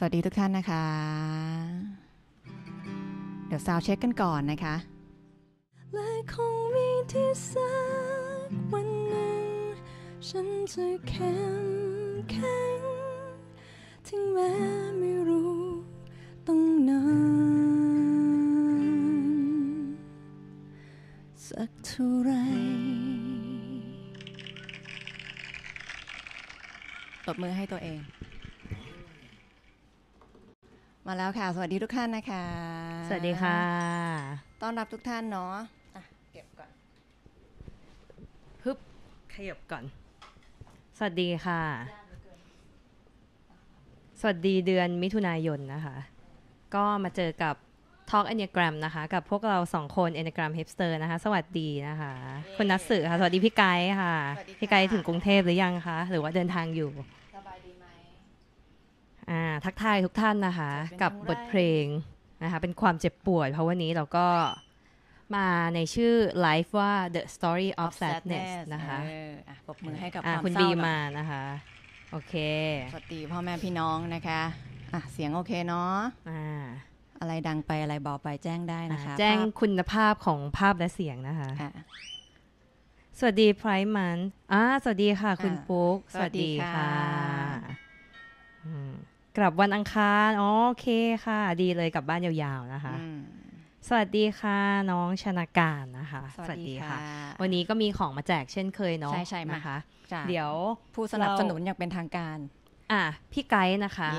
สวัสดีทุกท่านนะคะ เดี๋ยวซาวเช็คกันก่อนนะคะและคงมีที่สักวันหนึ่งฉันจะแข็งแข็งถึงแม้ไม่รู้ต้องนานสักเท่าไรตบมือให้ตัวเองมาแล้วค่ะสวัสดีทุกท่านนะคะสวัสดีค่ะ ต้อนรับทุกท่านเนาะะเก็บก่อนฮึบขยับก่อน สวัสดีค่ะ สวัสดีเดือนมิถุนายนนะคะก็มาเจอกับ Talk e n n e g r a m นะคะ กับพวกเราสองคน e n n e g r a m Hipster นะคะสวัสดีนะคะคุณนัสสือค่ะสวัสดีพี่ไกด์ค่ะพี่ไกด์ถึงกรุงเทพหรือยังคะ หรือว่าเดินทางอยู่ทักทายทุกท่านนะคะ กับบทเพลงนะคะเป็นความเจ็บปวด เพราะวันนี้เราก็มาในชื่อไลฟ์ว่า The Story of Sadness นะคะปกมือให้กับความคุณบีมานะคะโอเคสวัสดีพ่อแม่พี่น้องนะคะอ่ะเสียงโอเคเนาะอ่าอะไรดังไปอะไรเบาไปแจ้งได้นะคะ แจ้งคุณภาพของภาพและเสียงนะคะสวัสดีไพร์มันอ่าสวัสดีค่ะคุณปุ๊ก สวัสดีค่ะกลับวันอังคาร โอเคค่ะ ดีเลยกลับบ้านยาวๆนะคะ สวัสดีค่ะ น้องชนาการนะคะ สวัสดีค่ะ วันนี้ก็มีของมาแจกเช่นเคยเนาะใช่ใช่นะคะเดี๋ยวผู้สนับสนุนอย่างเป็นทางการอ่ะพี่ไกด์นะคะ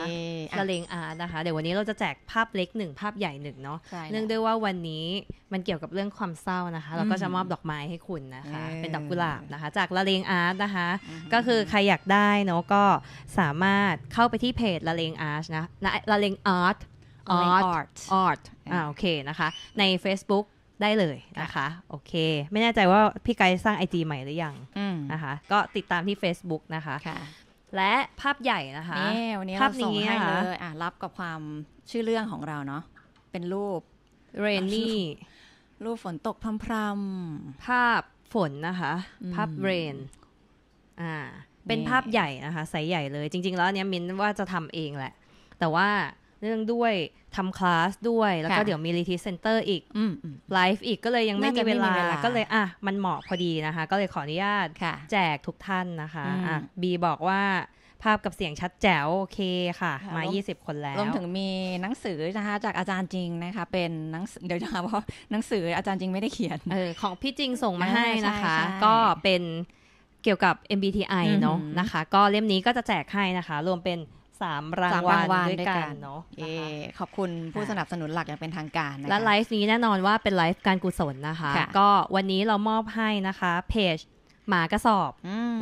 กระเลงอาร์ตนะคะเดี๋ยววันนี้เราจะแจกภาพเล็กหนึ่งภาพใหญ่หนึ่งเนาะเนื่องด้วยว่าวันนี้มันเกี่ยวกับเรื่องความเศร้านะคะเราก็จะมอบดอกไม้ให้คุณนะคะ เป็นดอก กุหลาบนะคะจากละเลงอาร์ตนะคะ ก็คือใครอยากได้เนาะก็สามารถเข้าไปที่เพจละเลงอาร์ตนะละเลงอาร์ตอาร์ตอาร์ตอ่าโอเคนะคะใน Facebook ได้เลยนะคะโอเคไม่แน่ใจว่าพี่ไกด์สร้างไอจีใหม่หรือยังนะคะก็ติดตามที่ Facebook นะคะและภาพใหญ่นะคะ นี่วันนี้เาส่้เลยอ่ะรับกับความชื่อเรื่องของเราเนาะเป็นรูปเรนนี่รูปฝนตกพรำๆ ภาพฝนนะคะ ภาพเรนอ่าเป็นภาพใหญ่นะคะใสใหญ่เลย จริง ๆ แล้วเนี้ยมินว่าจะทำเองแหละ แต่ว่าเนื่องด้วยทำคลาสด้วยแล้วก็เดี๋ยวมีรีทีเซ็นเตอร์อีกไลฟ์อีกก็เลยยังไม่มีเวลาก็เลยอ่ะมันเหมาะพอดีนะคะ ก็เลยขออนุญาตแจกทุกท่านนะคะอ่ะบีบอกว่าภาพกับเสียงชัดแจ๋วโอเคค่ะมา 20 คนแล้วรวมถึงมีหนังสือนะคะจากอาจารย์จริงนะคะ เป็นหนังเดี๋ยวจะคะเพราะหนังสืออาจารย์จริงไม่ได้เขียนออของพี่จริงส่งมาให้นะคะ ก็เป็นเกี่ยวกับ MBTI เนาะนะคะ ก็เล่มนี้ก็จะแจกให้นะคะ รวมเป็นสามรางวัลด้วยกันเนาะเอขอบคุณผู้สนับสนุนหลักอย่างเป็นทางการและไลฟ์นี้แน่นอนว่าเป็นไลฟ์การกุศลนะคะ ก็วันนี้เรามอบให้นะคะเพจหมากระสอบ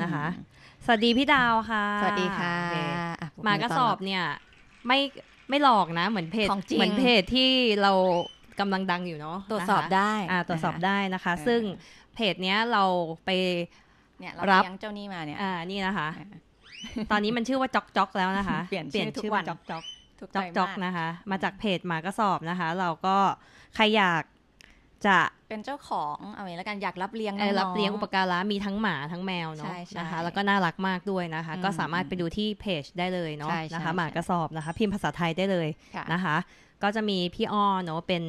นะคะ สวัสดีพี่ดาวค่ะสวัสดีค่ะหมากระสอบเนี่ยไม่ไม่หลอกนะ เหมือนเพจเหมือนเพจที่เรากำลังดังอยู่เนาะตรวจสอบได้ตรวจสอบได้นะคะ ซึ่งเพจเนี้ยเราไปเนี่ยรับงเจ้านี้มาเนี่ยอ่านี่นะคะตอนนี้มันชื่อว่าจอกจอกแล้วนะคะ เปลี่ยนเปลี่ยนชื่อว่าจอกจอกจอกจอกนะคะ มาจากเพจหมากระสอบนะคะ เราก็ใครอยากจะเป็นเจ้าของเอาไว้แล้วกัน อยากรับเลี้ยงงรับเลี้ยงอุปการะมีทั้งหมาทั้งแมวเนาะนะคะ แล้วก็น่ารักมากด้วยนะคะ ก็สามารถไปดูที่เพจได้เลยเนาะนะคะ หมากระสอบนะคะ พิมพ์ภาษาไทยได้เลยนะคะ ก็จะมีพี่อ้อเนาะเป็น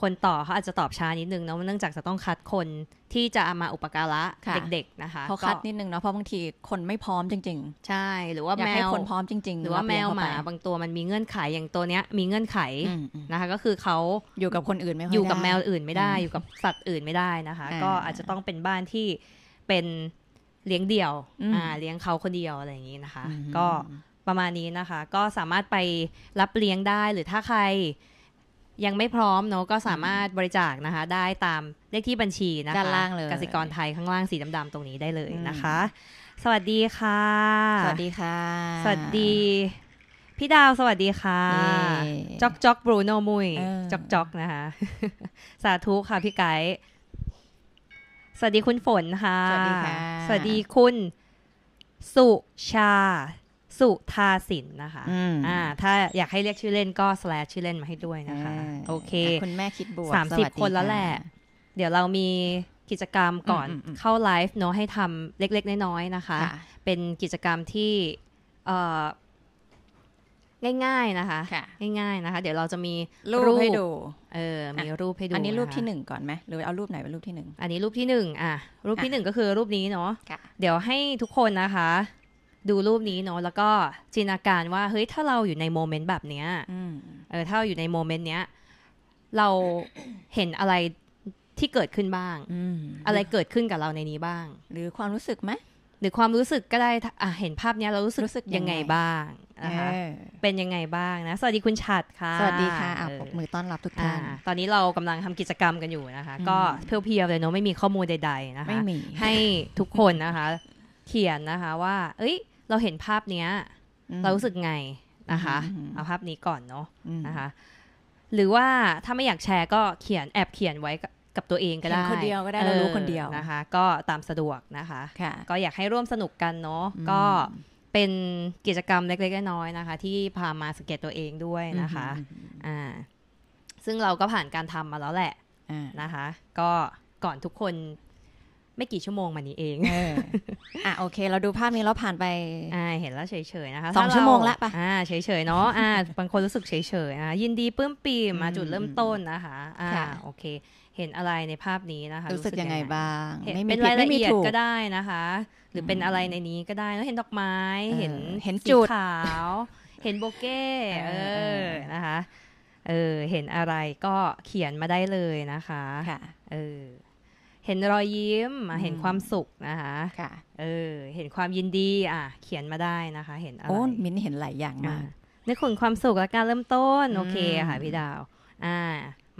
คนต่อเขาอาจจะตอบช้านิดนึงเนาะเนื่องจากจะต้องคัดคนที่จะามาอุปการะเด็กๆนะคะเขาคัดนิดนึงเนาะเพราะบางทีคนไม่พร้อมจริง ๆ ใช่หรือว่าแมวคนพร้อมจริงๆ หรือว่าแมวหมาบางตัวมันมีเงื่อนไขอย่างตัวเนี้ยมีเงื่อนไขนะคะก็คือเขาอยู่กับคนอื่นไม่อยู่กับแมวอื่นไม่ได้อยู่กับสัตว์อื่นไม่ได้นะคะ ก็อาจจะต้องเป็นบ้านที่เป็นเลี้ยงเดี่ยวอ่าเลี้ยงเขาคนเดียวอะไรอย่างนี้นะคะ ก็ประมาณนี้นะคะ ก็สามารถไปรับเลี้ยงได้หรือถ้าใครยังไม่พร้อมเนาะก็สามารถบริจาคนะคะ ได้ตามเลขที่บัญชีนะคะด้านล่างเลยกสิกรไทย ข้างล่างสีดำๆตรงนี้ได้เลยนะคะ สวัสดีค่ะ สวัสดีค่ะสวัสดีพี่ดาวสวัสดีค่ะจอกจอกบรูโนมุยจอกจอกนะคะ สาธุค่ะพี่ไก่สวัสดีคุณฝนค่ะสวัสดีค่ะ สวัสดีคุณสุชาสุธาสิน นะคะอ่าถ้าอยากให้เรียกชื่อเล่นก็ s l ลชื่อ เล่น มาให้ด้วยนะคะโอเคคุณแม่คิดบวกสามสิบคนแล้วแหละเดี๋ยวเรามีกิจกรรมก่อนเข้าไลฟ์เนาะให้ทำเล็กๆน้อยๆนะคะ เป็นกิจกรรมที่ง่าย ๆนะคะง่ายๆนะคะ เดี๋ยวเราจะมีรูปให้ดู เออมีรูปให้ดูอันนี้รูปที่หนึ่งก่อนไหมหรือเอารูปไหนเป็นรูปที่หนึ่งอันนี้รูปที่หนึ่งอ่ะ รูปที่หนึ่งก็คือรูปนี้เนาะเดี๋ยวให้ทุกคนนะคะดูรูปนี้เนาะแล้วก็จินตนาการว่า เฮ้ยถ้าเราอยู่ในโมเมนต์แบบเนี้ยเออถ้าอยู่ในโมเมนต์เนี้ย เราเห็นอะไรที่เกิดขึ้นบ้างอะไรเกิดขึ้นกับเราในนี้บ้าง หรือความรู้สึกไหม หรือความรู้สึกก็ได้อ่ะเห็นภาพเนี้ย เรารู้สึกสึกยังไงบ้างนะคะเป็นยังไงบ้างนะ สวัสดีคุณชัดค่ะ สวัสดีค่ะอ่ะปมือต้อนรับทุกท่านตอนนี้เรากำลังทำกิจกรรมกันอยู่นะคะ ก็เพียวๆเลยเนาะไม่มีข้อมูลใด ๆ นะคะให้ทุกคนนะคะเขียนนะคะว่าเอ้ย เราเห็นภาพเนี้ยเรารู้สึกไงนะคะเอาภาพนี้ก่อนเนาะนะคะหรือว่าถ้าไม่อยากแชร์ก็เขียนแอบเขียนไว้กับตัวเองก็ได้คนเดียวก็ได้เรารู้คนเดียวนะคะก็ตามสะดวกนะคะก็อยากให้ร่วมสนุกกันเนาะก็เป็นกิจกรรมเล็กๆน้อยๆนะคะ ที่พามาสังเกตตัวเองด้วยนะคะอ่าซึ่งเราก็ผ่านการทำมาแล้วแหละนะคะก็ก่อนทุกคนไม่กี่ชั่วโมงมานี้เองอ่ะโอเค เราดูภาพนี้แล้วผ่านไป อ่าเห็นแล้ว เฉย ๆ นะคะสองชั่วโมงละปะอ่าเฉยๆเนาะ อ่าบางคนรู้สึกเฉยๆอ่ะยินดีปื้มปีมาจุดเริ่มต้นนะคะอ่าโอเค เห็นอะไรในภาพนี้นะคะรู้สึกยังไงบ้างเป็นรายละเอียดก็ได้นะคะ หรือเป็นอะไรในนี้ก็ได้แล้วเห็นดอกไม้ เห็นเห็นจุดขาวเห็นโบเก้เออนะคะ เออเห็นอะไรก็เขียนมาได้เลยนะคะค่ะเออเห็นรอยยิ้มเห็นความสุขนะคะค่ะเออเห็นความยินดีอ่ะเขียนมาได้นะคะ เห็นอะไรโอ้มินเห็นหลายอย่างมากนึกถึงความสุขและการเริ่มต้นโอเคค่ะพี่ดาวอ่า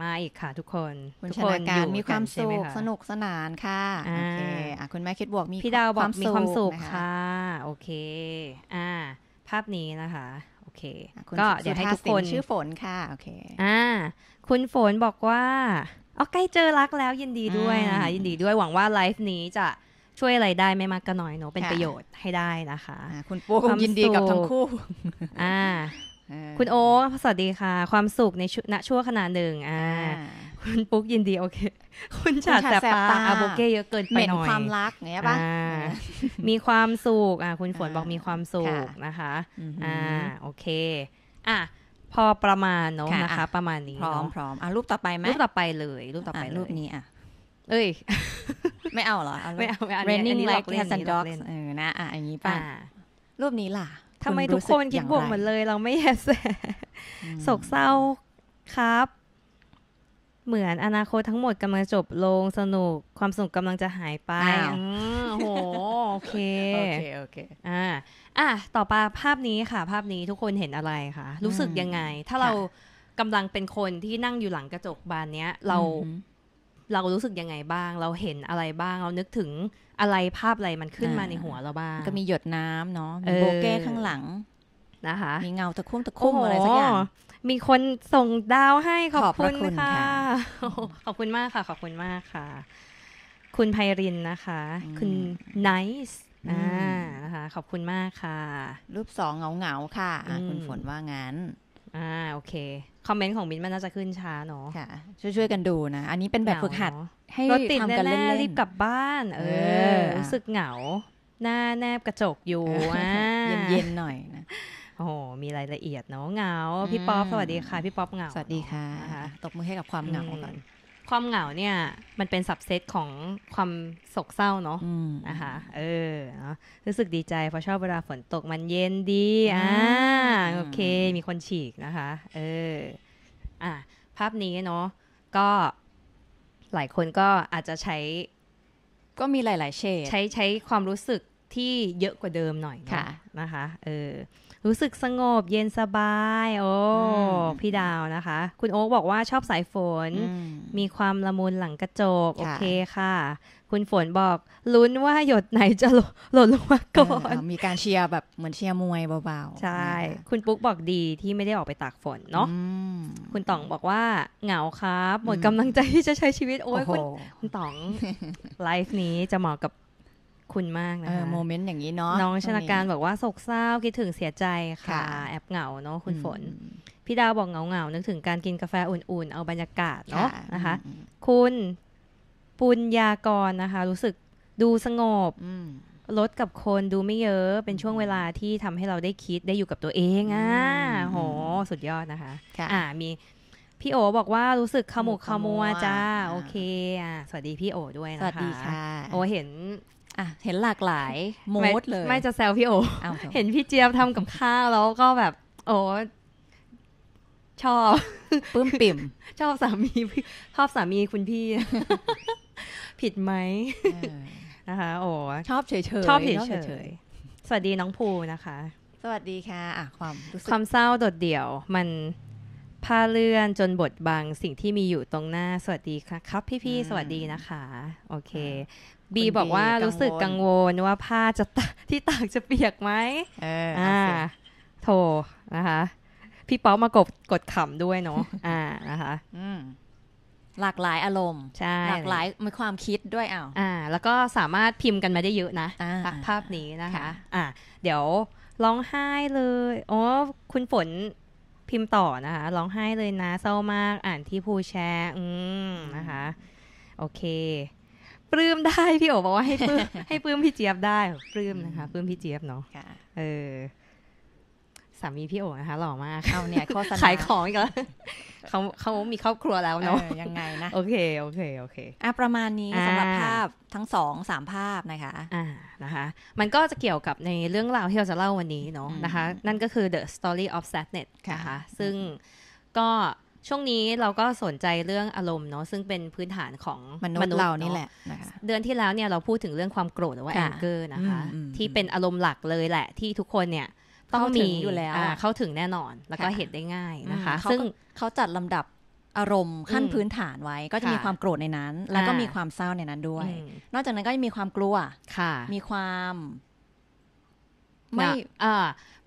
มาอีกค่ะทุกคน คุณชนะการมีความสุขสนุกสนานค่ะโอเคอ่ะ คุณแม่คิดบวกมีพี่ดาวบอกมีความสุขค่ะโอเคอ่าภาพนี้นะคะ โอเค ก็เดี๋ยวให้ทุกคนชื่อฝนค่ะโอเคอ่าคุณฝนบอกว่าอ๋อใกล้เจอรักแล้วยินดีด้วยนะคะยินดีด้วยหวังว่าไลฟ์นี้จะช่วยอะไรได้ไม่มากก็น้อยเนาะเป็นประโยชน์ให้ได้นะคะ คุณปูคงยินดีกับทั้งคู่อ่าคุณโอ้สวัสดีค่ะ ความสุขในณชั่วขนาดหนึ่งอ่าคุณปุ๊กยินดีโอเคคุณฉาดแสบตาอาโบเก้เยอะเกินไปหน่อยความรักเงี้ยป่ะมีความสุขอ่าคุณฝนบอกมีความสุขนะคะอ่าโอเคอ่ะพอประมาณเนาะนะคะ ประมาณนี้พร้อมพร้อมอ่ะรูปต่อไปไหมรูปต่อไปเลย รูปต่อไปรูปนี้อ่ะเอ้ยไม่เอาเหรอไม่เอาไม่เอา Raining like cats and dogs เออนะอ่ะอย่างนี้ป่ะรูปนี้ล่ะทำไมทุกคนคิดบวกเหมือนเลยเราไม่แย่แสโศกเศร้าครับ เหมือนอนาคตทั้งหมดกำลังจบลงสนุก ความสนุกกำลังจะหายไปโอ้โหโอเคโอเคโอเคอ่าอ่ะต่อไปภาพนี้ค่ะ ภาพนี้ทุกคนเห็นอะไรคะรู้สึกยังไง ถ้าเรากำลังเป็นคนที่นั่งอยู่หลังกระจกบานเนี้ยเราเรารู้สึกยังไงบ้าง เราเห็นอะไรบ้างเรานึกถึงอะไรภาพอะไรมันขึ้นมาในหัวเราบ้าง ก็มีหยดน้ำเนาะมีโบเก้ข้างหลังนะคะมีเงาตะคุ่มตะคุ่มอะไรสักอย่างมีคนส่งดาวให้ขอบคุณค่ะขอบคุณมากค่ะ ขอบคุณมากค่ะ คุณไพรินนะคะ คุณไนซ์อ่านะคะขอบคุณมากค่ะ รูปสองเงาเงาค่ะ คุณฝนว่างั้นอ่าโอเคคอมเมนต์ของมินมันน่าจะขึ้นช้าเนาะค่ะ ช่วยๆกันดูนะ อันนี้เป็นแบบฝึกหัด ให้ติดกันเล่นรีบกลับบ้าน เออรู้สึกเหงา หน้าแนบกระจกอยู่เย็นๆหน่อยนะโอ้โหมีรายละเอียดเนาะเหงา พี่ป๊อปสวัสดีค่ะ พี่ป๊อปเหงา สวัสดีค่ะตบมือให้กับความเหงาก่อนความเหงาเนี่ยมันเป็นสับเซตของความโศกเศร้าเนาะนะคะเออ รู้สึกดีใจเพราะชอบเวลาฝนตกมันเย็นดีอ่าโอเค มีคนฉีกนะคะ เออ อ่ะ ภาพนี้เนาะก็หลายคนก็อาจจะใช้ ก็มีหลาย ๆ เชดใช้ใช้ความรู้สึกที่เยอะกว่าเดิมหน่อยนะคะ เออ รู้สึกสงบเย็นสบาย โอ้ พี่ดาวนะคะ คุณโอ๊กบอกว่าชอบสายฝน มีความละมุนหลังกระจก โอเคค่ะ คุณฝนบอกลุ้นว่าหยดไหนจะหล่นลงมาก่อน มีการเชียร์แบบ เหมือนเชียร์มวยเบาๆ ใช่ คุณปุ๊กบอกดีที่ไม่ได้ออกไปตากฝนเนาะคุณต๋องบอกว่าเหงาครับ หมดกำลังใจที่จะใช้ชีวิต โอ้ยคุณต๋อง ไลฟ์นี้จะเหมาะกับคุณมากนะคะ โมเมนต์อย่างนี้เนาะน้องชนาการบอกว่าโศกเศร้าคิดถึงเสียใจค่ะ แอบเหงาเนาะคุณฝน พี่ดาวบอกเหงาเงานึกถึงการกินกาแฟอุ่นๆ เอาบรรยากาศเนาะนะคะคุณปุญญากรนะคะ รู้สึกดูสงบลดกับคนดูไม่เยอะเป็นช่วงเวลาที่ทำให้เราได้คิดได้อยู่กับตัวเองอ่ะโหสุดยอดนะคะคะอ่ามีพี่โอบอกว่ารู้สึกขมุกขมัวจ้า โอเคอ่ะสวัสดีพี่โอด้วยนะคะสวัสดีค่ะ โอเห็นอะเห็นหลากหลายโมดเลย ไม่จะแซวพี่โอเห็นพี่เจี๊ยบทำกับข้าวแล้วก็แบบ โอ้ ชอบปื้มปิ่มชอบสามีชอบสามีคุณพี่ ผิดไหมนะคะโอ้ชอบเฉยๆชอบเฉยๆ สวัสดีน้องภูนะคะ สวัสดีค่ะอะความความเศร้าโดดเดี่ยว มันผ้าเลื่อนจนบทบางสิ่งที่มีอยู่ตรงหน้า สวัสดีครับ พี่พี่สวัสดีนะคะ โอเคบีบอกว่ารู้สึกกังวลว่าผ้าจะที่ตากจะเปียกไหมอ่าโถนะคะ พี่ป๊อกมากดกดขำด้วยเนาะอ่านะคะหลากหลายอารมณ์ ใช่ หลากหลายมีความคิดด้วยอ้าวอ่า แล้วก็สามารถพิมพ์กันมาได้เยอะนะภาพนี้นะคะ อ่าเดี๋ยวร้องไห้เลย โอ้ คุณฝนพิมพ์ต่อนะคะร้องไห้เลยนะ เศร้ามากอ่านที่ผู้แชร์อืมนะคะ โอเคปลื้มได้พี่โอบอกว่าให้ปลื้มให้ปลื้มพี่เจี๊ยบได้ปลื้มนะคะปลื้มพี่เจี๊ยบเนาะเออสามีพี่โอ๋นะคะหล่อมากเอาเนี่ยโฆษณาขายของอีกแล้วเขาเขามีครอบครัวแล้วเนาะยังไงนะโอเคโอเคโอเคอ่ะประมาณนี้ สำหรับภาพทั้งสองสามภาพนะคะ อ่านะคะ มันก็จะเกี่ยวกับในเรื่องราวที่เราจะเล่าวันนี้เนาะนะคะ นั่นก็คือ The Story of Sadness นะคะซึ่งก็ช่วงนี้เราก็สนใจเรื่องอารมณ์เนาะซึ่งเป็นพื้นฐานของมนุษย์เรานี่แหละเดือนที่แล้วเนี่ยเราพูดถึงเรื่องความโกรธหรือว่าแองเกอร์นะคะ ที่เป็นอารมณ์หลักเลยแหละ ที่ทุกคนเนี่ยต้องมีอยู่แล้วเข้าถึงแน่นอนแล้วก็เห็นได้ง่ายนะคะ ซึ่งเขาจัดลำดับอารมณ์ขั้นพื้นฐานไว้ ก็จะมีความโกรธในนั้น แล้วก็มีความเศร้าในนั้นด้วย นอกจากนั้นก็จะมีความกลัวค่ะ มีความไม่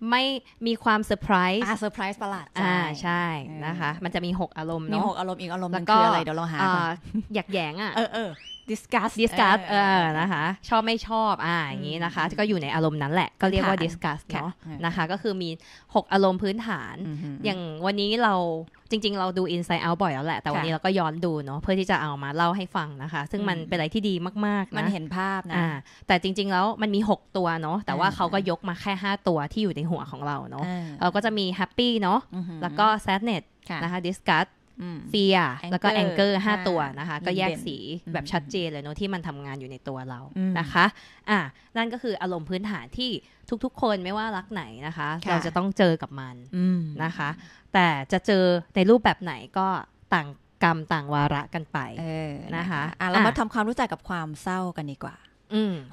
ไม่มีความเซอร์ไพรส์ อ่าเซอร์ไพรส์ประหลาดอ่าใช่นะคะ มันจะมี 6 อารมณ์เนาะมีหกอารมณ์อีกอารมณ์แล้วก็อะไรเดี๋ยวเราหาอยากแยงอ่ะเออเออ discuss discuss เออนะคะชอบไม่ชอบอ่าอย่างนี้นะคะก็อยู่ในอารมณ์นั้นแหละก็เรียกว่า discuss เนาะนะคะ ก็คือมี 6 อารมณ์พื้นฐาน อย่างวันนี้เราจริง ๆ เราดู inside out บ่อยแล้วแหละ แต่วันนี้เราก็ย้อนดูเนาะเพื่อที่จะเอามาเล่าให้ฟังนะคะ ซึ่งมันเป็นอะไรที่ดีมาก ๆ นะ มันเห็นภาพนะแต่จริง ๆ แล้วมันมี 6 ตัวเนาะแต่ว่าเขาก็ยกมาแค่ 5 ตัวที่อยู่ในหัวของเราเนาะเราก็จะมี happy เนาะแล้วก็ sadness นะคะ discuss เฟียแล้วก็แองเกอร์ห้าตัวนะคะ ก็แยกสีแบบชัดเจนเลยเนาะที่มันทำงานอยู่ในตัวเรานะคะ อ่ะนั่นก็คืออารมณ์พื้นฐานที่ทุกๆคนไม่ว่ารักไหนนะคะ เราจะต้องเจอกับมันนะคะ แต่จะเจอในรูปแบบไหนก็ต่างกรรมต่างวาระกันไปนะคะอ่ะเรามาทำความรู้จักกับความเศร้ากันดีกว่า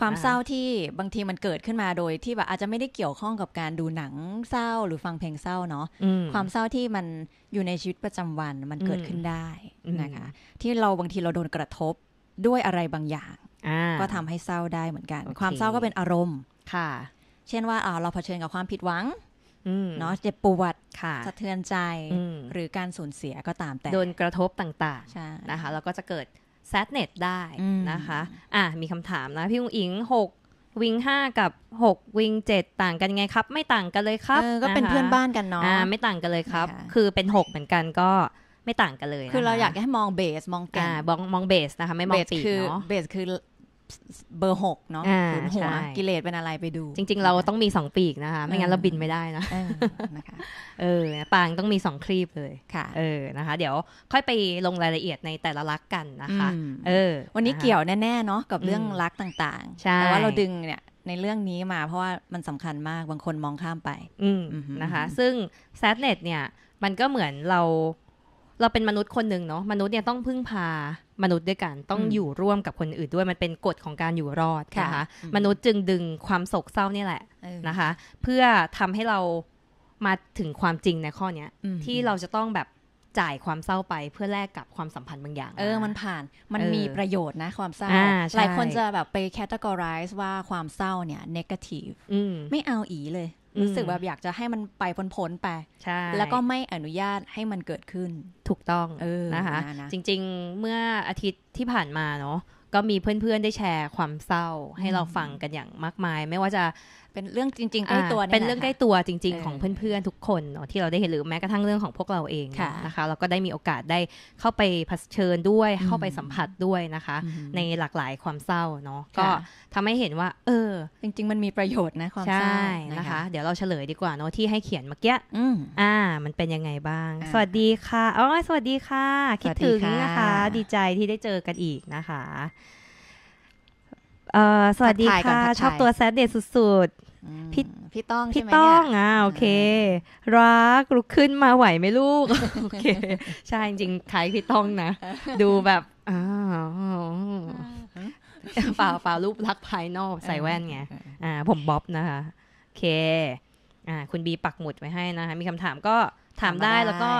ความเศร้าที่บางทีมันเกิดขึ้นมาโดยที่แบบอาจจะไม่ได้เกี่ยวข้องกับการดูหนังเศร้า หรือฟังเพลงเศร้าเนาะความเศร้าที่มันอยู่ในชีวิตประจำวันมันเกิดขึ้นได้นะคะ ที่เราบางทีเราโดนกระทบด้วยอะไรบางอย่างก็ทำให้เศร้าได้เหมือนกัน ความเศร้าก็เป็นอารมณ์ค่ะ เช่นว่าเราเผชิญกับความผิดหวังเนาะเจ็บปวดสะเทือนใจหรือการสูญเสียก็ตามแต่โดนกระทบต่างๆนะคะแล้วก็จะเกิดซดเน็ตได้นะคะ อ่ะมีคำถามนะพี่อุ้งอิงหกวิงห้ากับหกวิงเจ็ดต่างกันยังไงครับ ไม่ต่างกันเลยครับก็เป็นเพื่อนบ้านกันเนาะไม่ต่างกันเลยครับ คือเป็นหกเหมือนกันก็ไม่ต่างกันเลยคือ เราอยากให้มองเบส มองแกนมองมองเบสนะคะ ไม่มองปีกเนาะเบสคือเบอร์หกเนาะขนหัวกิเลสเป็นอะไรไปดู จริงๆ เราต้องมีสองปีกนะคะ ไม่งั้นเราบินไม่ได้นะนะคะ เออปางต้องมีสองครีบเลย ค่ะ เออ นะคะ เดี๋ยวค่อยไปลงรายละเอียดในแต่ละรักกันนะคะ เออ วันนี้เกี่ยวแน่ๆเนาะกับเรื่องรักต่างๆแต่ว่าเราดึงเนี่ยในเรื่องนี้มาเพราะว่ามันสำคัญมาก บางคนมองข้ามไปอืนะคะ ซึ่งแซดเน็ตเนี่ยมันก็เหมือนเราเราเป็นมนุษย์คนหนึ่งเนาะมนุษย์เนี่ยต้องพึ่งพามนุษย์ด้วยกัน ต้องอยู่ร่วมกับคนอื่นด้วยมันเป็นกฎของการอยู่รอดนะคะมนุษย์จึงดึงความโศกเศร้านี่แหละนะคะ เพื่อทำให้เรามาถึงความจริงในข้อเนี้ยที่เราจะต้องแบบจ่ายความเศร้าไป เพื่อแลกกับความสัมพันธ์บางอย่าง เออมันผ่านมันมีประโยชน์นะความเศร้าหลายคนจะแบบไปแคตตากรายว่าความเศร้าเนี่ยเนกาทีฟไม่เอาอีเลยรู้สึกแบบอยากจะให้มันไปพ้นๆไปแล้วก็ไม่อนุญาตให้มันเกิดขึ้น ถูกต้องออนะคะนะจริง ๆ เมื่ออาทิตย์ที่ผ่านมาเนาะ ก็มีเพื่อน ๆ ได้แชร์ความเศร้า ให้เราฟังกันอย่างมากมาย ไม่ว่าจะเป็นเรื่องจริงๆใกล้ตัวเป็นเรื่องใกล้ตัวจริง ๆ ของเพื่อนๆทุกคนเนาะที่เราได้เห็นหรือแม้กระทั่งเรื่องของพวกเราเองนะคะ เราก็ได้มีโอกาสได้เข้าไปพัชเชิญด้วยเข้าไปสัมผัสด้วยนะคะ ในหลากหลายความเศร้าเนาะก็ทำให้เห็นว่า เออ จริงๆ มันมีประโยชน์นะความเศร้านะคะ เดี๋ยวเราเฉลยดีกว่าเนาะที่ให้เขียนเมื่อกี้อ่า มันเป็นยังไงบ้าง สวัสดีค่ะอ๋อสวัสดีค่ะคิดถึงนะคะดีใจที่ได้เจอกันอีกนะคะสวัสดีค่ะ ชอบตัวแซดเดสุดๆ พี่พี่ต้องพี่ต้องอ่ะโอเค รักลุกขึ้นมาไหวไหมลูก โอเค ใช่จริงขายพี่ต้องนะ ดูแบบ อ้าฝเปล่าเปล่ารูปลักษ์ภายนอกใส่แว่นไงอ่าผมบ๊อบนะคะ โอเค อ่าคุณบีปักหมุดไว้ให้นะคะ มีคำถามก็ ถามได้แล้วก็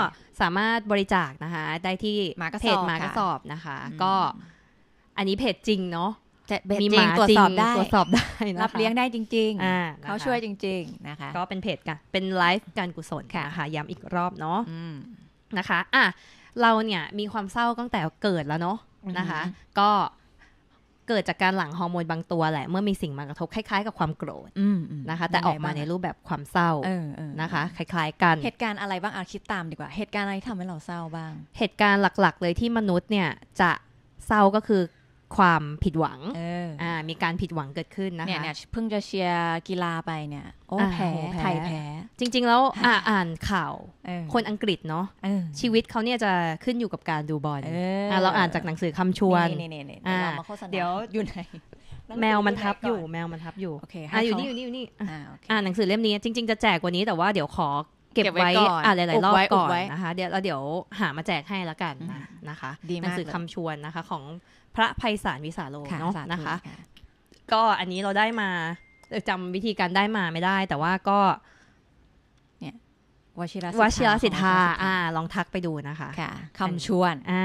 สามารถบริจาคนะคะ ได้ที่เพจมากระสอบนะคะ ก็อันนี้เพจจริงเนาะจะมีหมาตรวจสอบได้ตรวจสอบได้รับเลี้ยงได้จริงๆเขาช่วยจริงๆนะคะก็เป็นเพจกันเป็นไลฟ์การกุศลค่ะค่ะ ย้ำอีกรอบเนาะนะคะ อ่ะ เราเนี่ยมีความเศร้าตั้งแต่เกิดแล้วเนาะนะคะ ก็เกิดจากการหลั่งฮอร์โมนบางตัวแหละเมื่อมีสิ่งมากระทบคล้ายๆ กับความโกรธนะคะ แต่ออกมาในรูปแบบความเศร้านะคะ คล้าย ๆกันเหตุการณ์อะไรบ้างอาคิดตามดีกว่า เหตุการณ์อะไรทำให้เราเศร้าบ้าง เหตุการณ์หลัก ๆ เลยที่มนุษย์เนี่ยจะเศร้าก็คือความผิดหวังอ่ามีการผิดหวังเกิดขึ้นนะคะเนี่ยเพิ่งจะเชียร์กีฬาไปเนี่ย โอ้แพ้ไทยแพ้ จริง ๆแล้วอ่านข่าวคนอังกฤษเนาะชีวิตเขาเนี่ยจะขึ้นอยู่กับการดูบอลเราอ่านจากหนังสือคำชวนี่าเดี๋ยวอยู่ไหนแมวมันทับอยู่แมวมันทับอยู่โอเคอ่าอยู่นี่อยู่นี่อ่อ่าหนังสือเล่มนี้จริงๆจะแจกกว่านี้แต่ว่าเดี๋ยวขอเก็บไว้อ่าหลายๆรอบก่อนนะคะ เดี๋ยวเราเดี๋ยวหามาแจกให้ละกันนะคะหนังสือคำชวนนะคะ ของพระไพศาลวิสาโลเนาะนะคะ ก็อันนี้เราได้มาจำวิธีการได้มาไม่ได้แต่ว่าก็ เนี่ยวชิรวชิรสิทธาอ่า ลองทักไปดูนะคะคำชวน อ่า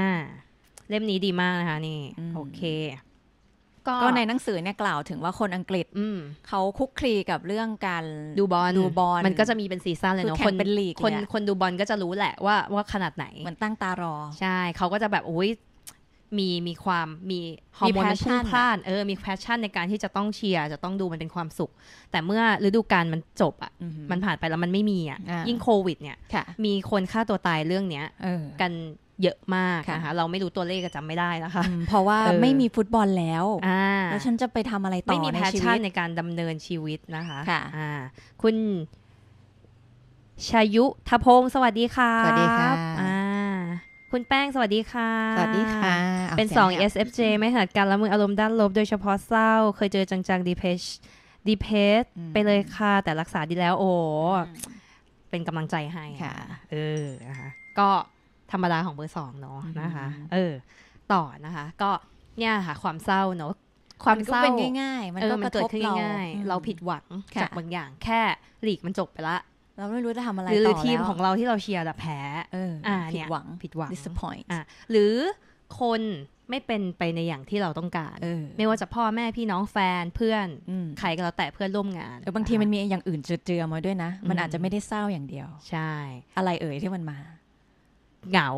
เล่มนี้ดีมากนะคะ นี่ โอเคก็ในหนังสือเนี่ยกล่าวถึงว่าคนอังกฤษเขาคุกคลีกับเรื่องการดูบอลดูบอลมันก็จะมีเป็นซีซั่นเลยเนาะคนเป็นลีกคนคนดูบอลก็จะรู้แหละว่าว่าขนาดไหนเหมือนตั้งตารอ ใช่เขาก็จะแบบอุ้ยมีมีความมีฮอร์โมนพุ่งพลาดเออ มีแพชชั่นในการที่จะต้องเชียร์จะต้องดูมันเป็นความสุข แต่เมื่อฤดูกาลมันจบอ่ะมันผ่านไปแล้วมันไม่มีอ่ะยิ่งโควิด เนี่ยมีคนฆ่าตัวตายเรื่องเนี้ยกันเยอะมากนะคะเราไม่รู้ตัวเลขก็จำไม่ได้นะคะเพราะว่าไม่มีฟุตบอลแล้วแล้วฉันจะไปทำอะไรต่อไม่มีแพชชั่นในการดำเนินชีวิตนะคะค่ะคุณ ชายุทพงศ์สวัสดีค่ะสวัสดีครับ คุณแป้งสวัสดีค่ะสวัสดีค่ะ เป็นสอง SFJ ไม่หัดการละมืออารมณ์ด้านลบโดยเฉพาะเศร้า เคยเจอจัง ๆ ดีเพชดีเพชไปเลยค่ะ แต่รักษาดีแล้ว โอ้เป็นกำลังใจให้ค่ะเออนะคะก็ธรรมดาของเบอร์สองเนาะนะคะ เออ ต่อนะคะ ก็เนี่ยค่ะความเศร้าเนาะความเศร้าเป็นง่าย ๆ มันก็เกิดขึ้นง่ายๆเราผิดหวังจากบางอย่างแค่หลีกมันจบไปละ เราไม่รู้จะทำอะไรต่อ แล้ว หรือทีมของเราที่เราเชียร์แบบแพ้ผิดหวังผิดหวัง disappoint หรือคนไม่เป็นไปในอย่างที่เราต้องการไม่ว่าจะพ่อแม่พี่น้องแฟนเพื่อนใครก็แล้วแต่เพื่อนร่วมงานบางทีมันมีอย่างอื่นเจือมาด้วยนะ มันอาจจะไม่ได้เศร้าอย่างเดียว ใช่ อะไรเอ่ยที่มันมาเหงา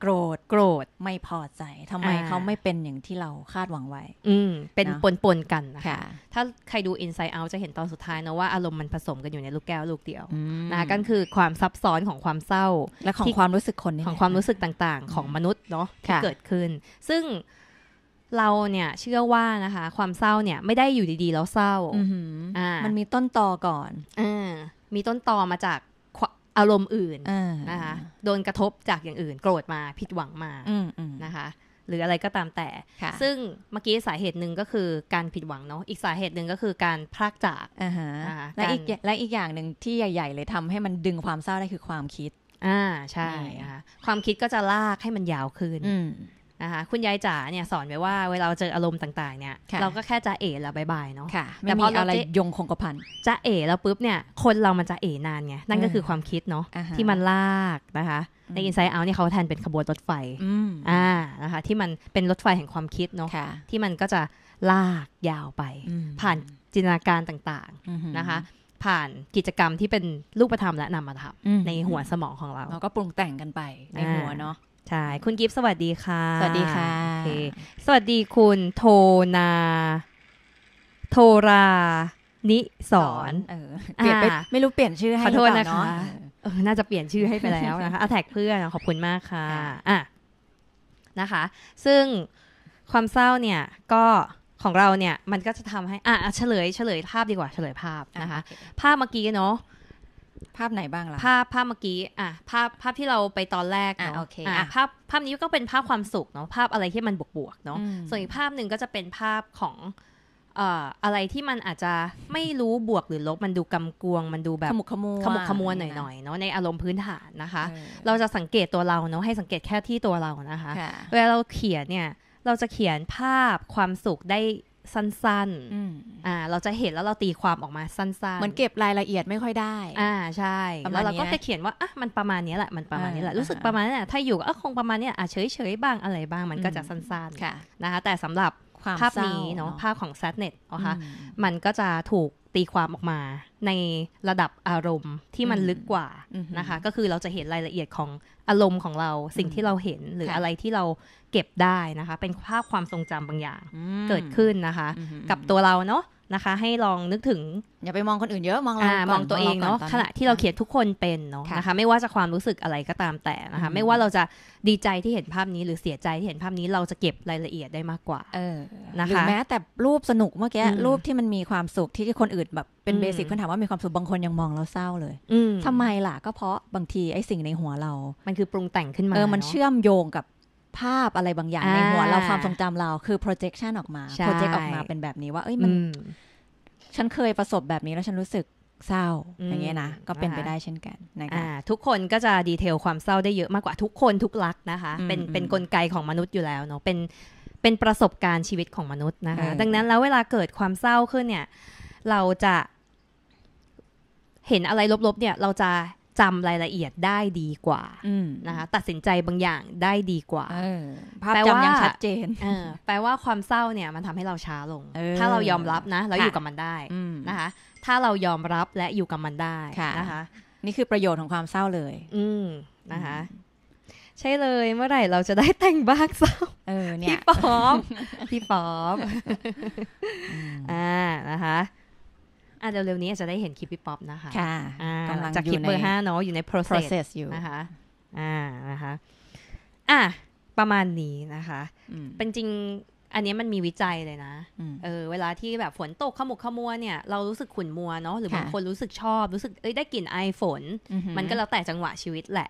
โกรธ โกรธ ไม่พอใจ ทำไมเขาไม่เป็นอย่างที่เราคาดหวังไว้ อืม เป็นปนปนกันนะคะ ถ้าใครดู Inside Out จะเห็นตอนสุดท้ายนะว่าอารมณ์มันผสมกันอยู่ในลูกแก้วลูกเดียวนะก็คือความซับซ้อนของความเศร้า และของความรู้สึกคน ของความรู้สึกต่างๆของมนุษย์เนาะที่เกิดขึ้น ซึ่งเราเนี่ยเชื่อว่านะคะ ความเศร้าเนี่ยไม่ได้อยู่ดีๆ แล้วเศร้าอ่ามันมีต้นตอก่อนอ่ามีต้นตอมาจากอารมณ์อื่นนะคะโดนกระทบจากอย่างอื่นโกรธมาผิดหวังมานะคะ หรืออะไรก็ตามแต่ ซึ่งเมื่อกี้สาเหตุหนึ่งก็คือการผิดหวังเนาะอีกสาเหตุหนึ่งก็คือการพลากจากและอีกและอีกอย่างหนึ่งที่ใหญ่ๆเลยทำให้มันดึงความเศร้าได้คือความคิด อ่าใช่ค่ะความคิดก็จะลากให้มันยาวขึ้นนะคะคุณยายจ๋าเนี่ยสอนไว้ว่าเวลาเจออารมณ์ต่างๆเนี่ยเราก็แค่จะเอ๋แล้วบายบายเนาะแต่พออะไรยงคงกระพันจะเอ๋แล้วปุ๊บเนี่ยคนเรามันจะเอ๋นานไงนั่นก็คือความคิดเนาะที่มันลากนะคะ ในอินไซต์เอาเนี่ยเขาแทนเป็นขบวนรถไฟอ่านะคะที่มันเป็นรถไฟแห่งความคิดเนาะที่มันก็จะลากยาวไป ผ่านจินตนาการต่างๆนะคะ ผ่านกิจกรรมที่เป็นรูปธรรมและนามธรรมในหัวสมองของเราเราก็ปรุงแต่งกันไปในหัวเนาะใช่คุณกิฟสวัสดีค่ะสวัสดีค่ะสวัสดีคุณโทนา โทรานิสอนเปลี่ยนไปไม่รู้เปลี่ยนชื่อให้ขอโทษนะคะน่าจะเปลี่ยนชื่อให้ไปแล้วนะคะอาแท็กเพื่อนขอบคุณมากค่ะอ่ะนะคะ ซึ่งความเศร้าเนี่ยก็ของเราเนี่ย มันก็จะทำให้อ่ะเฉลย เฉลยภาพดีกว่าเฉลยภาพ นะคะภาพเมื่อกี้เนาะภาพไหนบ้างล่ะภาพภาพเมื่อกี้อ่ะภาพภาพที่เราไปตอนแรกเนาะโอเคอ่ะภาพภาพนี้ก็เป็นภาพความสุขเนาะภาพอะไรที่มันบวกๆเนาะส่วนอีกภาพหนึ่งก็จะเป็นภาพของเอ่ออะไรที่มันอาจจะไม่รู้บวกหรือลบมันดูกำกวงมันดูแบบขมุขมัวขมุขมัวหน่อยๆเนาะในอารมณ์พื้นฐาน นะคะ เราจะสังเกตตัวเราเนาะให้สังเกตแค่ที่ตัวเรานะคะเวลาเราเขียนเนี่ยเราจะเขียนภาพความสุขได้สั้นๆอ่า เราจะเห็นแล้วเราตีความออกมาสั้นๆเหมือนเก็บรายละเอียดไม่ค่อยได้ อ่า ใช่ แล้วเราก็จะเขียนว่าอ่ะมันประมาณนี้แหละ มันประมาณนี้แหละ รู้สึกประมาณนี้แหละ ถ้าอยู่ก็คงประมาณนี้อ่ะเฉยๆ บ้างอะไรบ้าง มันก็จะสั้นๆค่ะนะคะ แต่สำหรับภาพนี้เนาะภาพของแซดเน็ต นะคะ มันก็จะถูกตีความออกมา ในระดับอารมณ์ที่มันลึกกว่านะคะ ก็คือเราจะเห็นรายละเอียดของอารมณ์ของเรา สิ่งที่เราเห็นหรืออะไรที่เราเก็บได้นะคะ เป็นภาพความทรงจำบางอย่างเกิดขึ้นนะคะ กับตัวเราเนาะนะคะ ให้ลองนึกถึง อย่าไปมองคนอื่นเยอะมองเรามองตัวเองเนาะขณะที่เราเขียนทุกคนเป็นเนาะนะคะไม่ว่าจะความรู้สึกอะไรก็ตามแต่นะคะไม่ว่าเราจะดีใจที่เห็นภาพนี้หรือเสียใจที่เห็นภาพนี้เราจะเก็บรายละเอียดได้มากกว่านะคะหรือแม้แต่รูปสนุกเมื่อกี้รูปที่มันมีความสุขที่คนอื่นแบบเป็นเบสิกคนถามว่ามีความสุขบางคนยังมองเราเศร้าเลยทำไมล่ะก็เพราะบางทีไอ้สิ่งในหัวเรามันคือปรุงแต่งขึ้นมาเออมันเชื่อมโยงกับภาพอะไรบางอย่างในหัวเราความทรงจำเราคือ projection ออกมา project ออกมาเป็นแบบนี้ว่าเอ้ยมันฉันเคยประสบแบบนี้แล้วฉันรู้สึกเศร้าอย่างเงี้ยนะก็เป็นไปได้เช่นกันนะคะทุกคนก็จะดีเทลความเศร้าได้เยอะมากกว่าทุกคนทุกลักนะคะ เป็นเป็นกลไกของมนุษย์อยู่แล้วเนาะเป็นเป็นประสบการณ์ชีวิตของมนุษย์นะคะ ดังนั้นแล้วเวลาเกิดความเศร้าขึ้นเนี่ย เราจะเห็นอะไรลบๆ เนี่ยเราจะจำรายละเอียดได้ดีกว่านะคะ ตัดสินใจบางอย่างได้ดีกว่าภาพจำยังชัดเจนแปลว่าความเศร้าเนี่ย มันทำให้เราช้าลงถ้าเรายอมรับนะแล้วอยู่กับมันได้นะคะ ถ้าเรายอมรับและอยู่กับมันได้นะคะนี่คือประโยชน์ของความเศร้าเลย อืนะคะ ใช่เลย เมื่อไหร่เราจะได้แต่งบ้างเศร้าพี่ป๊อมพี่ป๊อมอ่านะคะอ่ะเร็วๆนี้จะได้เห็นคลิปพี่ป๊อปนะคะ ค่ะกำลังจากคลิปเบอร์ห้าเนาะอยู่ใน process อยู่นะคะอ่านะคะอ่ะประมาณนี้นะคะ เป็นจริงอันนี้มันมีวิจัยเลยนะเออเวลาที่แบบฝนตกขมุกขมัวเนี่ยเรารู้สึกขุ่นมัวเนาะหรือบางคนรู้สึกชอบ รู้สึกเอ้ยได้กลิ่นไอฝนมันก็แล้วแต่จังหวะชีวิตแหละ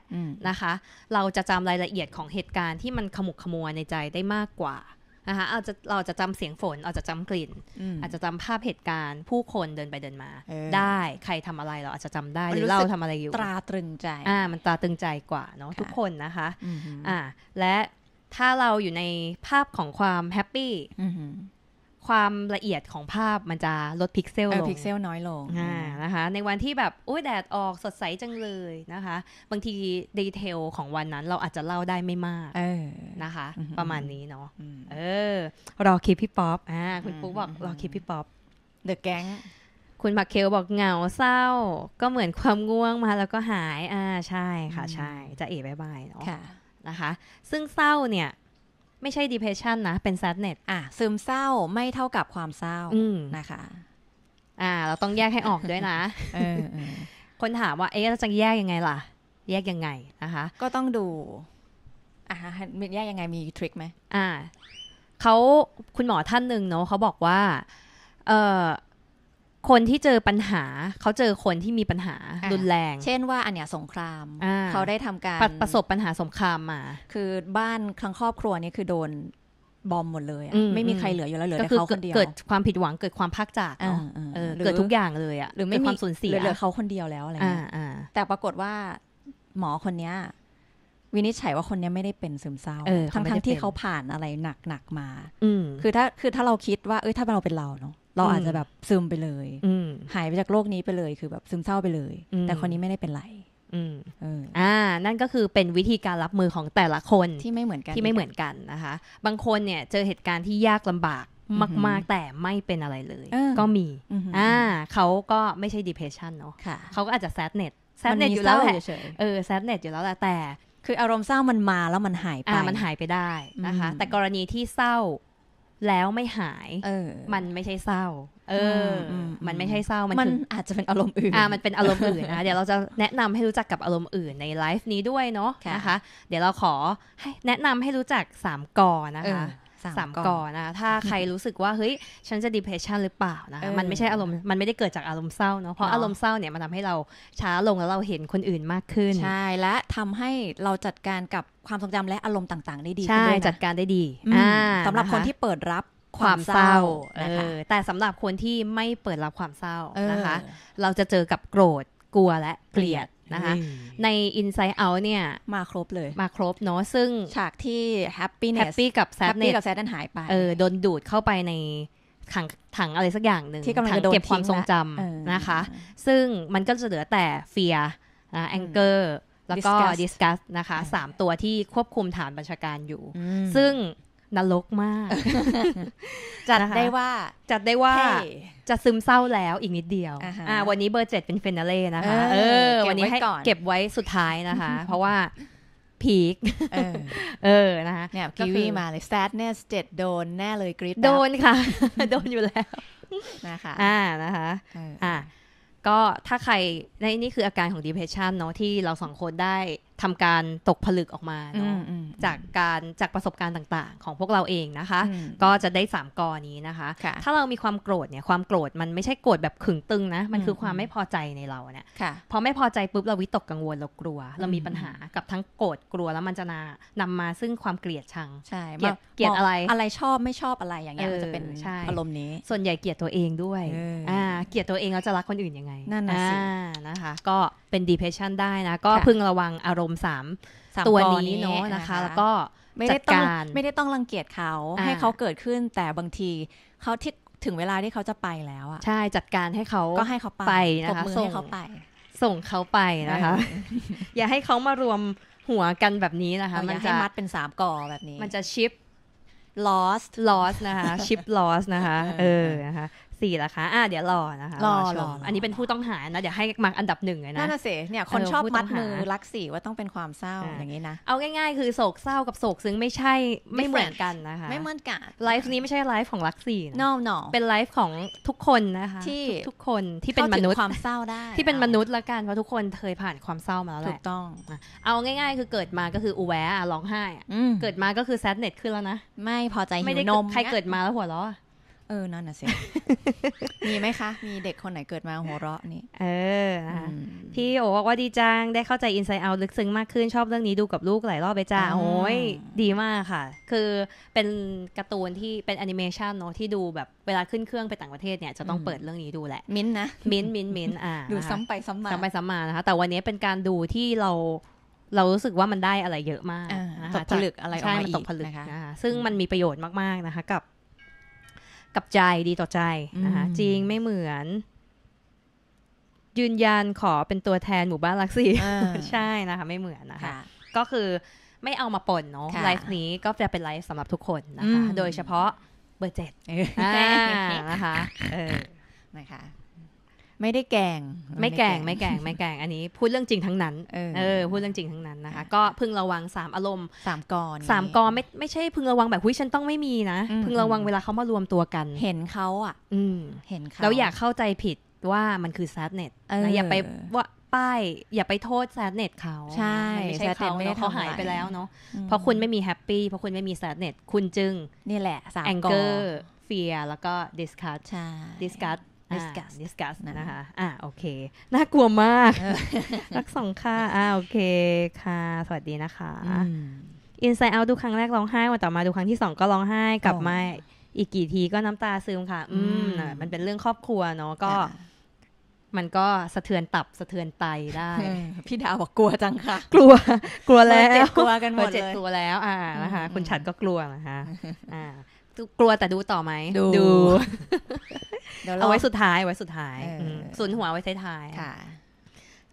นะคะ เราจะจำรายละเอียดของเหตุการณ์ที่มันขมุกขมัวในใจได้มากกว่านะคะเราจะเราจะจำเสียงฝนเราจะจำกลิ่น อาจจะจำภาพเหตุการณ์ผู้คนเดินไปเดินมา ได้ใครทำอะไรเราอาจจะจำได้หรือเราทำอะไรอยู่ตราตรึงใจ อ่า มันตราตรึงใจกว่าเนาะทุกคนนะคะอ่า และถ้าเราอยู่ในภาพของความแฮปปี้ความละเอียดของภาพมันจะลดพิกเซลลง พิกเซลน้อยลงนะคะ ในวันที่แบบโอ้ย แดดออกสดใสจังเลยนะคะ บางทีดีเทลของวันนั้นเราอาจจะเล่าได้ไม่มากนะคะ ประมาณนี้เนาะ เออ รอคลิปพี่ป๊อปอ่า คุณปุ๊กบอกรอคลิปพี่ป๊อปเดอะแก๊ง คุณมักเคลบอก เหงาเศร้า ก็เหมือนความง่วงมาแล้วก็หาย อ่า ใช่ค่ะ ใช่ จะเอ๋บายบายเนาะนะคะ ซึ่งเศร้าเนี่ยไม่ใช่ depression นะ เป็น sadness อ่ะซึมเศร้าไม่เท่ากับความเศร้านะคะ อ่า เราต้องแยกให้ออกด้วยนะ คนถามว่าเอ๊ะเราจะแยกยังไงล่ะ แยกยังไงนะคะ ก็ต้องดู อ่ะแยกยังไงมีทริคไหมอ่าเขาคุณหมอท่านหนึ่งเนาะเขาบอกว่า เออคนที่เจอปัญหาเขาเจอคนที่มีปัญหารุนแรงเช่นว่าอันเนี้ยสงคราม เขาได้ทำการปประสบปัญหาสงครามมาคือบ้านครั้งครอบครัวนี่คือโดนบอมหมดเลยไม่มีใครเหลืออยู่แล้วเหลือแต่เขาคนเดียวเกิดความผิดหวังเกิดความภาคจากเนาะเกิดทุกอย่างเลยอ่ะหรือไม่มีความสูญเสียเหลือเขาคนเดียวแล้วอะไรเงี้ยแต่ปรากฏว่าหมอคนเนี้ยวินิจฉัยว่าคนนี้ไม่ได้เป็นซึมเศร้าทั้งทั้งที่เขาผ่านอะไรหนักๆมาคือถ้าคือถ้าเราคิดว่า เอ้ยถ้าเราเป็นเราเนาะเราอาจจะแบบซึมไปเลย หายไปจากโลกนี้ไปเลย คือแบบซึมเศร้าไปเลย แต่คนนี้ไม่ได้เป็นไรอ่า นั่นก็คือเป็นวิธีการรับมือของแต่ละคนที่ไม่เหมือนกัน ที่ไม่เหมือนกันนะคะ บางคนเนี่ยเจอเหตุการณ์ที่ยากลำบากมาก ๆ แต่ไม่เป็นอะไรเลย ก็มี อ่า เขาก็ไม่ใช่ depression เนาะเขาก็อาจจะ sadness sadness อยู่แล้วแหละเออ sadness อยู่แล้วแหละแต่ คืออารมณ์เศร้ามันมาแล้วมันหายไป มันหายไปได้นะคะ แต่กรณีที่เศร้าแล้วไม่หาย เออ มันไม่ใช่เศร้า เออ มันไม่ใช่เศร้า มันอาจจะเป็นอารมณ์อื่น อ่า มันเป็นอารมณ์อื่นนะ เดี๋ยวเราจะแนะนำให้รู้จักกับอารมณ์อื่นในไลฟ์นี้ด้วยเนาะ นะคะ เดี๋ยวเราขอแนะนำให้รู้จักสามกอนะคะสามก่อนนะถ้าใครรู้สึกว่าเฮ้ยฉันจะ depression หรือเปล่านะมันไม่ใช่อารมณ์มันไม่ได้เกิดจากอารมณ์เศร้าเนาะเพราะอารมณ์เศร้าเนี่ยมันทาให้เราช้าลงแล้วเราเห็นคนอื่นมากขึ้นใช่และทำให้เราจัดการกับความทรงจำและอารมณ์ต่างๆ ได้ดีใช่จัดการได้ดีสำหรับคนที่เปิดรับความเศร้าแต่สำหรับคนที่ไม่เปิดรับความเศร้านะคะเราจะเจอกับโกรธกลัวและเกลียดนะคะใน Inside Out เนี่ย มาครบเลยมาครบเนาะซึ่งฉากที่ Happiness แฮปปี้กับแซดเนีกับแซดนั้นหายไปเออโดนดูดเข้าไปในถังถังอะไรสักอย่างหนึ่งที่กำลังเก็บความทรงจำนะคะ ซึ่งมันก็จะเหลือแต่เฟียแองเกอร์แล้วก็ดิส u ัสนะคะสามตัวที่ควบคุมฐานบัญชาการอยู่ ซึ่งนรกมาก จัดได้ว่าจัดได้ว่าจะซึมเศร้าแล้วอีกนิดเดียว อ่า วันนี้เบอร์เจ็ดเป็นเฟนเล่นะคะ เออ วันนี้ให้เก็บไว้สุดท้ายนะคะ เพราะว่า พีคเออนะคะ เนี่ยกีวีมาเลย sadness เจ็ดโดนแน่เลยกรีดโดนค่ะ โดนอยู่แล้วนะคะ อ่า นะคะ อ่า ก็ถ้าใครในนี่คืออาการของ depression เนาะที่เราสองคนได้ทำการตกผลึกออกมาเนาะจากการจากประสบการณ์ต่างๆ ของพวกเราเองนะคะ ก็จะได้ 3กรนี้นะคะคะ ถ้าเรามีความโกรธเนี่ยความโกรธมันไม่ใช่โกรธแบบขึงตึงนะมันคือความไม่พอใจในเราเนี่ยพอไม่พอใจปุ๊บเราวิตกกังวลเรากลัว เรามีปัญหากับทั้งโกรธกลัวแล้วมันจะนานมาซึ่งความเกลียดชังชเกลียดเกลียดอะไรอะไรชอบไม่ชอบอะไรอย่างเงี้ยมันจะเป็นอารมณ์นี้ส่วนใหญ่เกลียดตัวเองด้วยอ่าเกลียดตัวเองเราจะรักคนอื่นยังไงนั่นนะสินะคะ ก็เป็น depression ได้นะก็พึงระวังอารมมณ์สามตัวนี้เนาะนะคะ แล้วก็ไม่ได้ต้องไม่ได้ต้องรังเกียจเขาให้เขาเกิดขึ้น แต่บางทีเขาที่ถึงเวลาที่เขาจะไปแล้วอ่ะใช่จัดการให้เขาก็ให้เขาไปนะคะส่งเขาไป ส่งเขาไปนะคะ อย่าให้เขามารวมหัวกันแบบนี้นะคะมันจะมัดเป็นสามก่อแบบนี้ มันจะชิป lost lost นะคะชิป lost นะคะเออนะคะสี่ล่ะคะอ่าเดี๋ยวรอนะคะ รอชม อันนี้เป็นผู้ต้องหานะเดี๋ยวให้มาอันดับหนึ่งเลยนะนั่นน่ะสิเนี่ย คนชอบมัดมือรักสี่ว่าต้องเป็นความเศร้าอย่างนี้นะ เอาง่ายๆคือโศกเศร้ากับโศกซึ้งไม่ใช่ไม่เหมือนกันนะคะ ไม่เหมือนกัน ไลฟ์นี้ไม่ใช่ไลฟ์ของรักสี่นะ no no เป็นไลฟ์ของทุกคนนะคะที่ทุกคนที่เป็นมนุษย์ความเศร้าได้ที่เป็นมนุษย์ละกัน เพราะทุกคนเคยผ่านความเศร้ามาแล้วแหละถูกต้องเอาง่ายๆ คือเกิดมาก็คืออุแวะร้องไห้เกิดมาก็คือแซดเน็ตขึ้นแล้วนะ ไม่พอใจหิวนมใครเกิดมาแล้วหัวเราะเออนั่นน่ะสิ มีไหมคะ มีเด็กคนไหนเกิดมาหัวเราะนี่ เออ พี่โอบอกว่าดีจัง ได้เข้าใจอินไซต์เอาลึกซึ้งมากขึ้น ชอบเรื่องนี้ดูกับลูกหลายรอบไปจ้าโอ้ยดีมากค่ะ คือเป็นการ์ตูนที่ เป็นแอนิเมชันเนาะที่ดูแบบ เวลาขึ้นเครื่องไปต่างประเทศเนี่ย จะต้องเปิดเรื่องนี้ดูแหละมินนะมินมินมินอ่าดูซ้ำไปซ้ำมาซ้ำไปซ้ำมานะคะแต่วันนี้เป็นการดูที่เราเรารู้สึกว่ามันได้อะไรเยอะมากตกผลึกอะไรออกมาอีกนะคะซึ่งมันมีประโยชน์มากๆนะคะกับกับใจดีต่อใจนะคะจริงไม่เหมือน ยืนยันขอเป็นตัวแทนหมู่บ้านลักซี่ใช่นะคะ ไม่เหมือนนะคะ ก็คือไม่เอามาปนเนาะไลฟ์นี้ก็จะเป็นไลฟ์สำหรับทุกคนนะคะ โดยเฉพาะเบอร์เจ็ดนะคะ เออนะคะไม่ได้แกงไม่แกงไม่แกงไม่แกงอันนี้พูดเรื่องจริงทั้งนั้นเออพูดเรื่องจริงทั้งนั้นนะคะก็พึงระวังสามอารมณ์สามกรสามกรไม่ไม่ใช่พึงระวังแบบหุ้ยฉันต้องไม่มีนะ พึงระวังเวลาเขามารวมตัวกัน เห็นเขาอ่ะ อืมเห็นเขาแล้วอย่าเข้าใจผิดว่ามันคือแซดเน็ตอย่าไปว่าป้ายอย่าไปโทษแซดเน็ตเขาใช่ไม่ใช่เขาเนาะเขาหายไปแล้วเนาะเพราะคุณไม่มีแฮปปี้เพราะคุณไม่มีแซดเน็ตคุณจึงนี่แหละแองเกอร์เฟียแล้วก็ดิสคัตดิสคัต discuss discuss นะคะอ่าโอเค น่ากลัวมาก รักสองค่ะอ่าโอเคค่ะ สวัสดีนะคะ อินไซเอาดูครั้งแรกร้องไห้วันต่อมาดูครั้งที่สองก็ร้องไห้กลับมา อีกกี่ทีก็น้ำตาซึมค่ะ อืมมันเป็นเรื่องครอบครัวเนาะก็มันก็สะเทือนตับสะเทือนไตได้ พี่ดาวบอกกลัวจังค่ะ กลัว กลัวแล้วเจ็กลัวกันหมดเลยเจ็ดตัวแล้ว อ่า นะคะ คุณฉันก็กลัวนะคะ อ่ากลัวแต่ดูต่อไหมดูเอาไว้สุดท้ายไว้สุดท้ายสุนหัวไว้ท้าย ค่ะ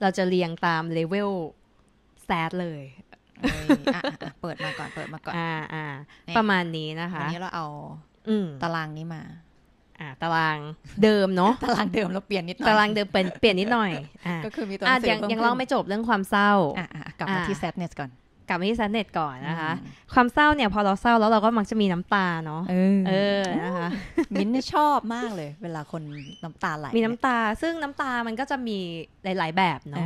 เราจะเรียงตามเลเวลแซดเลยเปิดมาก่อนเปิดมาก่อนประมาณนี้นะคะวันนี้เราเอาตารางนี้มาอตารางเดิมเนาะตารางเดิมเราเปลี่ยนนิดหน่อยตารางเดิม เปลี่ยนเปลี่ยนนิดหน่อยก็คือมีตัวเสยังยังเล่าไม่จบเรื่องความเศร้าากลับมาที่แซดเนสก่อนลับมาที่ซันเน็ตก่อนนะคะ ความเศร้าเนี่ยพอเราเศร้าแล้วเราก็มักจะมีน้ำตาเนาะเออนะคะมิ้นชอบมากเลยเวลาคนน้ำตาไหลมีน้ำตาซึ่งน้ำตามันก็จะมีหลายๆแบบเนาะ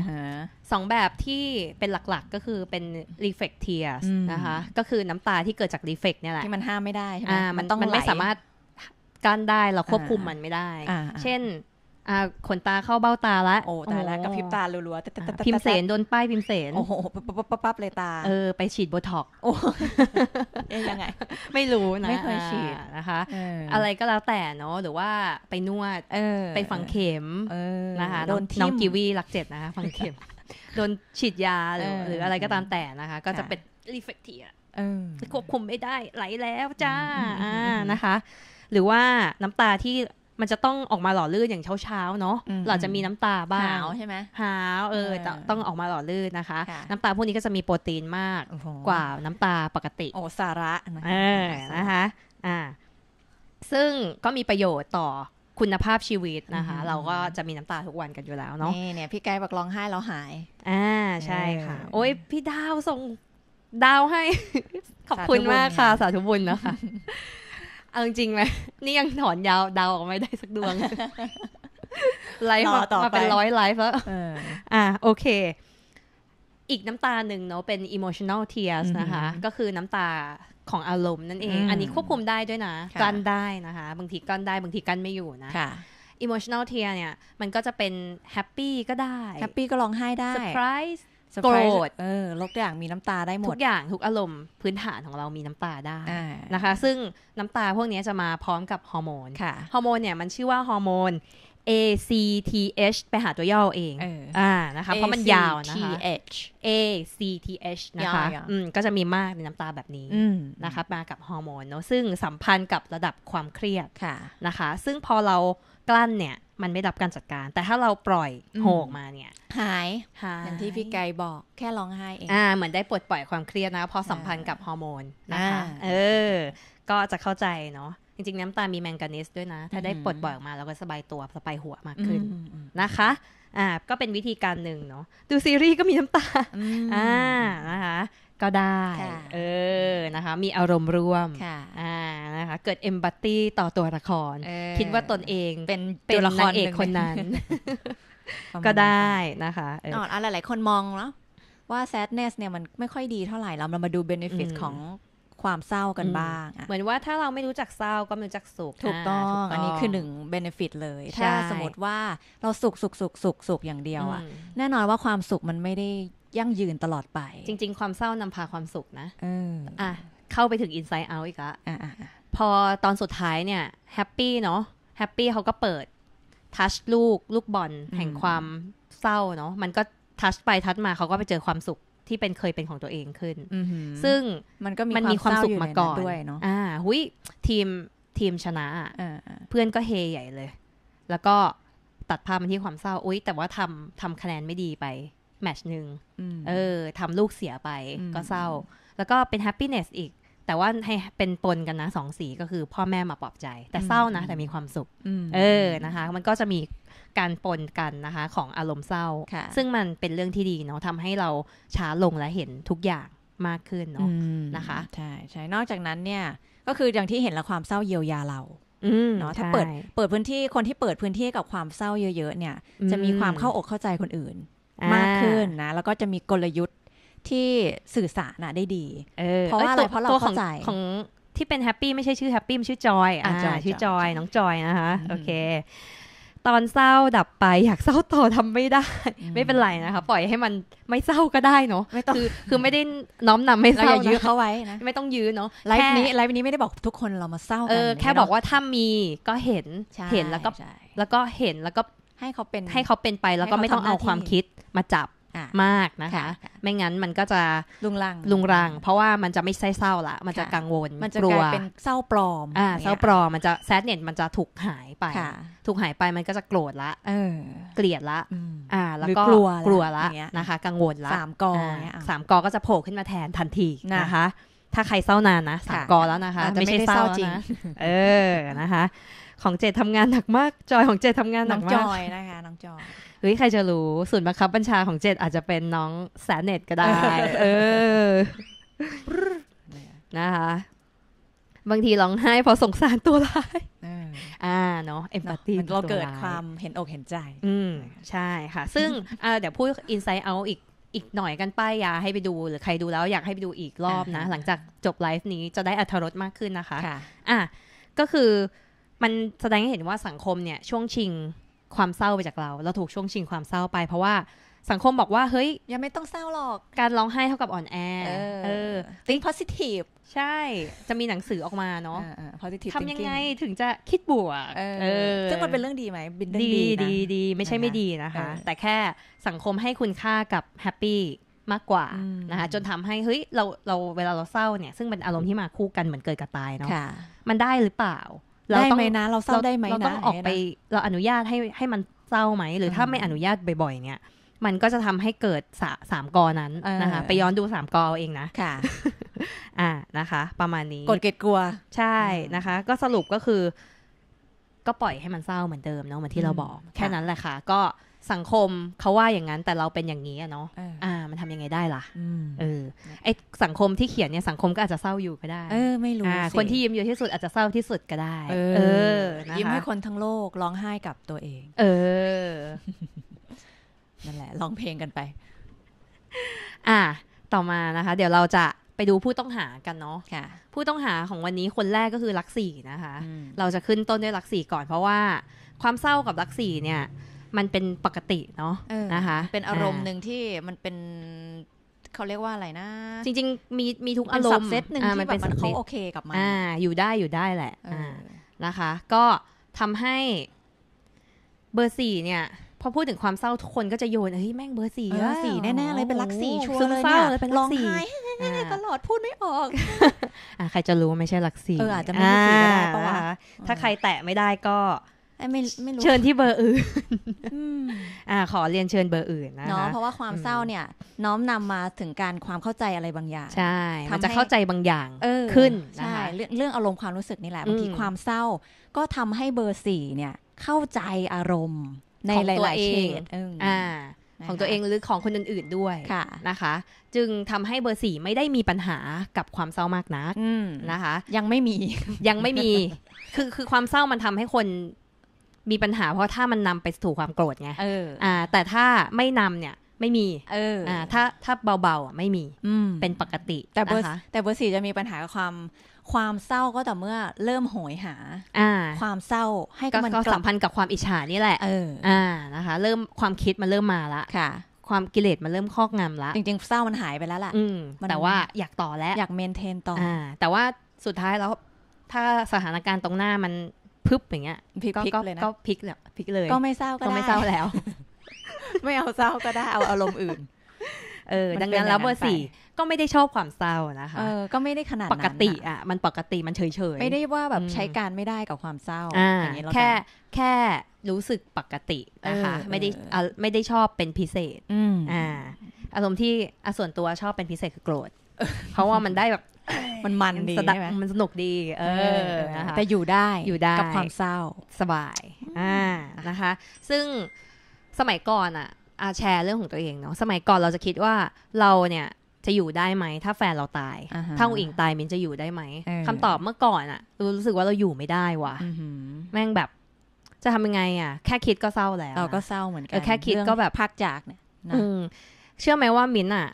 สองแบบที่เป็นหลักๆก็คือเป็น reflect tears นะคะก็คือน้ำตาที่เกิดจาก reflect เนี่ยแหละที่มันห้ามไม่ได้ใช่ไหมมันต้องมันไม่สามารถกั้นได้เราควบคุมมันไม่ได้ เช่นอ่าขนตาเข้าเบ้าตาละโอ้ตาละกับพิมตาลัวๆพิมเสนโดนป้ายพิมเสนโอ้โหปั๊บปั๊บเลยตา เออไปฉีดโบท็อกโอ้ยังไง ไม่รู้นะ ไม่เคยฉีดนะคะอะไรก็แล้วแต่เนาะหรือว่าไปนวดเออไปฝังเข็มนะคะโดนน้องกีวีหลักเจ็ดนะคะ ฝังเข็มโดนฉีดยา หรืออะไรก็ตามแต่นะคะ ก็จะเป็นรีเฟกตีอะควบคุมไม่ได้ไหลแล้วจ้านะคะ หรือว่าน้ำตาที่มันจะต้องออกมาหล่อลื่นอย่างเช้าเช้าเนาะเราจะมีน้ำตาบ้างหาวใช่ไหมหาวเออต้องออกมาหล่อลื่นนะคะ น้ำตาพวกนี้ก็จะมีโปรตีนมากกว่าน้ำตาปกติ โอสาระนะคะอ่า ซึ่งก็มีประโยชน์ต่อคุณภาพชีวิตนะคะ เราก็จะมีน้ำตาทุกวันกันอยู่แล้วเนาะนี่เนี่ย พี่ไกบอกร้องไห้เราหายอ่าใช่ค่ะ โอ้ยพี่ดาวส่งดาวให้ขอบคุณมากค่ะสาธุบุญนะคะเอาจริงไหมนี่ยังถอนยาวดาวออกไม่ได้สักดวง ไลฟ์มาเป็นร้อยไลฟ์แล้วอ่าโอเค อีกน้ำตาหนึ่งเนาะเป็น emotional tears นะคะ ก็คือน้ำตาของอารมณ์นั่นเอง อันนี้ควบคุมได้ด้วยนะ กั้นได้นะคะบางทีกั้นได้บางทีกั้นไม่อยู่นะ emotional tear เนี่ย มันก็จะเป็น happy ก็ได้ happy ก็ร้องไห้ได้ surprise โกรธเออลบทุกอย่างมีน้ำตาได้หมดทุกอย่างทุกอารมณ์พื้นฐานของเรามีน้ำตาได้นะคะ ซึ่งน้ำตาพวกนี้จะมาพร้อมกับฮอร์โมนค่ะฮอร์โมนเนี่ยมันชื่อว่าฮอร์โมน ACTH ไปหาตัวย่อเองอ่านะคะเพราะมันยาวนะคะ ACTH นะคะอืมก็จะมีมากในน้ำตาแบบนี้นะคะมากับฮอร์โมนเนาะซึ่งสัมพันธ์กับระดับความเครียดนะคะ ซึ่งพอเรากลั้นเนี่ย มันไม่รับการจัดการ แต่ถ้าเราปล่อยโหกมาเนี่ย หายหายอย่างที่พี่ไกบอกแค่ร้องไห้เองอ่าเหมือนได้ปลดปล่อยความเครียดนะ พอสัมพันธ์กับฮอร์โมนนะคะเออก็จะเข้าใจเนาะจริงๆน้ำตามีแมงกานิส ด้วยนะ ถ้าได้ปลดปล่อยออกมาเราก็สบายตัว สบายหัวมากขึ้นนะคะอ่าก็เป็นวิธีการหนึ่งเนาะดูซีรีส์ก็มีน้ำตาอ่านะคะก็ได้ เออ นะคะ มีอารมณ์ร่วมอ่านะคะ เกิดเอมบัตตี้ต่อตัวละคร คิดว่าตนเองเป็นตัวละครเอกคนนั้น ก็ได้นะคะอ๋อหลายๆ คนมองเนาะว่า sadness เนี่ยมันไม่ค่อยดีเท่าไหร่ เราเรามาดู benefit ของความเศร้ากันบ้าง เหมือนว่าถ้าเราไม่รู้จักเศร้าก็ไม่รู้จักสุข ถูกต้อง อันนี้คือหนึ่งเบนฟิตเลย ถ้าสมมติว่าเราสุขสุขสุขสุขสุขอย่างเดียวอ่ะ แน่นอนว่าความสุขมันไม่ได้ยั่งยืนตลอดไป จริง ๆความเศร้านำพาความสุขนะอ่ะเข้าไปถึง Inside Out อีกละพอตอนสุดท้ายเนี่ยแฮปปี้เนาะแฮปปี้เขาก็เปิดทัชลูกลูกบอลแห่งความเศร้าเนาะมันก็ทัชไปทัชมาเขาก็ไปเจอความสุขที่เป็นเคยเป็นของตัวเองขึ้นซึ่งมันก็มันมีความสุขมาก่อนด้วยเนาะอ่าหุยทีมทีมชนะเพื่อนก็เฮใหญ่เลย แล้วก็ตัดภาพมาที่ความเศร้าอุ้ยแต่ว่าทำทำคะแนนไม่ดีไปแมชหนึ่งเออทำลูกเสียไปก็เศร้า แล้วก็เป็นแฮปปี้เนสอีก แต่ว่าให้เป็นปนกันนะสองสีก็คือพ่อแม่มาปลอบใจ แต่เศร้านะ แต่มีความสุข เออนะคะ มันก็จะมีการปนกันนะคะ ของอารมณ์เศร้า ซึ่งมันเป็นเรื่องที่ดีเนาะทำให้เราช้าลงและเห็นทุกอย่างมากขึ้นเนาะนะคะ ใช่ใช่นอกจากนั้นเนี่ย ก็คืออย่างที่เห็นละความเศร้าเยียวยาเราเนาะถ้าเปิดเปิดพื้นที่คนที่เปิดพื้นที่กับความเศร้าเยอะ ๆ เนี่ย จะมีความเข้าอกเข้าใจคนอื่นมากขึ้นนะ แล้วก็จะมีกลยุทธ์ที่สื่อสารนะได้ดีเพราะว่าอะไรเพราะเราเข้าใจของที่เป็นแฮปปี้ไม่ใช่ชื่อแฮปปี้มชื่อจอยอ่าชื่อจอยน้องจอยนะคะโอเคตอนเศร้าดับไปอยากเศร้าต่อทำไม่ได้ ไม่เป็นไรนะคะปล่อยให้มันไม่เศร้าก็ได้เนาะคือ คือไม่ได้น้อมนำไม่เศร้าอย่ายื้อเขาไว้นะไม่ต้องยื้อเนาะไลฟ์นี้ไลฟ์นี้ไม่ได้บอกทุกคนเรามาเศร้ากันแค่บอกว่าถ้ามีก็เห็นเห็นแล้วก็ แล้วก็เห็นแล้วก็ให้เขาเป็นให้เขาเป็นไปแล้วก็ไม่ต้องเอาความคิดมาจับมากนะคะ ไม่งั้นมันก็จะลุงรังลุงรัง เพราะว่ามันจะไม่ใช่เศร้าละมันจะกังวลมันจะกลายเป็นเศร้าปลอมอ่าเศร้าปลอมมันจะแซดเน็ตมันจะถูกหายไปถูกหายไปมันก็จะโกรธละเกลียดละอ่า แล้วก็กลัวกลัวละนะคะกังวลละสามกอสามกอก็จะโผล่ขึ้นมาแทนทันทีนะคะ ถ้าใครเศร้านานนะสามกอแล้วนะคะไม่ใช่เศร้าจริงเออนะคะของเจดทำงานหนักมาก จอยของเจดทำงานหนักมาก น้องจอยนะคะน้องจอยเฮ้ยใครจะรู้ส่วนบังคับบัญชาของเจดอาจจะเป็นน้องแสนเน็ตก็ได้ เออ นะคะบางทีร้องไห้เพราะสงสารตัวร้ายอ่า เนาะเอมพัตตีเราเกิดความเห็นอกเห็นใจ อืม ใช่ค่ะ ซึ่งเดี๋ยวพูดอินไซต์เอาอีก อีกหน่อยกันป้ายยาให้ไปดู หรือใครดูแล้วอยากให้ไปดูอีกรอบนะหลังจากจบไลฟ์นี้จะได้อัธรสมากขึ้นนะคะอ่ะก็คือมันแสดงให้เห็นว่าสังคมเนี่ย ช่วงชิงความเศร้าไปจากเรา เราถูกช่วงชิงความเศร้าไป เพราะว่าสังคมบอกว่าเฮ้ยยังไม่ต้องเศร้าหรอก การร้องไห้เท่ากับอ่อนแอเออ think positive ใช่จะมีหนังสือออกมาเนาะโพ s ิทีฟทำยังไงถึงจะคิดบวกเออซึ่งมันเป็นเรื่องดีไหมเป็นดีดีดี ไม่ใช่ไม่ดีนะคะ แต่แค่สังคมให้คุณค่ากับแฮปปี้มากกว่านะคะจนทำให้เฮ้ยเราเราเวลาเราเศร้าเนี่ยซึ่งเป็นอารมณ์ที่มาคู่กันเหมือนเกิดกับตายเนาะมันได้หรือเปล่าเราต้องไหมนะเราเศร้าได้ไหมนะเราต้องออกไป เราอนุญาตให้ให้มันเศร้าไหม หรือถ้าไม่อนุญาตบ่อยๆเนี่ยมันก็จะทำให้เกิดสาสามกอนั้น นะคะ ไปย้อนดูสามกอเองนะค่ะ อ่านะคะ ประมาณนี้ กดเกตกลัว ใช่นะคะ ก็สรุปก็คือ ก็ปล่อยให้มันเศร้าเหมือนเดิมเนาะเหมือนที่เราบอก แค่นั้นแหละค่ะ ก็สังคมเขาว่าอย่างนั้นแต่เราเป็นอย่างนี้อะเนาะอ่า มันทำยังไงได้ล่ะเออไอสังคมที่เขียนเนี่ยสังคมก็อาจจะเศร้าอยู่ก็ได้เออไม่รู้คนที่ยิ้มเยอะที่สุดอาจจะเศร้าที่สุดก็ได้เออยิ้มให้คนทั้งโลกร้องไห้กับตัวเอง เออนั่นแหละร้องเพลงกันไป อ่า ต่อมานะคะเดี๋ยวเราจะไปดูผู้ต้องหากันเนาะผู้ต้องหาของวันนี้คนแรกก็คือลักสี่นะคะ เราจะขึ้นต้นด้วยลักสี่ก่อน เพราะว่าความเศร้ากับลักสี่เนี่ยมันเป็นปกติเนาะนะคะ เป็นอารมณ์หนึ่งที่มันเป็นเขาเรียกว่าอะไรนะจริง ๆ มีมีทุกอารมณ์เซตหนึ่งที่แบบมันเขาโอเคกับมันอาอยู่ได้อยู่ได้แหละอนะคะ ก็ทำให้เบอร์สี่เนี่ย พอพูดถึงความเศร้าทุกคนก็จะโยนเฮ้ยแม่งเบอร์สี่เบอ์สี่แน่ๆเลยเป็นรักสี่ชัวร์เลยเนี่ยเป็นรักสี่ตลอดพูดไม่ออกอใครจะรู้ไม่ใช่รักสี่เอออาจจะไม่รักสี่ก็ได้ปะวะถ้าใครแตะไม่ได้ก็ไม่ไม่รู้เชิญที่เบอร์อื่นอ่า ขอเรียนเชิญเบอร์อื่นนะเนาะเพราะว่าความเศร้าเนี่ยน้อมนำมาถึงการความเข้าใจอะไรบางอย่าง ใช่มันจะเข้าใจบางอย่างขึ้นใช่เรื่องอารมณ์ความรู้สึกนี่แหละบางทีความเศร้า ก็ทำให้เบอร์สี่เนี่ย เข้าใจอารมณ์ในหลายๆเฉดอ่า ของตัวเองหรือของคนอื่น ๆด้วยะนะคะ จึงทำให้เบอร์สี่ไม่ได้มีปัญหากับความเศร้ามากนักนะคะ ยังไม่มียังไม่มีคือคือความเศร้ามันทำให้คนมีปัญหาเพราะถ้ามันนำไปสู่ความโกรธไงเออ อ่า แต่ถ้าไม่นำเนี่ยไม่มี เอออ่า ถ้าถ้าเบาๆไม่มีเป็นปกติแต่เบอร์แต่เบอร์สี่จะมีปัญหาความ ความเศร้าก็แต่เมื่อเริ่มโหยหา อ่า ความเศร้าให้มันก็สัมพันธ์กับความอิจฉานี่แหละเออ อ่านะคะ เริ่มความคิดมันเริ่มมาละค่ะ ความกิเลสมันเริ่มคอกงำละ จริงๆ เศร้ามันหายไปแล้วล่ะ อืมแต่ว่าอยากต่อแล้วอยากเมนเทนต่ออ่า แต่ว่าสุดท้ายแล้วถ้าสถานการณ์ตรงหน้ามันพึบอย่างเงี้ยพลิกเลยนะก็พลิกเลยพลิกเลย ก็ไม่เศร้าก็ไม่เศร้าแล้ว ไม่เอาเศร้าก็ได้เอาอารมณ์อื่นเออดังนั้นแล้วเบอร์สี่ก็ไม่ได้ชอบความเศร้านะคะเออก็ไม่ได้ขนาดปกติ อ่ะมันปกติมันเฉยเฉยไม่ได้ว่าแบบใช้การไม่ได้กับความเศร้าอย่างเงี้ยแค่แค่รู้สึกปกตินะคะไม่ได้ไม่ได้ชอบเป็นพิเศษอ่า อารมณ์ที่ส่วนตัวชอบเป็นพิเศษคือโกรธเพราะว่ามันได้แบบมันมันดีมันสนุกดีเออ แต่อยู่ได้อยู่ได้กับความเศร้าสบายอ่านะคะ ซึ่งสมัยก่อนอ่ะอาแชร์เรื่องของตัวเองเนาะสมัยก่อนเราจะคิดว่าเราเนี่ย จะอยู่ได้ไหม ถ้าแฟนเราตายถ้าอุ๋ิงตายมินจะอยู่ได้ไหมคำตอบเมื่อก่อนอ่ะ รู้สึกว่าเราอยู่ไม่ได้ว่ะแม่งแบบจะทำยังไง อ่ะ แค่คิดก็เศร้าแล้ว เราก็เศร้าเหมือนกันแค่คิดก็แบบพักจากเนี่ยเชื่อไหมว่ามินอ่ะ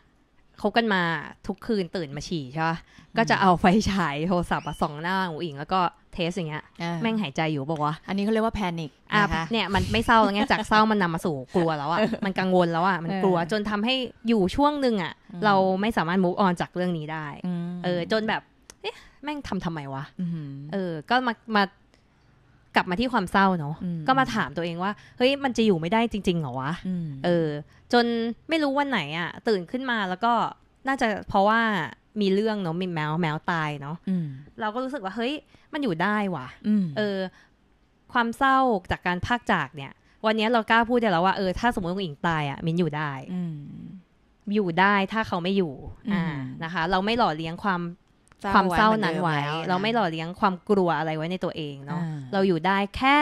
คบกันมาทุกคืนตื่นมาฉี่ใช่ปะก็จะเอาไฟฉายโทรศัพท์ส่องหน้าหูอิงแล้วก็เทสอย่างเงี้ยแม่งหายใจอยู่บอกว่าอันนี้เขาเรียกว่าแพนิคอะเนี่ยมันไม่เศร้าแล้วไงจากเศร้ามันนำมาสู่กลัวแล้วอ่ะมันกังวลแล้วอ่ะมันกลัวจนทำให้อยู่ช่วงหนึ่งอ่ะ เราไม่สามารถมูฟออนจากเรื่องนี้ได้เออ จนแบบเแม่งทำทำไมวะเออ ก็มามากลับมาที่ความเศร้าเนาะก็มาถามตัวเองว่า เฮ้ยมันจะอยู่ไม่ได้จริงๆ เหรอวะเออจนไม่รู้วันไหนอะตื่นขึ้นมาแล้วก็น่าจะเพราะว่ามีเรื่องเนาะมีแมวแมวตายเนาะเราก็รู้สึกว่าเฮ้ย มันอยู่ได้ว่ะเออ ความเศร้าจากการพากจากเนี่ย วันนี้เรากล้าพูดได้แล้วว่า เออถ้าสมมติคุณอิงตายอะ่ะมินอยู่ได้อยู่ได้ถ้าเขาไม่อยู่อ่านะคะ เราไม่หล่อเลี้ยงความความเศร้านั้นไว้เราไม่หล่อเลี้ยงความกลัวอะไรไว้ในตัวเองเนาะเราอยู่ได้แค่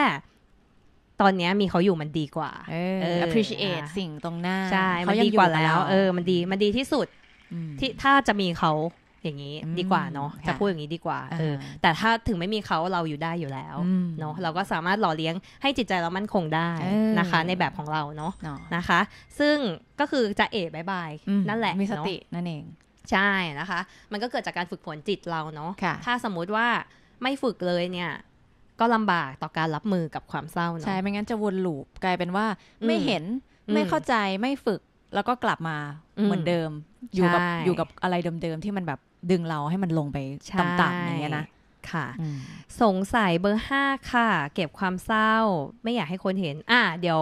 ตอนนี้มีเขาอยู่มันดีกว่า เออ appreciate สิ่งตรงหน้าใช่มันดีกว่าแล้ว เออ มันดี มันดีที่สุดที่ถ้าจะมีเขาอย่างนี้ดีกว่าเนาะ จะพูดอย่างนี้ดีกว่า เออ แต่ถ้าถึงไม่มีเขาเราอยู่ได้อยู่แล้ว เนาะ เราก็สามารถหล่อเลี้ยงให้จิตใจเรามั่นคงได้นะคะในแบบของเราเนาะนะคะ ซึ่งก็คือจะเอ๋บายบายนั่นแหละมีสตินั่นเอง ใช่นะคะ มันก็เกิดจากการฝึกฝนจิตเราเนาะ ถ้าสมมุติว่าไม่ฝึกเลยเนี่ยก็ลำบากต่อการรับมือกับความเศร้าเนาะใช่ไม่งั้นจะวนลูปกลายเป็นว่าไม่เห็น ไม่เข้าใจไม่ฝึก แล้วก็กลับมาเหมือนเดิม อยู่กับอยู่กับอะไรเดิมๆที่มันแบบดึงเราให้มันลงไป ต่ำๆอย่างเงี้ยนะ ค่ะ สงสัยเบอร์ห้าค่ะ เก็บความเศร้า ไม่อยากให้คนเห็น อ่ะเดี๋ยว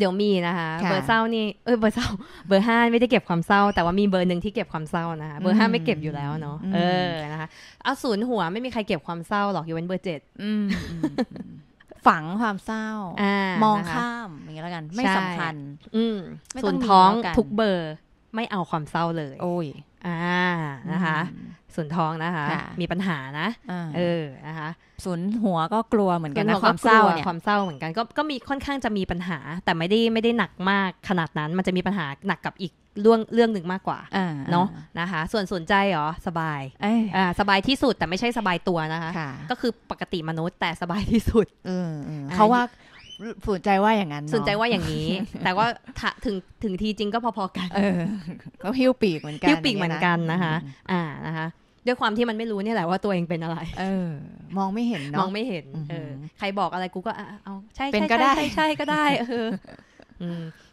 เดี๋ยวมีนะคะ เบอร์เศร้านี่เออเบอร์เศร้าเบอร์ห้าไม่ได้เก็บความเศร้า แต่ว่ามีเบอร์หนึ่งที่เก็บความเศร้านะคะ เบอร์ห้าไม่เก็บอยู่แล้วเนาะเออนะคะเอาศูนย์หัวไม่มีใครเก็บความเศร้าหรอกอยู่เป็นเบอร์เจ็ดฝังความเศร้ามองข้ามอย่างนี้แล้วกันไม่สำคัญ อืศูนย์ท้อง ทุกเบอร์ไม่เอาความเศร้าเลย โอ้ย อ่านะคะนท้องนะคะ มีปัญหานะเออนะคะสุนหัวก็กลัวเหมือนกันนะความเศร้าเนี่ยความเศร้าเหมือนกันก็ก็มีค่อนข้างจะมีปัญหาแต่ไม่ได้ไม่ได้หนักมากขนาดนั้นมันจะมีปัญหาหนักกับอีกเรื่องเรื่องหนึ่งมากกว่าเนาะนะคะ ส่วนสนใจหรอสบายอ่าสบายที่สุดแต่ไม่ใช่สบายตัวนะคะ ก็คือปกติมนุษย์ แต่สบายที่สุดเขาว่าสนใจว่าอย่างนั้นสนใจว่าอย่างนี้ แต่ว่าถึงถึงทีจริงก็พอ ๆกัน เออก็หิ้วปีกเหมือนกันหิ้วปีกเหมือนกันนะคะ อ่านะคะด้วยความที่มันไม่รู้นี่แหละว่า ตัวเองเป็นอะไร เออ มองไม่เห็นเนาะมองไม่เห็น เออ ใครบอกอะไรกูก็ เอา ใช่ใช่ใช่ใช่ก็ได้ เออ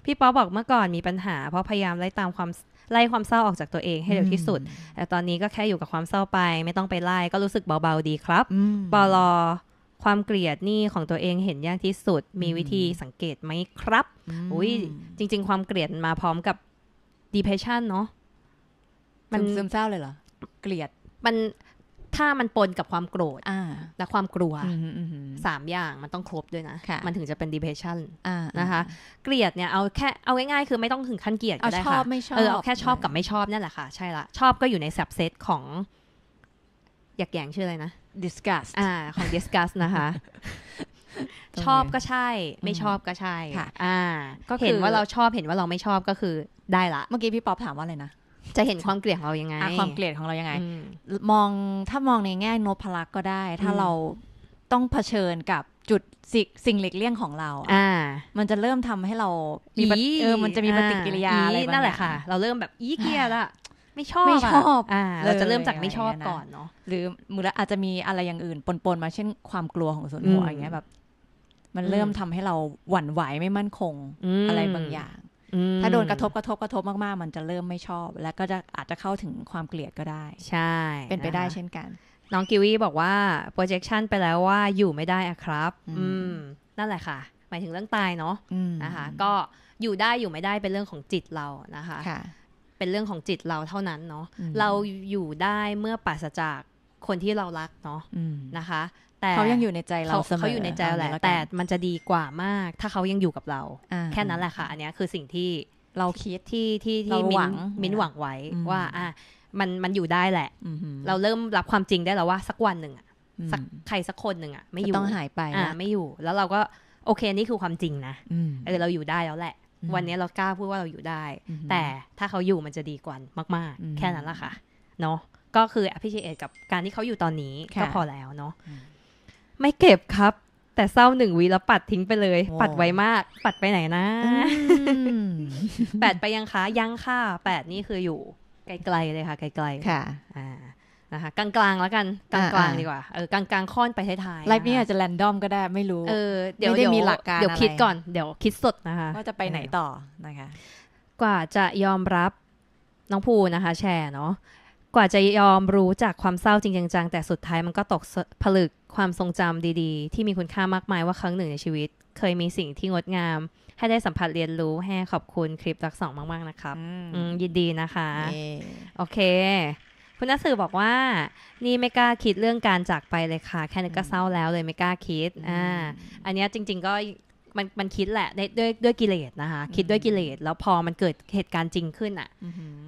พี่ป๊อบอกเมื่อก่อนมีปัญหาเพราะพยายามไล่ตามความไล่ความเศร้าออกจากตัวเองให้เร็วที่สุด แต่ตอนนี้ก็แค่อยู่กับความเศร้าไป ไม่ต้องไปไล่ก็รู้สึกเบา ๆ ดีครับปลอความเกลียดนี่ของตัวเองเห็นยากที่สุด มีวิธีสังเกตไหมครับ อุ้ยจริง ๆ ความเกลียดมาพร้อมกับ depression เนาะมันซึมเศร้าเลยเหรอ เกลียดมันถ้ามันปนกับความโกรธและความกลัวสามอย่างมันต้องครบด้วยนะ มันถึงจะเป็น depression นะคะ เกลียดเนี่ยเอาแค่เอาง่ายๆ คือไม่ต้องถึงขั้นเกลียดก็ได้ค่ะ เออเอาแค่ชอบกับไม่ชอบนั่นแหละค่ะ ใช่ละ ชอบก็อยู่ในสับเซตของ อยากแยงชื่ออะไรนะ disgust อ่าของ disgust นะคะ ชอบก็ใช่ ไม่ชอบก็ใช่อ่า ก็เห็นว่าเราชอบเห็นว่าเราไม่ชอบก็คือได้ละ เมื่อกี้พี่ป๊อปถามว่าอะไรนะจะเห็นความเกลียดของเรายังไงความเกลียดของเรายังไง มองถ้ามองในแง่นพลักษ์ก็ได้ ถ้าเราต้องเผชิญกับจุดสิสิ่งหล็กเลี่ยงของเราอ่า มันจะเริ่มทำให้เรา มี เออ มันจะมีปฏิกิริยาอะไรนั่นแหละค่ะ เราเริ่มแบบอีเกียละไม่ชอบไม่ชอบอ่า เราจะเริ่มจากไม่ชอบก่อนเนาะ หรือมือละอาจจะมีอะไรอย่างอื่นปนๆมา เช่นความกลัวของส่วนหัวอย่างเงี้ยแบบ มันเริ่มทำให้เราหวั่นไหวไม่มั่นคงอะไรบางอย่างถ้าโดนกระทบกระทบกระทบมากๆ มันจะเริ่มไม่ชอบ และก็จะอาจจะเข้าถึงความเกลียดก็ได้ ใช่ เป็นไปได้เช่นกัน น้องกิวีบอกว่า projection ไปแล้วว่าอยู่ไม่ได้อะครับ อืม นั่นแหละค่ะ หมายถึงเรื่องตายเนาะนะคะ ก็อยู่ได้อยู่ไม่ได้เป็นเรื่องของจิตเรานะคะคะเป็นเรื่องของจิตเราเท่านั้นเนาะเราอยู่ได้เมื่อปราศจากคนที่เรารักเนาะนะคะแต่เขายังอยู่ในใจเราเสมอเขาอยู่ในใจแหละ แต่มันจะดีกว่ามากถ้าเขายังอยู่กับเราแค่นั้นแหละค่ะ อันนี้คือสิ่งที่เราคิดที่ที่ที่มินมินหวังไว้ ว่า อ่ะมันมันอยู่ได้แหละเราเริ่มรับความจริงได้แล้วว่าสักวันหนึ่งอะสักใครสักคนหนึ่งอ่ะไม่อยู่ต้องหายไปอ่ะไม่อยู่แล้วเราก็โอเคนี่คือความจริงนะเออเราอยู่ได้แล้วแหละ วันนี้เรากล้าพูดว่าเราอยู่ได้ แต่ถ้าเขาอยู่มันจะดีกว่ามากๆ แค่นั้นแหละค่ะ เนาะก็คือ appreciate กับการที่เขาอยู่ตอนนี้ก็พอแล้วเนาะไม่เก็บครับ แต่เศร้าหนึ่งวีแล้วปัดทิ้งไปเลย ปัดไวมาก ปัดไปไหนนะแปดไปยังคะยังค่ะแปดนี่คืออยู่ ไกลๆเลยค่ะไกลๆค่ะอ่านะคะกลางๆแล้วกันกลางๆดีกว่า เออกลางๆค่อนไปท้ายๆไลฟ์นี้อาจจะแรนดอมก็ได้ไม่รู้เออเดี๋ยวมีหลักการเดี๋ยวคิดก่อนเดี๋ยวคิดสดนะคะว่าจะไปไหนต่อนะคะ กว่าจะยอมรับน้องภูนะคะ แชร์เนาะกว่าจะยอมรู้จากความเศร้าจริงจังแต่สุดท้ายมันก็ตกผลึกความทรงจำดี ๆ ที่มีคุณค่ามากมายว่าครั้งหนึ่งในชีวิต เคยมีสิ่งที่งดงาม ให้ได้สัมผัสเรียนรู้ ให้ขอบคุณคลิปรักสองมาก ๆ นะครับยินดีนะคะ โอเค คุณนักสื่อบอกว่า นี่ไม่กล้าคิดเรื่องการจากไปเลยค่ะ แค่นี้ก็เศร้าแล้วเลย ไม่กล้าคิดอ่าอันนี้จริง ๆ ก็มันมันคิดแหละด้วยด้วยกิเลสนะคะ คิดด้วยกิเลสแล้วพอมันเกิดเหตุการณ์จริงขึ้นอ่ะ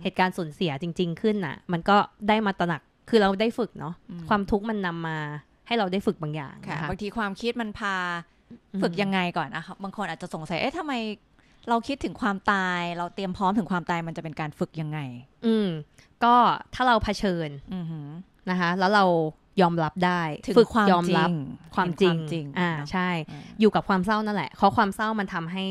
เหตุการณ์สูญเสียจริง ๆขึ้นอ่ะ มันก็ได้มาตระหนักคือเราได้ฝึกเนาะความทุกข์มันนำมาให้เราได้ฝึกบางอย่างค่ะบางทีความคิดมันพาฝึกยังไงก่อนอะคะ บางคนอาจจะสงสัย เอ๊ะทำไม เราคิดถึงความตาย เราเตรียมพร้อมถึงความตายมันจะเป็นการฝึกยังไง อืม ก็ถ้าเราเผชิญนะคะ แล้วเรายอมรับได้ ฝึกความยอมรับความจริงจริง อ่า ใช่ อยู่กับความเศร้านั่นแหละ เพราะความเศร้ามันทำให้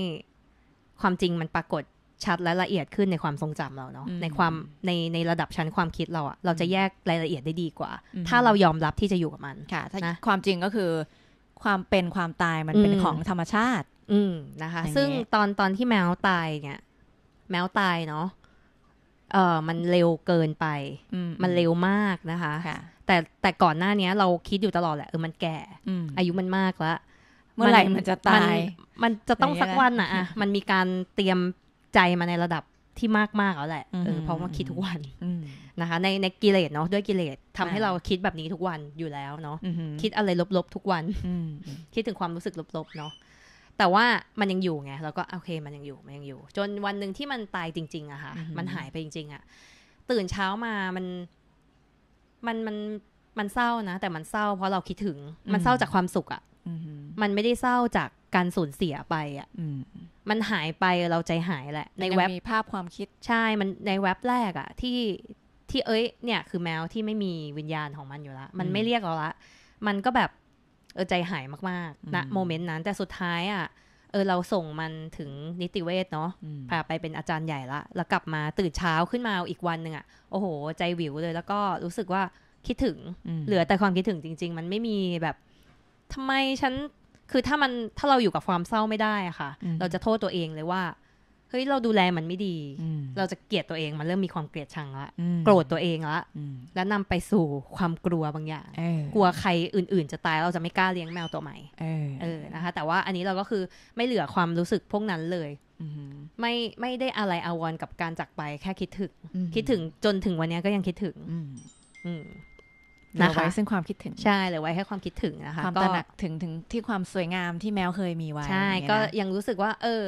ความจริงมันปรากฏชัดและละเอียดขึ้นในความทรงจำเราเนาะในความในในระดับชั้นความคิดเราอะเราจะแยกรายละเอียดได้ดีกว่า ถ้าเรายอมรับที่จะอยู่กับมันค่ะนะความจริงก็คือ ความเป็นความตายมันเป็นของธรรมชาติ อืมนะคะ ซึ่งตอนตอนที่แมวตายเนี่ยแมวตายเนาะเออมันเร็วเกินไปมันเร็วมากนะคะคะแต่แต่ก่อนหน้านี้เราคิดอยู่ตลอดแหละเออมันแก่อายุมันมากแล้วเมื่อไหร่มันจะตาย มันจะต้องสักวันอ่ะมันมีการเตรียมใจมาในระดับที่มากมากแล้วแหละเออเพราะว่าคิดทุกวันนะคะ ในในกิเลสเนาะด้วยกิเลสทำให้เราคิดแบบนี้ทุกวันอยู่แล้วเนาะคิดอะไรลบๆทุกวันคิดถึงความรู้สึกลบๆเนาะแต่ว่ามันยังอยู่ไงเราก็โอเค มันยังอยู่มันยังอยู่ จนวันหนึ่งที่มันตายจริง ๆอะค่ะมันหายไปจริงๆอะตื่นเช้ามามันมันมันมันเศร้านะแต่มันเศร้า เพราะเราคิดถึง มันเศร้าจากความสุขอะมันไม่ได้เศร้าจากการสูญเสียไปอะมันหายไปเราใจหายแหละ ในเว็บมีภาพความคิดใช่มันในเว็บแรกอะที่ที่เอ้ย เนี่ย คือแมวที่ไม่มีวิญญาณของมันอยู่ละ มันไม่เรียกเราละ มันก็แบบ เออใจหายมากๆณโมเมนต์นั้น แต่สุดท้ายอะเออเราส่งมันถึงนิติเวชเนาะพาไปเป็นอาจารย์ใหญ่ละแล้วกลับมาตื่นเช้าขึ้นมาอีกวันหนึ่งอะโอ้โหใจวิวเลย แล้วก็รู้สึกว่าคิดถึงเหลือแต่ความคิดถึงจริง ๆ มันไม่มีแบบทำไมฉันคือถ้ามันถ้าเราอยู่กับความเศร้าไม่ได้อะค่ะ เราจะโทษตัวเองเลยว่าเฮ้ยเราดูแลมันไม่ดีเราจะเกลียดตัวเองมันเริ่มมีความเกลียดชังละโกรธตัวเองละแล้วนำไปสู่ความกลัวบางอย่างกลัวใครอื่น ๆ จะตายเราจะไม่กล้าเลี้ยงแมวตัวใหม่เออนะคะแต่ว่าอันนี้เราก็คือไม่เหลือความรู้สึกพวกนั้นเลยไม่ไม่ได้อะไรอาวรกับการจากไปแค่คิดถึงคิดถึงจนถึงวันนี้ก็ยังคิดถึงนะคะไว้ซึ่งความคิดถึงใช่เหลือไว้แค่ความคิดถึงนะคะความตระหนักถึงถึงที่ความสวยงามที่แมวเคยมีไว้ใช่ก็ยังรู้สึกว่า เออ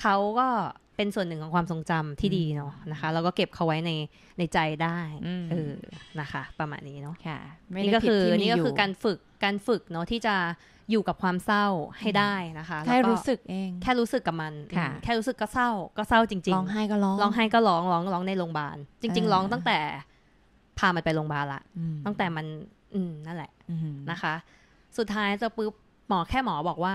เขาก็เป็นส่วนหนึ่งของความทรงจำที่ดีเนาะนะคะแล้วก็เก็บเขาไว้ในในใจได้เออนะคะ ประมาณนี้เนาะค่ะ นี่ก็คือนี่ก็คือการฝึกการฝึกเนาะที่จะอยู่กับความเศร้าให้ได้นะคะแค่รู้สึกเองแค่รู้สึกกับมันแค่รู้สึกก็เศร้าก็เศร้า จริงๆร้องไห้ก็ร้องร้องไห้ก็ร้องร้องร้องในโรงพยาบาลจริงๆร้องตั้งแต่พา มันไป โรงพยาบาลละตั้งแต่มัน อืนั่นแหละ นะคะ สุดท้ายจะปุ๊บ หมอ แค่ หมอ บอกว่า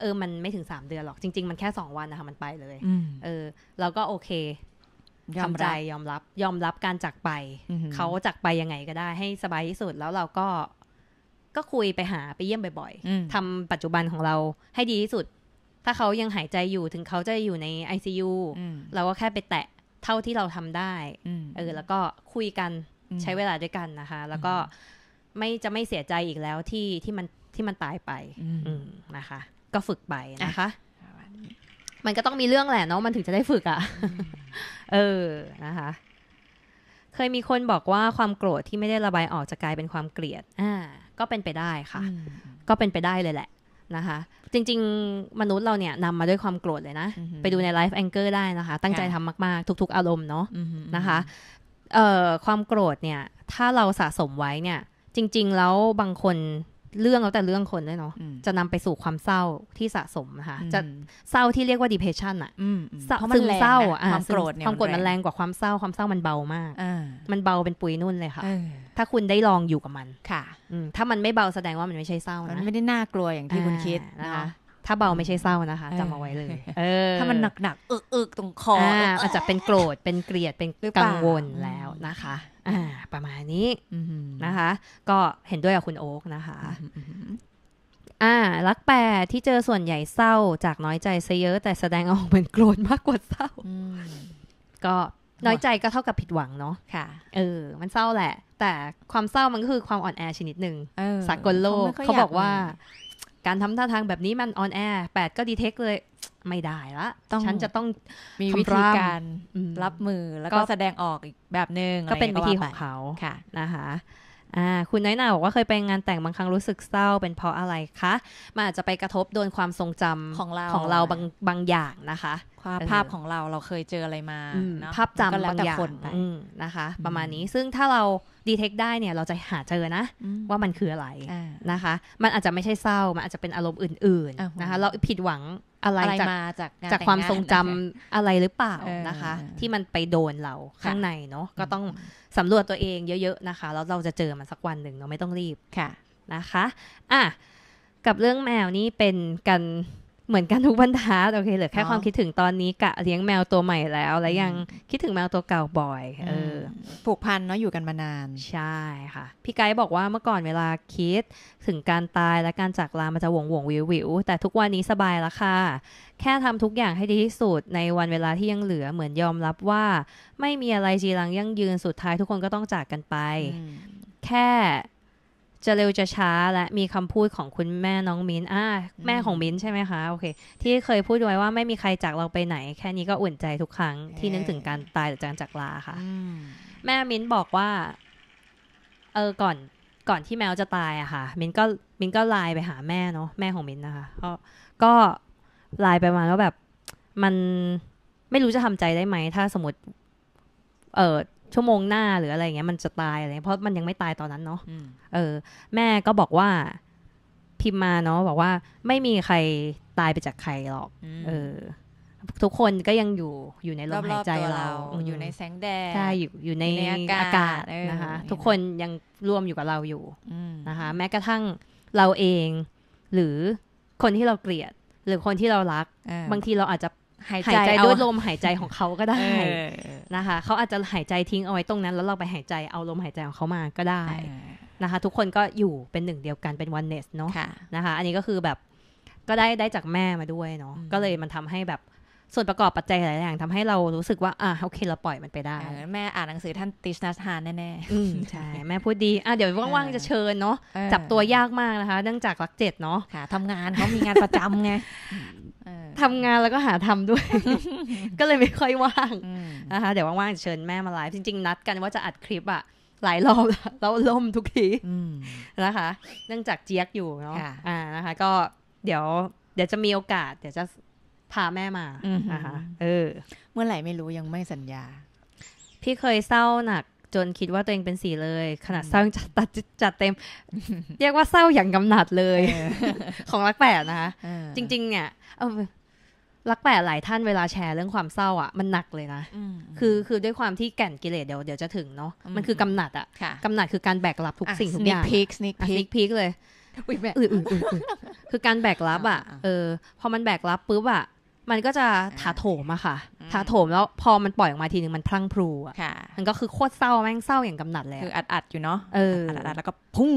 เออ มันไม่ถึงสามเดือน หรอก จริงๆ มันแค่สองวันนะคะ มันไปเลย เออ แล้วก็โอเคทำใจยอมรับ ยอมรับการจากไปเขาจากไป ยังไงก็ได้ ให้สบาย ที่สุด แล้วเราก็ ก็คุยไปหา ไปเยี่ยมบ่อยๆทำปัจจุบันของเรา ให้ ดี ที่สุด ถ้าเขายัง หายใจ อยู่ ถึงเขาจะ อยู่ ใน ICU เราก็แค่ ไป แตะ เท่าที่ เราทำได้ เออ แล้วก็ คุย กันใช้เวลาด้วยกันนะคะ แล้วก็ไม่จะไม่เสียใจอีกแล้วที่ที่มันที่มันตายไปนะคะ ก็ฝึกไปนะคะมันก็ต้องมีเรื่องแหละเนาะมันถึงจะได้ฝึกอะ่ะ เออนะคะ เคยมีคนบอกว่าความโกรธที่ไม่ได้ระบายออกจะกลายเป็นความเกลียดอ่าก็เป็นไปได้ค่ะ ก็เป็นไปได้เลยแหละ นะคะ จริงๆ มนุษย์เราเนี่ยนำมาด้วยความโกรธเลยนะ ไปดูในไลฟ์แองเกอร์ได้นะคะ ตั้งใจทำมากๆ ทุกๆ อารมณ์เนาะนะคะเอ่อความโกรธเนี่ย ถ้าเราสะสมไว้เนี่ย จริงๆ แล้วบางคนเรื่องแล้วแต่เรื่องคนด้วยเนาะจะนำไปสู่ความเศร้าที่สะสมนะคะจะเศร้าที่เรียกว่า depression อะซึมเศร้าอะความโกรธความโกรธมันแรงกว่าความเศร้าความเศร้ามันเบามากมันเบาเป็นปุยนุ่นเลยค่ะถ้าคุณได้ลองอยู่กับมันค่ะถ้ามันไม่เบาแสดงว่ามันไม่ใช่เศร้านะมันไม่ได้น่ากลัวอย่างที่คุณคิดนะคะถ้าเบาไม่ใช่เศร้านะคะจำเอาไว้เลย เออ ถ้ามันหนักๆอึกตรงคออาจจะเป็นโกรธเป็นเกลียดเป็นกังวลแล้วนะคะ อ่า ประมาณนี้นะคะ ก็เห็นด้วยกับคุณโอ๊กนะคะอ่ารักแปดที่เจอส่วนใหญ่เศร้า จากน้อยใจซะเยอะแต่แสดงออกเหมือนโกรธมากกว่าเศร้าก็น้อยใจก็เท่ากับผิดหวังเนาะค่ะ เออ มันเศร้าแหละ แต่ความเศร้ามันก็คือความอ่อนแอชนิดหนึ่งสากลโลกเขาบอกว่าการทำท่าทางแบบนี้มันออนแอร์แปดก็ดีเทคเลย ไม่ได้ละฉันจะต้องมีวิธีการรับมือแล้วก็แสดงออกอีกแบบหนึ่งก็เป็นวิธีของเขาค่ะ นะคะอ่า คุณน้อยหนาบอกว่าเคยไปงานแต่งบางครั้งรู้สึกเศร้าเป็นเพราะอะไรคะ มันอาจจะไปกระทบโดนความทรงจำของเราของเราบางบางอย่างนะคะ ภาพของเราเราเคยเจออะไรมาภาพจำบางอย่างนะคะ ประมาณนี้ ซึ่งถ้าเราดีเทคได้เนี่ยเราจะหาเจอนะ ว่ามันคืออะไรนะคะ มันอาจจะไม่ใช่เศร้ามันอาจจะเป็นอารมณ์อื่นๆนะคะ เราผิดหวังอะไรามาจากจากความทรงจำอะไรหรือเปล่านะคะ ที่มันไปโดนเรา ข้างในเนาะก็ต้องสำรวจตัวเองเยอะๆนะคะแล้วเราจะเจอมันสักวันหนึ่งเราไม่ต้องรีบค่ะนะคะ อ่ะ กับเรื่องแมวนี่เป็นกันเหมือนกันทุกบรรทัดโอเคเหลือแค่ความคิดถึงตอนนี้กะเลี้ยงแมวตัวใหม่แล้ว และยังคิดถึงแมวตัวเก่าบ่อยเออ ผูกพันเนาะอยู่กันมานาน ใช่ค่ะ พี่ไกด์บอกว่าเมื่อก่อนเวลาคิดถึงการตายและการจากลามันจะหวงหวงวิววิวแต่ทุกวันนี้สบายแล้วค่ะแค่ทำทุกอย่างให้ดีที่สุดในวันเวลาที่ยังเหลือเหมือนยอมรับว่า ไม่มีอะไรจีรังยั่งยืนสุดท้ายทุกคนก็ต้องจากกันไปแค่จะเร็วจะช้าและมีคำพูดของคุณแม่น้องมิ้น อ่า แม่ของมิ้นใช่ไหมคะ โอเค ที่เคยพูดไว้ว่าไม่มีใครจากเราไปไหน แค่นี้ก็อุ่นใจทุกครั้งที่นึกถึงการตายหรือการจากลาค่ะแม่มิ้นบอกว่าเออก่อนก่อนที่แมวจะตายอะค่ะมิ้นก็มิ้นก็ไลน์ไปหาแม่เนาะแม่ของมิ้นนะคะ ก็ก็ไลน์ไปมาแล้วแบบมันไม่รู้จะทำใจได้ไหมถ้าสมมติเออชั่วโมงหน้าหรืออะไรเงี้ยมันจะตายอะไรเพราะมันยังไม่ตายตอนนั้นเนาะเออ แม่ก็บอกว่าพิมมาเนาะบอกว่า ไม่มีใครตายไปจากใครหรอกเออ ทุกคนก็ยังอยู่อยู่ในลมหายใจเรา อยู่ในแสงแดดใช่อยู่อยู่ในอากาศนะคะทุกคนยังร่วมอยู่กับเราอยู่นะคะแม้กระทั่งเราเอง หรือคนที่เราเกลียด หรือคนที่เรารัก บางทีเราอาจจะหายใจด้วยลมหายใจของเขาก็ได้นะคะ เขาอาจจะหายใจทิ้งเอาไว้ตรงนั้น แล้วเราไปหายใจเอาลมหายใจของเขามาก็ได้นะคะ ทุกคนก็อยู่เป็นหนึ่งเดียวกันเป็นวันเนสเนาะนะคะอันนี้ก็คือแบบก็ได้ได้จากแม่มาด้วยเนาะก็เลยมันทำให้แบบส่วนประกอบปัจจัยหลายอย่างทำให้เรารู้สึกว่าอ่ะโอเคเราปล่อยมันไปได้ แม่อ่านหนังสือท่านติชนาทานแน่ๆใช่แม่พูดดีอ่ะเดี๋ยวว่างๆจะเชิญเนาะจับตัวยากมากนะคะเนื่องจากรักเจ็ดเนาะทำงานเขามีงานประจำไงทำงานแล้วก็หาทำด้วย ก็เลยไม่ค่อยว่างนะคะเดี๋ยวว่างๆจะเชิญแม่มาไลฟ์จริงๆนัดกันว่าจะอัดคลิปอะหลายรอบแล้วล่มทุกทีนะคะเนื่องจากเจี๊ยกอยู่เนาะ่ะนะคะก็เดี๋ยว เดี๋ยวจะมีโอกาสเดี๋ยวจะพาแม่มานะคะ เออ เมื่อไหร่ไม่รู้ยังไม่สัญญา พี่เคยเศร้าหนัก จนคิดว่าตัวเองเป็นสีเลยขนาดเศร้าจัดตัดจัดเต็ม เรียกว่าเศร้าอย่างกำหนัดเลย ของรักแปดนะคะ จริง ๆ เนี่ยรักแปดหลายท่านเวลาแชร์เรื่องความเศร้า อ่ะมันหนักเลยนะ คือ คือด้วยความที่แก่นกิเลสเดี๋ยวเดี๋ยวจะถึงเนาะ มันคือกำหนัดอ่ะกำหนัดคือการแบกรับทุกสิ่งทุกอย่างพิกนิกพิกเลย คือการแบกรับอ่ะ เออ พอมันแบกรับปุ๊บอ่ะมันก็จะถาโถมอะค่ะถาโถมแล้วพอมันปล่อยออกมาทีนึงมันพลั้งพลูอะมันก็คือโคตรเศร้าแม่งเศร้าอย่างกำหนัดเลย คืออัดอัดอยู่เนาะเอออัดอัดแล้วก็พุ่ง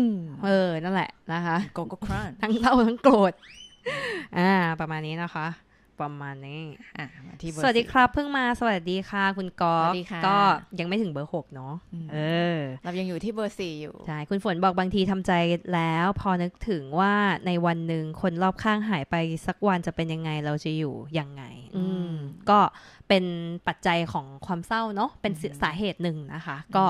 เออ นั่นแหละนะคะก็ก็ครั่งทั้งเศร้าทั้งโกรธ อ่า ประมาณนี้นะคะประมาณนี้ที่สวัสดีครับเพิ่งมาสวัสดีค่ะ คุณกอล์ฟก็ยังไม่ถึงเบอร์หกเนาะเออ เรายังอยู่ที่เบอร์สี่อยู่ใช่คุณฝนบอกบางทีทำใจแล้ว พอนึกถึงว่าในวันหนึ่งคนรอบข้างหายไปสักวันจะเป็นยังไงเราจะอยู่ยังไง อืมก็เป็นปัจจัยของความเศร้าเนาะเป็นสาเหตุหนึ่งนะคะ ก็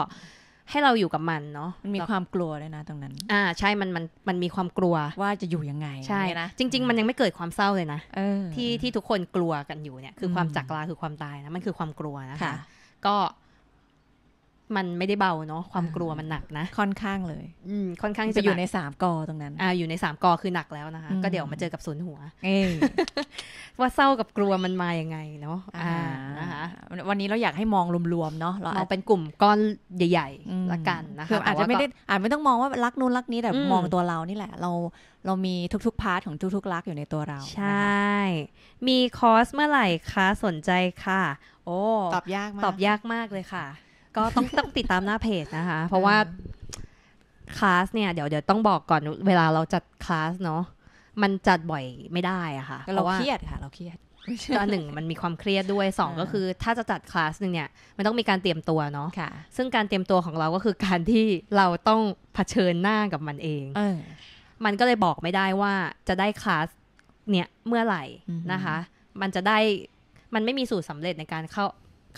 ให้เราอยู่กับมันเนาะ มันมีความกลัวเลยนะตรงนั้น อ่าใช่ มันมันมันมีความกลัวว่าจะอยู่ยังไง ใช่นะ จริงจริงมันยังไม่เกิดความเศร้าเลยนะที่ที่ทุกคนกลัวกันอยู่เนี่ย คือความจักราคือความตายนะ มันคือความกลัวนะคะ ก็มันไม่ได้เบาเนาะความกลัวมันหนักนะค่อนข้างเลยอืมค่อนข้างจะอยู่ในสามกอตรงนั้น อ่าอยู่ในสามกอคือหนักแล้วนะคะ ก็เดี๋ยวมาเจอกับศูนย์หัวเอว่าเศร้ากับกลัวมันมาอย่างไงเนาะอ่านะคะวันนี้เราอยากให้มองรวมๆเนาะเรามองเป็นกลุ่มก้อนใหญ่ๆละกันนะคะืออาจจะไม่ได้อาจไม่ต้องมองว่ารักนู้นรักนี้แต่มองตัวเรานี่แหละเราเรามีทุกๆพาร์ทของทุกๆรักอยู่ในตัวเราใช่มีคอร์สเมื่อไหร่คะสนใจค่ะ โอ้ตอบยากมากตอบยากมากเลยค่ะก็ต้องต้องติดตามหน้าเพจนะคะ เพราะว่าคลาสเนี่ย เดี๋ยวเดี๋ยวต้องบอกก่อนเวลาเราจัดคลาสเนาะมันจัดบ่อยไม่ได้อะค่ะเราเครียดค่ะเราเครียดก็หนึ่งมันมีความเครียดด้วยสองก็คือ ถ้าจะจัดคลาสหนึ่งเนี่ย มันต้องมีการเตรียมตัวเนาะะซึ่งการเตรียมตัวของเราก็คือการที่เราต้องเผชิญหน้ากับมันเองมันก็เลยบอกไม่ได้ว่าจะได้คลาสเนี่ยเมื่อไหร่นะคะมันจะได้มันไม่มีสูตรสำเร็จในการเข้า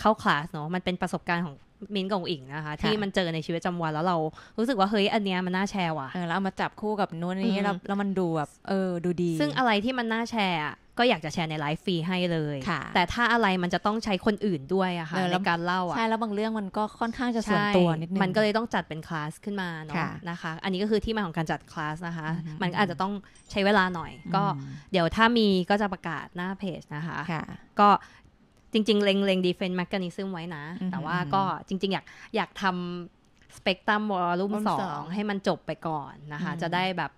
เข้าคลาสเนาะมันเป็นประสบการณ์ของมินกับอิงนะคะที่มันเจอในชีวิตประจำวันแล้วเรารู้สึกว่าเฮ้ย อันเนี้ยมันน่าแชร์ว่ะแล้วเอามาจับคู่กับนู้นนี้แล้วมันดูแบบเออดูดี ซึ่งอะไรที่มันน่าแชร์ ก็อยากจะแชร์ในไลฟ์ฟรีให้เลย แต่ถ้าอะไรมันจะต้องใช้คนอื่นด้วยอะค่ะในการเล่าอะใช่แล้วบางเรื่องมันก็ค่อนข้างจะส่วนตัวนิดนึง มันก็เลยต้องจัดเป็นคลาสขึ้นมาเนาะนะคะอันนี้ก็คือที่มาของการจัดคลาสนะคะมันอาจจะต้องใช้เวลาหน่อย ก็เดี๋ยวถ้ามีก็จะประกาศหน้าเพจนะคะก็จริง ๆเล็งเล็งดีเฟน์แมกนิซึมไว้นะ แต่ว่าก็จริง ๆ อยากอยากทำสเปกตรัมวอลลุ่มสองให้มันจบไปก่อนนะคะ จะได้แบบ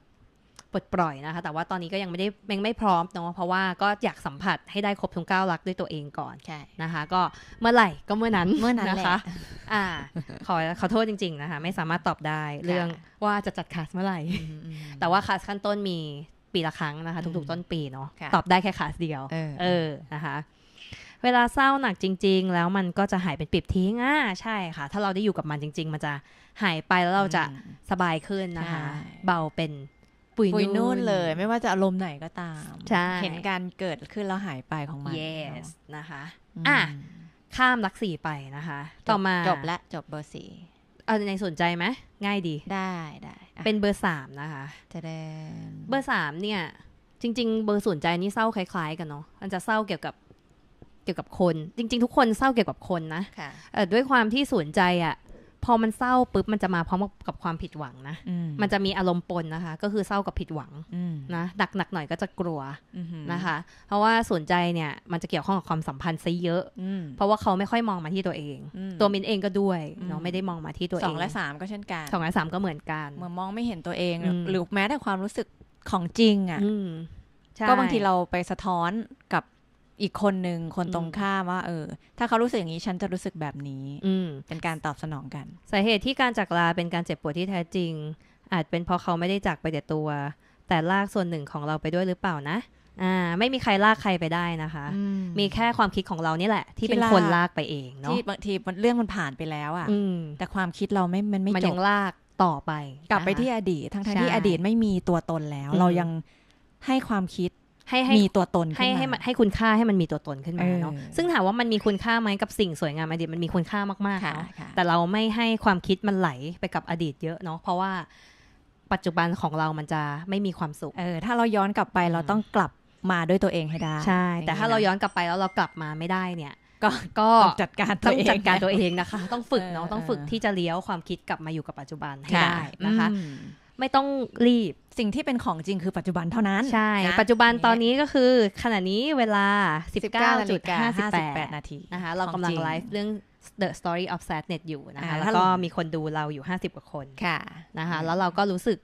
ปลดปล่อยนะคะ แต่ว่าตอนนี้ก็ยังไม่ได้ยังไม่พร้อมเนาะเพราะว่าก็อยากสัมผัสให้ได้ครบทุงเก้าลักด้วยตัวเองก่อนนะคะ ก็เมื่อไหร่ก็เมื่อนั้นเมื่อนั้นนะคะอ่าขอขอโทษจริง ๆ นะคะ ไม่สามารถตอบได้เรื่องว่าจะจัดคลาสเมื่อไหร่ แต่ว่าคลาสขั้นต้นมีปีละครั้งนะคะทุกๆต้นปีเนาะตอบได้แค่คลาสเดียวเออนะคะเวลาเศร้าหนักจริงๆ แล้วมันก็จะหายเป็นปิบทิ้งอ่าใช่ค่ะ ถ้าเราได้อยู่กับมันจริงๆ มันจะหายไป แล้วเราจะสบายขึ้นนะคะ เบาเป็นปุยนุ่นเลย ไม่ว่าจะอารมณ์ไหนก็ตาม เห็นการเกิดขึ้นแล้วหายไปของมัน yes นะคะอ่ะข้ามลักสี่ไปนะคะ ต่อมาจบละจบเบอร์สี่เอาในสนใจไหมง่ายดีได้ได้เป็นเบอร์สามนะคะจะได้เบอร์สามเนี่ยจริง ๆ เบอร์สนใจนี่เศร้าคล้ายๆ กันเนาะมันจะเศร้าเกี่ยวกับเกี่ยวกับคนจริงๆทุกคนเศร้าเกี่ยวกับคนนะะด้วยความที่สนใจอะ่ะ พอมันเศร้าปุ๊บมันจะมาพร้อมกับความผิดหวังนะมันจะมีอารมณ์ปนนะคะ ก็คือเศร้ากับผิดหวังนะหนักหนักหน่อยก็จะกลัวนะคะ เพราะว่าสนใจเนี่ย มันจะเกี่ยวข้องกับความสัมพันธ์ซะเยอะเพราะว่าเขาไม่ค่อยมองมาที่ตัวเองตัวมินเองก็ด้วยเนาะไม่ได้มองมาที่ตัวเองสองและสามก็เช่นกันสองและสามก็เหมือนกันเมื่อมองไม่เห็นตัวเอง หรือแม้แต่ความรู้สึกของจริงอ่ะก็บางทีเราไปสะท้อนกับอีกคนหนึ่งคนตรงข้ามว่า เออ ถ้าเขารู้สึกอย่างนี้ฉันจะรู้สึกแบบนี้ อืเป็นการตอบสนองกันสาเหตุที่การจากลาเป็นการเจ็บปวดที่แท้จริง อาจเป็นเพราะเขาไม่ได้จากไปแต่ตัว แต่ลากส่วนหนึ่งของเราไปด้วยหรือเปล่านะอ่าไม่มีใครลากใครไปได้นะคะมีแค่ความคิดของเรานี่แหละ ที่เป็นคนลากไปเองเนาะที่บางทีมันเรื่องมันผ่านไปแล้วอะ่ะแต่ความคิดเราไม่ มันไม่จบลากต่อไป กลับไปที่อดีตทั้งที่อดีตไม่มีตัวตนแล้ว เรายังให้ความคิดให้มีตัวตนให้ให้ให้คุณค่าให้มันมีตัวตนขึ้นมาเนาะซึ่งถามว่ามันมีคุณค่าไหมกับสิ่งสวยงามอดีตมันมีคุณค่ามากๆากแต่เราไม่ให้ความคิดมันไหลไปกับอดีตเยอะเนาะเพราะว่า ปัจจุบันของเรามันจะไม่มีความสุขเออถ้าเราย้อนกลับไปเราต้องกลับมาด้วยตัวเองให้ได้ ใช่ แต่ถ้าเราย้อนกลับไปแล้วเรากลับมาไม่ได้เนี่ยก็ก็จัดการต้องจัดการตัวเองนะคะ ต้องฝึกเนาะต้องฝึกที่จะเลี้ยวความคิดกลับมาอยู่กับปัจจุบันให้ได้นะคะไม่ต้องรีบสิ่งที่เป็นของจริงคือปัจจุบันเท่านั้น ใช่ ปัจจุบันตอนนี้ก็คือ ขณะนี้เวลา 19.58นาทีนะคะ เรากำลังไลฟ์เรื่อง The Story of Sadness อยู่นะคะ แล้วก็มีคนดูเราอยู่ 50 กว่าคนค่ะนะคะ แล้วเราก็รู้สึก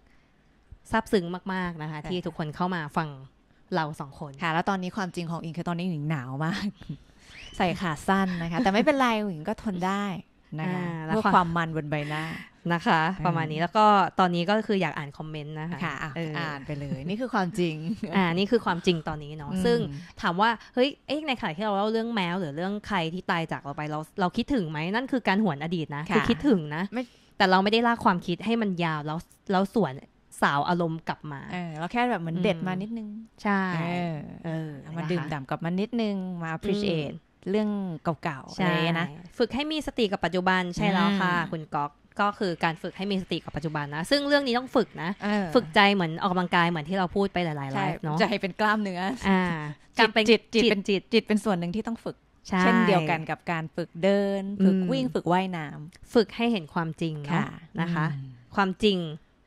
ซาบซึ้งมาก ๆนะคะ ที่ทุกคนเข้ามาฟังเราสองคนค่ะ แล้วตอนนี้ความจริงของอิงคือตอนนี้หนิงหนาวมากใส่ขาสั้นนะคะ แต่ไม่เป็นไรหิงก็ทนได้นะคะเพื่อความมันบนใบหน้านะคะประมาณนี้แล้วก็ตอนนี้ก็คืออยากอ่านคอมเมนต์นะคะค่ะอ่านไปเลยนี่คือความจริง อ่า นี่คือความจริงตอนนี้เนาะซึ่งถามว่า เฮ้ยในข่าวที่เราเล่าเรื่องแมวหรือเรื่องใครที่ตายจากเราไปเราเราคิดถึงไหมนั่นคือการหวนอดีตนะคือคิดถึงนะ แต่เราไม่ได้ลากความคิดให้มันยาวแล้วแล้วส่วนสาวอารมณ์กลับมาเราแค่แบบเหมือนเด็ดมานิดนึงใช่เออมาดื่มด่ำกับมานิดนึงมา appreciate เรื่องเก่าๆใช่นะฝึกให้มีสติกับปัจจุบันใช่แล้วค่ะคุณก๊อกก็คือการฝึกให้มีสติกับปัจจุบันนะ ซึ่งเรื่องนี้ต้องฝึกนะ ฝึกใจเหมือนออกกำลังกายเหมือนที่เราพูดไปหลายๆไลฟ์เนาะใจเป็นกล้ามเนื้ออ่าการเป็นจิตจิตเป็นจิตจิตเป็นส่วนหนึ่งที่ต้องฝึก เช่นเดียวกันกับการฝึกเดิน ฝึกวิ่งฝึกว่ายน้ำ ฝึกให้เห็นความจริงค่ะนะคะ ความจริง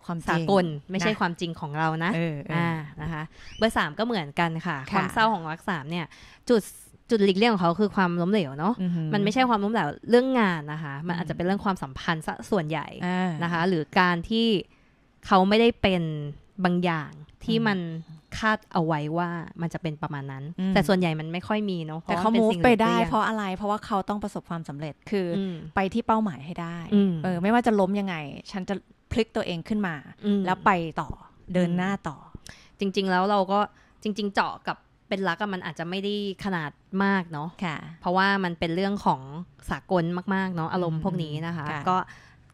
ความสากลไม่ใช่ความจริงของเรานะอ่านะคะเบอร์สามก็เหมือนกันค่ะความเศร้าของรักสามเนี่ยจุดจุดหลีกเลี่ยงของเขาคือความล้มเหลวเนาะมันไม่ใช่ความล้มเหลวเรื่องงานนะคะ มันอาจจะเป็นเรื่องความสัมพันธ์ซะส่วนใหญ่นะคะ หรือการที่เขาไม่ได้เป็นบางอย่างที่มันคาดเอาไว้ว่ามันจะเป็นประมาณนั้น แต่ส่วนใหญ่มันไม่ค่อยมีเนาะแต่เขามูฟไปได้ เพราะอะไรเพราะว่าเขาต้องประสบความสำเร็จคือไปที่เป้าหมายให้ได้เออไม่ว่าจะล้มยังไง ฉันจะพลิกตัวเองขึ้นมาแล้วไปต่อเดินหน้าต่อ จริง ๆ แล้วเราก็จริง ๆเจาะกับเป็นรักมันอาจจะไม่ได้ขนาดมากเนาะะเพราะว่ามันเป็นเรื่องของสากลมากๆเนาะอารมณ์พวกนี้นะคะ ก็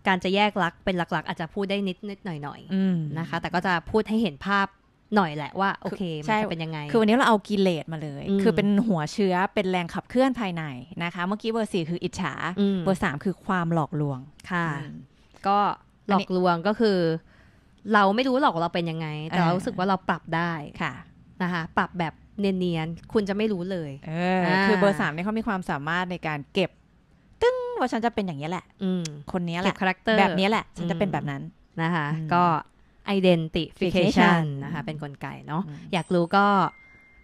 การจะแยกรักเป็นหลักๆ อาจจะพูดได้นิดๆหน่อยๆนนะคะ แต่ก็จะพูดให้เห็นภาพหน่อยแหละว่าโอเคมันเป็นยังไงคือวันนี้เราเอากิเลสมาเลย คือเป็นหัวเชื้อเป็นแรงขับเคลื่อนภายในนะคะ เมื่อกี้เบอร์สี่คืออิจฉาเบอร์สามคือความหลอกลวงค่ะ ก็หลอกลวงก็คือ เราไม่รู้หรอกเราเป็นยังไงแต่เรารู้สึกว่าเราปรับได้ค่ะนะคะ ปรับแบบเนียนๆ คุณจะไม่รู้เลย เออคือเบอร์สามเนี่ยเขามีความสามารถในการเก็บตึ้งว่าฉันจะเป็นอย่างนี้แหละ คนนี้แหละคาแรคเตอร์แบบนี้แหละ ฉันจะเป็นแบบนั้นนะคะ ก็ identification นะคะ เป็นนกลไกเนาะ อยากรู้ก็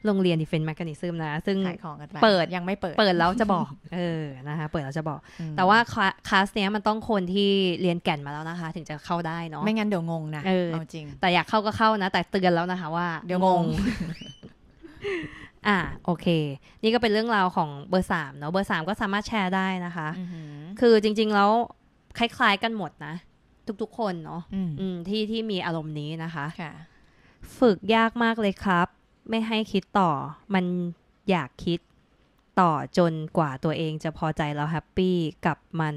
โรงเรียน defense mechanism นะ ซึ่งของกันเปิดยังไม่เปิด เปิดแล้วจะบอก เออ นะคะ เปิดแล้วจะบอก แต่ว่าคลาสเนี้ยมันต้องคนที่เรียนแก่นมาแล้วนะคะ ถึงจะเข้าได้เนาะ ไม่งั้นเดี๋ยวงงนะเออจริงแต่อยากเข้าก็เข้านะ แต่เตือนแล้วนะคะ ว่า เดี๋ยวงงอ่า โอเค นี่ก็เป็นเรื่องราวของเบอร์สามเนาะเบอร์สามก็สามารถแชร์ได้นะคะคือจริง ๆ แล้ว คล้าย ๆ กันหมดนะ ทุก ๆ คนเนาะที่ ที่มีอารมณ์นี้นะคะฝึกยากมากเลยครับ ไม่ให้คิดต่อ มันอยากคิดต่อจนกว่าตัวเองจะพอใจแล้วแฮปปี้กับมัน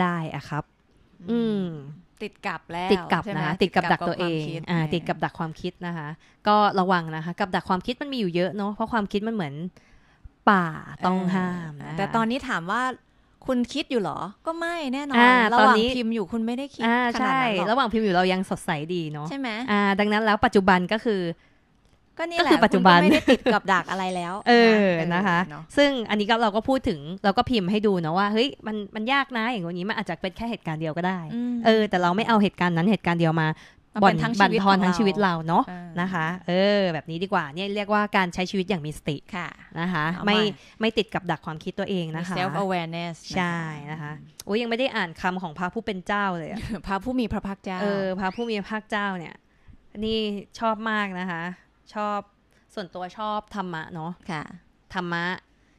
ได้อะครับ อืมติดกับแล้ว ติดกับนะ ติดกับดักตัวเองอ่าติดกับดักความคิดนะคะ ก็ระวังนะคะ กับดักความคิดมันมีอยู่เยอะเนาะเพราะความคิดมันเหมือน ป่าต้องห้ามนะแต่ตอนนี้ถามว่า คุณคิดอยู่หรอ ก็ไม่แน่นอนอระหว่างพิมพ์อยู่คุณไม่ได้คิดขนาดนั้นหรอกระหว่างพิมพ์อยู่เรายังสดใสดีเนาะใช่ไหมดังนั้นแล้วปัจจุบันก็คือก็นี่แหละปัจจุบันไม่ได้ติดกับดักอะไรแล้ว เออนะคะ ซึ่งอันนี้ก็เราก็พูดถึงเราก็พิมพ์ให้ดูนะว่าเฮ้ยมันมันยากนะอย่างนี้มันอาจจะเป็นแค่เหตุการณ์เดียวก็ได้เออ แต่เราไม่เอาเหตุการณ์นั้นเหตุการณ์เดียวมา บ่อนทั้งบัวทอนทั้งชีวิตเราเนาะนะคะ เออ แบบนี้ดีกว่า เนี่ยเรียกว่าการใช้ชีวิตอย่างมีสติค่ะนะคะ ไม่ไม่ติดกับดักความคิดตัวเองนะคะ self awareness ใช่นะคะโอ้ยยังไม่ได้อ่านคำของพระผู้เป็นเจ้าเลยพระผู้มีพระภาคเจ้าเออพระผู้มีพระภาคเจ้าเนี่ยนี่ชอบมากนะคะชอบส่วนตัวชอบธรรมะเนาะ ค่ะธรรมะ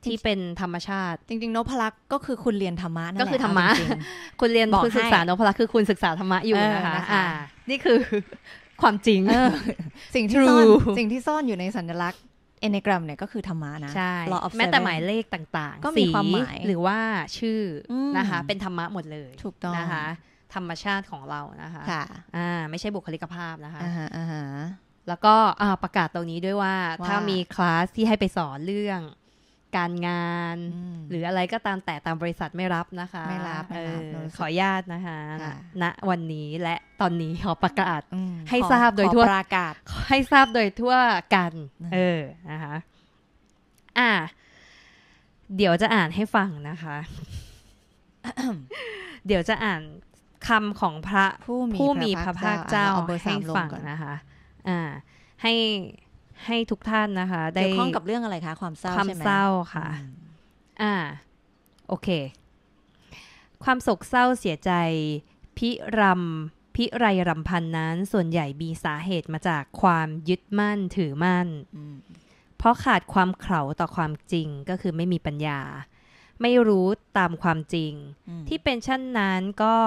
ที่เป็นธรรมชาติ จริงๆนพพลักษ์ก็คือคุณเรียนธรรมะนั่นแหละก็คือธรรมะคุณเรียนคุณศึกษานพพลักษ์คือ คุณศึกษาธรรมะอยู่นะคะานี่คือความจริงสิ่งที่ซ่อนสิ่งที่ซ่อนอยู่ในสัญลักษณ์เอเนกรัมเนี่ยก็คือธรรมะนะใช่แม้แต่หมายเลขต่างๆก็มีความหมายหรือว่าชื่อนะคะ เป็นธรรมะหมดเลยถูกต้องนะคะ ธรรมชาติของเรานะคะอ่าไม่ใช่บุคลิกภาพนะคะแล้วก็ประกาศตรงนี้ด้วยว่า ถ้ามีคลาสที่ให้ไปสอนเรื่อง การงาน หรืออะไรก็ตามแต่ตามบริษัทไม่รับนะคะไม่รับออขออนุญาตนะคะณนะวันนี้และตอนนี้ขอประกาศ ให้ทราบโดยทั่วประกาศให้ทราบโดยทั่วกันเออนะคะอ่า เดี๋ยวจะอ่านให้ฟังนะคะ เดี๋ยวจะอ่านคำของพระผู้มีพระภาคเจ้าให้ฟังนะคะอ่าให้ให้ทุกท่านนะคะ ได้เกี่ยวข้องกับเรื่องอะไรคะ ความเศร้าความเศร้าค่ะ อ่า โอเค ความโศกเศร้าเสียใจ พิรำพิไรรำพันนั้น ส่วนใหญ่มีสาเหตุมาจากความยึดมั่นถือมั่นเพราะขาดความเข่าต่อความจริงก็คือไม่มีปัญญา ไม่รู้ตามความจริง ที่เป็นเช่นนั้นก็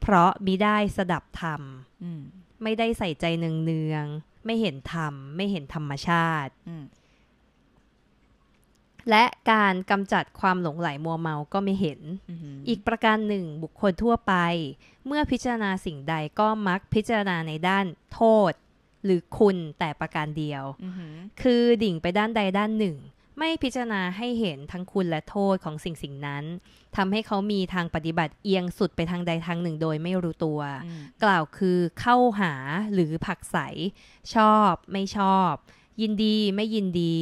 เพราะมิได้สดับธรรมไม่ได้ใส่ใจเนืองๆ ไม่เห็นธรรม ไม่เห็นธรรมชาติ และการกำจัดความหลงไหลมัวเมาก็ไม่เห็น อีกประการหนึ่งบุคคลทั่วไปเมื่อพิจารณาสิ่งใดก็มักพิจารณาในด้านโทษ หรือคุณแต่ประการเดียว คือดิ่งไปด้านใดด้านหนึ่งไม่พิจารณาให้เห็นทั้งคุณและโทษของสิ่งสิ่งนั้น ทำให้เขามีทางปฏิบัติเอียงสุดไปทางใดทางหนึ่งโดยไม่รู้ตัว กล่าวคือเข้าหาหรือผักใสชอบ ไม่ชอบ ยินดีไม่ยินดี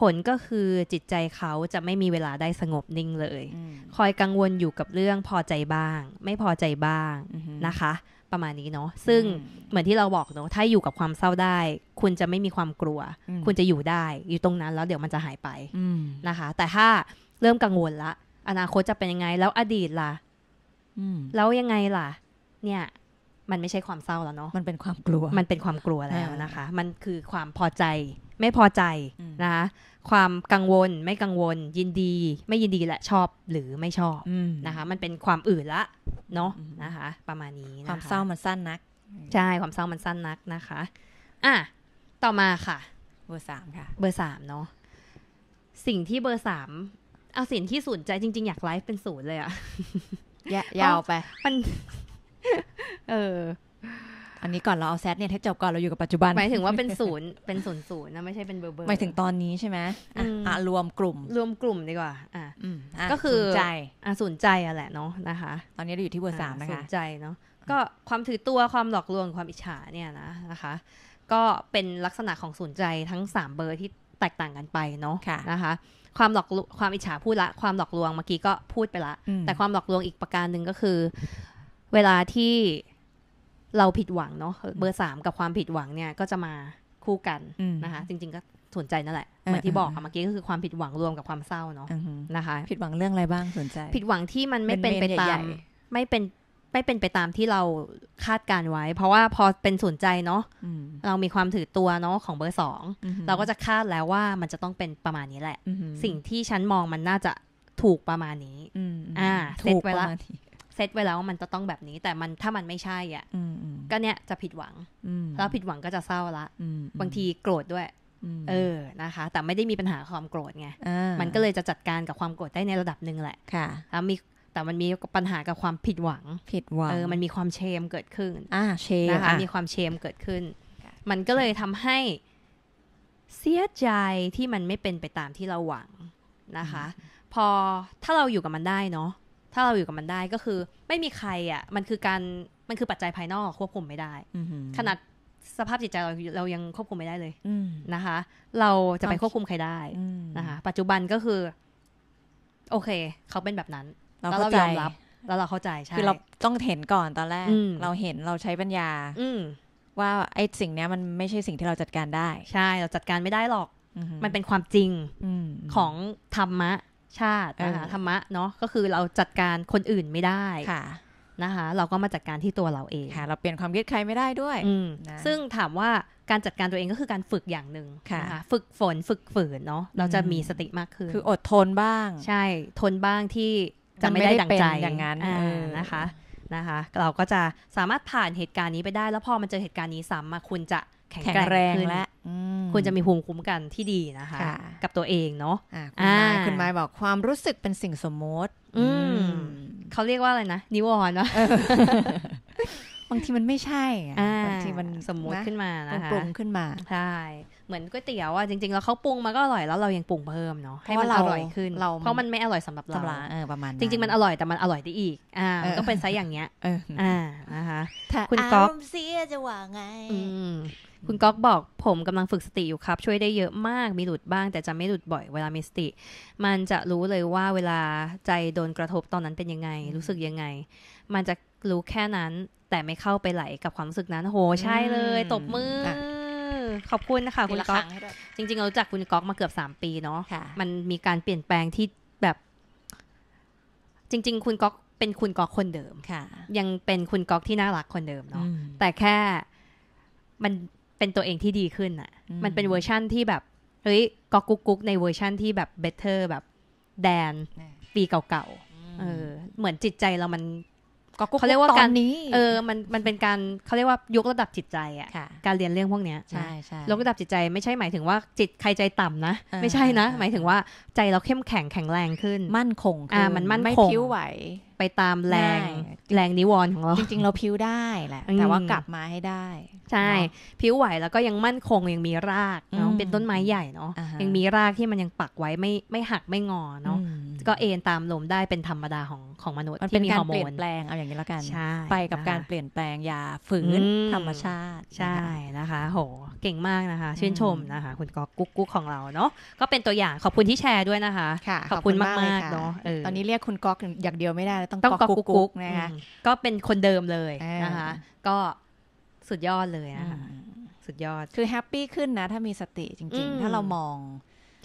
ผลก็คือจิตใจเขาจะไม่มีเวลาได้สงบนิ่งเลย คอยกังวลอยู่กับเรื่องพอใจบ้าง ไม่พอใจบ้างนะคะประมาณนี้เนาะซึ่งเหมือนที่เราบอกเนาะถ้าอยู่กับความเศร้าได้ คุณจะไม่มีความกลัว คุณจะอยู่ได้ อยู่ตรงนั้น แล้วเดี๋ยวมันจะหายไปนะคะ แต่ถ้าเริ่มกังวลละอนาคตจะเป็นยังไงแล้วอดีตล่ะแล้วยังไงล่ะ เนี่ย มันไม่ใช่ความเศร้าแล้วเนาะมันเป็นความกลัว มันเป็นความกลัวแล้วนะคะ มันคือความพอใจ ไม่พอใจนะคะความกังวลไม่กังวล ยินดีไม่ยินดีและ ชอบหรือไม่ชอบนะคะ มันเป็นความอื่นละเนาะนะคะ ประมาณนี้นะคะความเศร้ามันสั้นนักใช่ความเศร้ามันสั้นนักนะคะ อ่ะต่อมาค่ะ เบอร์สามค่ะ เบอร์สามเนาะสิ่งที่เบอร์สามเอาสิ่งที่ศูนย์ใจจริงๆ อยากไลฟ์เป็นศูนย์เลยอะยาวไปมัน เอออันนี้ก่อนเราเอาแซดเนี่ยให้จบก่อนเราอยู่กับปัจจุบัน หมายถึงว่าเป็นศูนย์เป็นศูนย์ศูนย์นะไม่ใช่เป็นเบอร์เบอร์หมายถึงตอนนี้ใช่ไหมอ่ะรวมกลุ่มรวมกลุ่มดีกว่า อ่ะก็คือสนใจอ่ะสนใจอ่ะแหละเนาะนะคะ ตอนนี้เราอยู่ที่เบอร์สามนะคะสนใจเนาะก็ความถือตัวความหลอกลวงความอิจฉาเนี่ยนะนะคะ ก็เป็นลักษณะของสนใจทั้งสามเบอร์ที่แตกต่างกันไปเนาะนะคะ ความหลอกความอิจฉาพูดละความหลอกลวงเมื่อกี้ก็พูดไปละ แต่ความหลอกลวงอีกประการหนึ่งก็คือเวลาที่เราผิดหวังเนาะเบอร์สามกับความผิดหวังเนี่ย ก็จะมาคู่กันนะคะจริงๆก็สนใจนั่นแหละเหมือนที่บอกเมื่อกี้ก็คือความผิดหวังรวมกับความเศร้าเนาะนะคะ ผิดหวังเรื่องอะไรบ้างสนใจ ผิดหวังที่มันไม่เป็นไปตามไม่เป็นไม่เป็นไปตามที่เราคาดการไว้ เพราะว่าพอเป็นสนใจเนาะเรามีความถือตัวเนาะของเบอร์สองเราก็จะคาดแล้วว่ามันจะต้องเป็นประมาณนี้แหละสิ่งที่ฉันมองมันน่าจะถูกประมาณนี้อ่าถูกไว้ละเซตไว้แล้วว่ามันจะต้องแบบนี้ แต่มันถ้ามันไม่ใช่ อ่ะก็เนี้ยจะผิดหวังแล้วผิดหวังก็จะเศร้าละบางทีโกรธด้วยเออนะคะ แต่ไม่ได้มีปัญหาความโกรธไงมันก็เลยจะจัดการกับความโกรธได้ในระดับหนึ่งแหละ ค่ะแล้วมีแต่มันมีปัญหากับความผิดหวัง ผิดหวัง เออมันมีความเชมเกิดขึ้น อ่า เชมนะคะมีความเชมเกิดขึ้นมันก็เลยทำให้เสียใจที่มันไม่เป็นไปตามที่เราหวังนะคะ พอถ้าเราอยู่กับมันได้เนาะถ้าเราอยู่กับมันได้ก็คือ ไม่มีใครอะ่ะมันคือการมันคือปัจจัยภายนอกควบคุมไม่ได้ขนาดสภาพจิตใจเราเรายังควบคุมไม่ได้เลยนะคะ เราจะไปควบคุมใครได้นะคะ ปัจจุบันก็คือ โอเค เขาเป็นแบบนั้น เรายอมรับแล้วเราเข้าใจใช่คือเราต้องเห็นก่อนตอนแรก เราเห็นเราใช้ปัญญา อืว่าไอ้สิ่งเนี้ย มันไม่ใช่สิ่งที่เราจัดการได้ ใช่ เราจัดการไม่ได้หรอกมันเป็นความจริงของธรรมะชาตินะคะธรรมะเนาะก็คือเราจัดการคนอื่นไม่ได้ค่ะนะคะเราก็มาจัดการที่ตัวเราเองค่ะ เราเปลี่ยนความคิดใครไม่ได้ด้วยนะซึ่งถามว่าการจัดการตัวเองก็คือการฝึกอย่างหนึ่งนะคะฝึกฝนฝึกฝืนเนาะเราจะมีสติมากขึ้นคืออดทนบ้าง ใช่ ทนบ้างที่จะไม่ได้ดังใจอย่างนั้นนะคะนะคะ เราก็จะสามารถผ่านเหตุการณ์นี้ไปได้แล้วพอมันเจอเหตุการณ์นี้ซ้ำมาคุณจะแข็งแรงและควรจะมีภูมิคุ้มกันที่ดีนะคะ กับตัวเองเนาะคุณไม้บอกความรู้สึกเป็นสิ่งสมมติ อืเขาเรียกว่าอะไรนะนิวรณ์วะบางทีมันไม่ใช่บางทีมันสมมติขึ้นมานะคะปรุงขึ้นมาใช่เหมือนก๋วยเตี๋ยวอ่ะจริงๆแล้วเขาปรุงมาก็อร่อยแล้วเรายังปรุงเพิ่มเนาะให้มันอร่อยขึ้น เพราะมันไม่อร่อยสำหรับเราประมาณจริงๆมันอร่อยแต่มันอร่อยได้อีกอ่าก็เป็นไซส์อย่างเงี้ยอ่านะคะคุณก๊อฟเสียจะว่าไงคุณก๊อกบอก ผมกำลังฝึกสติอยู่ครับ ช่วยได้เยอะมากมีหลุดบ้าง แต่จะไม่หลุดบ่อยเวลามีสติ มันจะรู้เลยว่าเวลาใจโดนกระทบตอนนั้นเป็นยังไง รู้สึกยังไง มันจะรู้แค่นั้น แต่ไม่เข้าไปไหลกับความรู้สึกนั้น โห ใช่เลย ตบมือขอบคุณนะคะ คุณก๊อก จริง ๆ เราจักคุณก๊อกมาเกือบสามปีเนาะมันมีการเปลี่ยนแปลงที่แบบ จริง ๆ คุณก๊อกเป็นคุณก๊อกคนเดิมค่ะ ยังเป็นคุณก๊อกที่น่ารักคนเดิมเนาะแต่แค่ มันเป็นตัวเองที่ดีขึ้นอะ่ะ มันเป็นเวอร์ชั่นที่แบบ เฮ้ยก็กุ๊กกุ๊กในเวอร์ชั่นที่แบบ เบเตอร์แบบ แดน ปีเก่าๆเออ เหมือนจิตใจเรามันกเขาเรียกว่าการนี้ เออ มัน มันเป็นการ เขาเรียกว่ายกระดับจิตใจอ่ะ การเรียนเรื่องพวกเนี้ย ใช่ใช่ยกระดับจิตใจไม่ใช่หมายถึงว่าจิตใครใจต่ำนะ ไม่ใช่นะ หมายถึงว่าใจเราเข้มแข็งแข็งแรงขึ้น มั่นคงอ่ามันมั่นคงไม่ผิวไหวไปตามแรงแรงนิวรณ์ของเราจริงๆ เราพิ้วได้แหละแต่ว่ากลับมาให้ได้ ใช่ พิ้วไหวแล้วก็ยังมั่นคงยังมีรากเนาะเป็นต้นไม้ใหญ่เนาะยังมีรากที่มันยังปักไว้ไม่ไม่หักไม่งอเนาะก็เอ็นตามลมได้เป็นธรรมดาของของมนุษย์มันเป็นการเปลี่ยนแปลงเอาอย่างนี้แล้วกันไปกับการเปลี่ยนแปลงอย่าฝืนธรรมชาติ ใช่นะคะโหเก่งมากนะคะชื่นชมนะคะ คุณก๊อกกุ๊กกุ๊กของเราเนาะ ก็เป็นตัวอย่างขอบคุณที่แชร์ด้วยนะคะขอบคุณมากๆเนาะตอนนี้เรียกคุณก๊อกอย่างเดียวไม่ได้ต้องต้องกอกกุ๊กนะคะก็เป็นคนเดิมเลย นะคะก็สุดยอดเลยนะคะสุดยอดคือแฮปปี้ขึ้นนะ ถ้ามีสติจริงๆ ถ้าเรามอง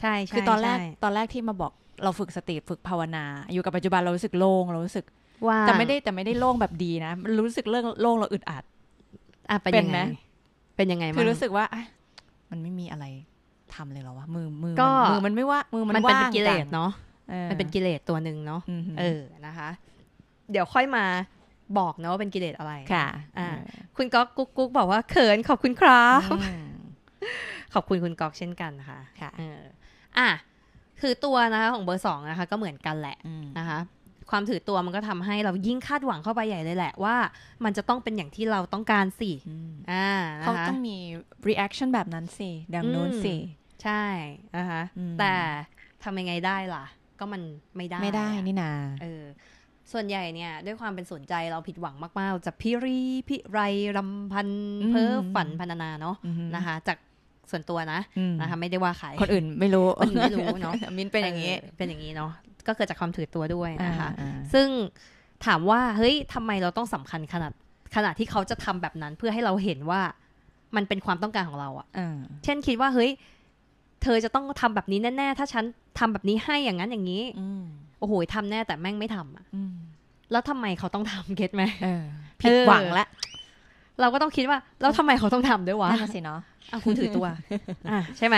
ใช่คือตอนแรกตอนแรกที่มาบอกเราฝึกสติ ฝึกภาวนา อยู่กับปัจจุบันเรารู้สึกโล่งเรารู้สึก ว่าแต่ไม่ได้แต่ไม่ได้โล่งแบบดีนะมันรู้สึกเรื่องโล่งเราอึดอัดอะเป็นไหมเป็นยังไง มัคือรู้สึกว่ามันไม่มีอะไรทำเลยหรอวะมือมือมือมันไม่ว่ามือมันว่างกิเลสเนาะมันเป็นกิเลสตัวหนึ่งเนาะเออนะคะเดี๋ยวค่อยมาบอกนะว่าเป็นกิเลสอะไร ค่ะ อ่า คุณก๊อกกุ๊กกุ๊กบอกว่าเขินขอบคุณครับ ขอบคุณคุณก๊อกเช่นกันค่ะค่ะอ่ะถือตัวนะคะของเบอร์สองนะคะก็เหมือนกันแหละนะคะ ความถือตัวมันก็ทำให้เรายิ่งคาดหวังเข้าไปใหญ่เลยแหละ ว่ามันจะต้องเป็นอย่างที่เราต้องการสิอ่าเขาต้องมี reaction แบบนั้นสิ ดังนู้นสิ ใช่ นะคะ แต่ทำยังไงได้ล่ะ ก็มันไม่ได้ ไม่ได้ นี่นา เออส่วนใหญ่เนี่ยด้วยความเป็นสนใจเราผิดหวังมาก ๆจากพิรีพิไรรำพัน เพ้อฝันพันนาเนาะนะคะจากส่วนตัวนะนะคะไม่ได้ว่าใครคนอื่น ไม่รู้คนไม่รู้เนาะมินเป็นอย่างนี้เป็นอย่างนี้เนาะก็เกิดจากความถือตัวด้วยนะคะ ซึ่งถามว่าเฮ้ยทำไมเราต้องสำคัญขนาด ขนาดที่เขาจะทำแบบนั้นเพื่อให้เราเห็นว่ามันเป็นความต้องการของเราอะ่ะเช่นคิดว่าเฮ้ย เธอจะต้องทำแบบนี้แน่ ๆ ถ้าฉันทำแบบนี้ให้อย่างนั้นอย่างนี้โอ้โหทำแน่ แต่แม่งไม่ทำอ่ะแล้วทำไมเขาต้องทำเก็ตไหมผิดหวังละเราก็ต้องคิดว่า แล้วทำไมเขาต้องทำด้วยวะนั่นสิเนาะคุณถือตัวอ่ะใช่ไหม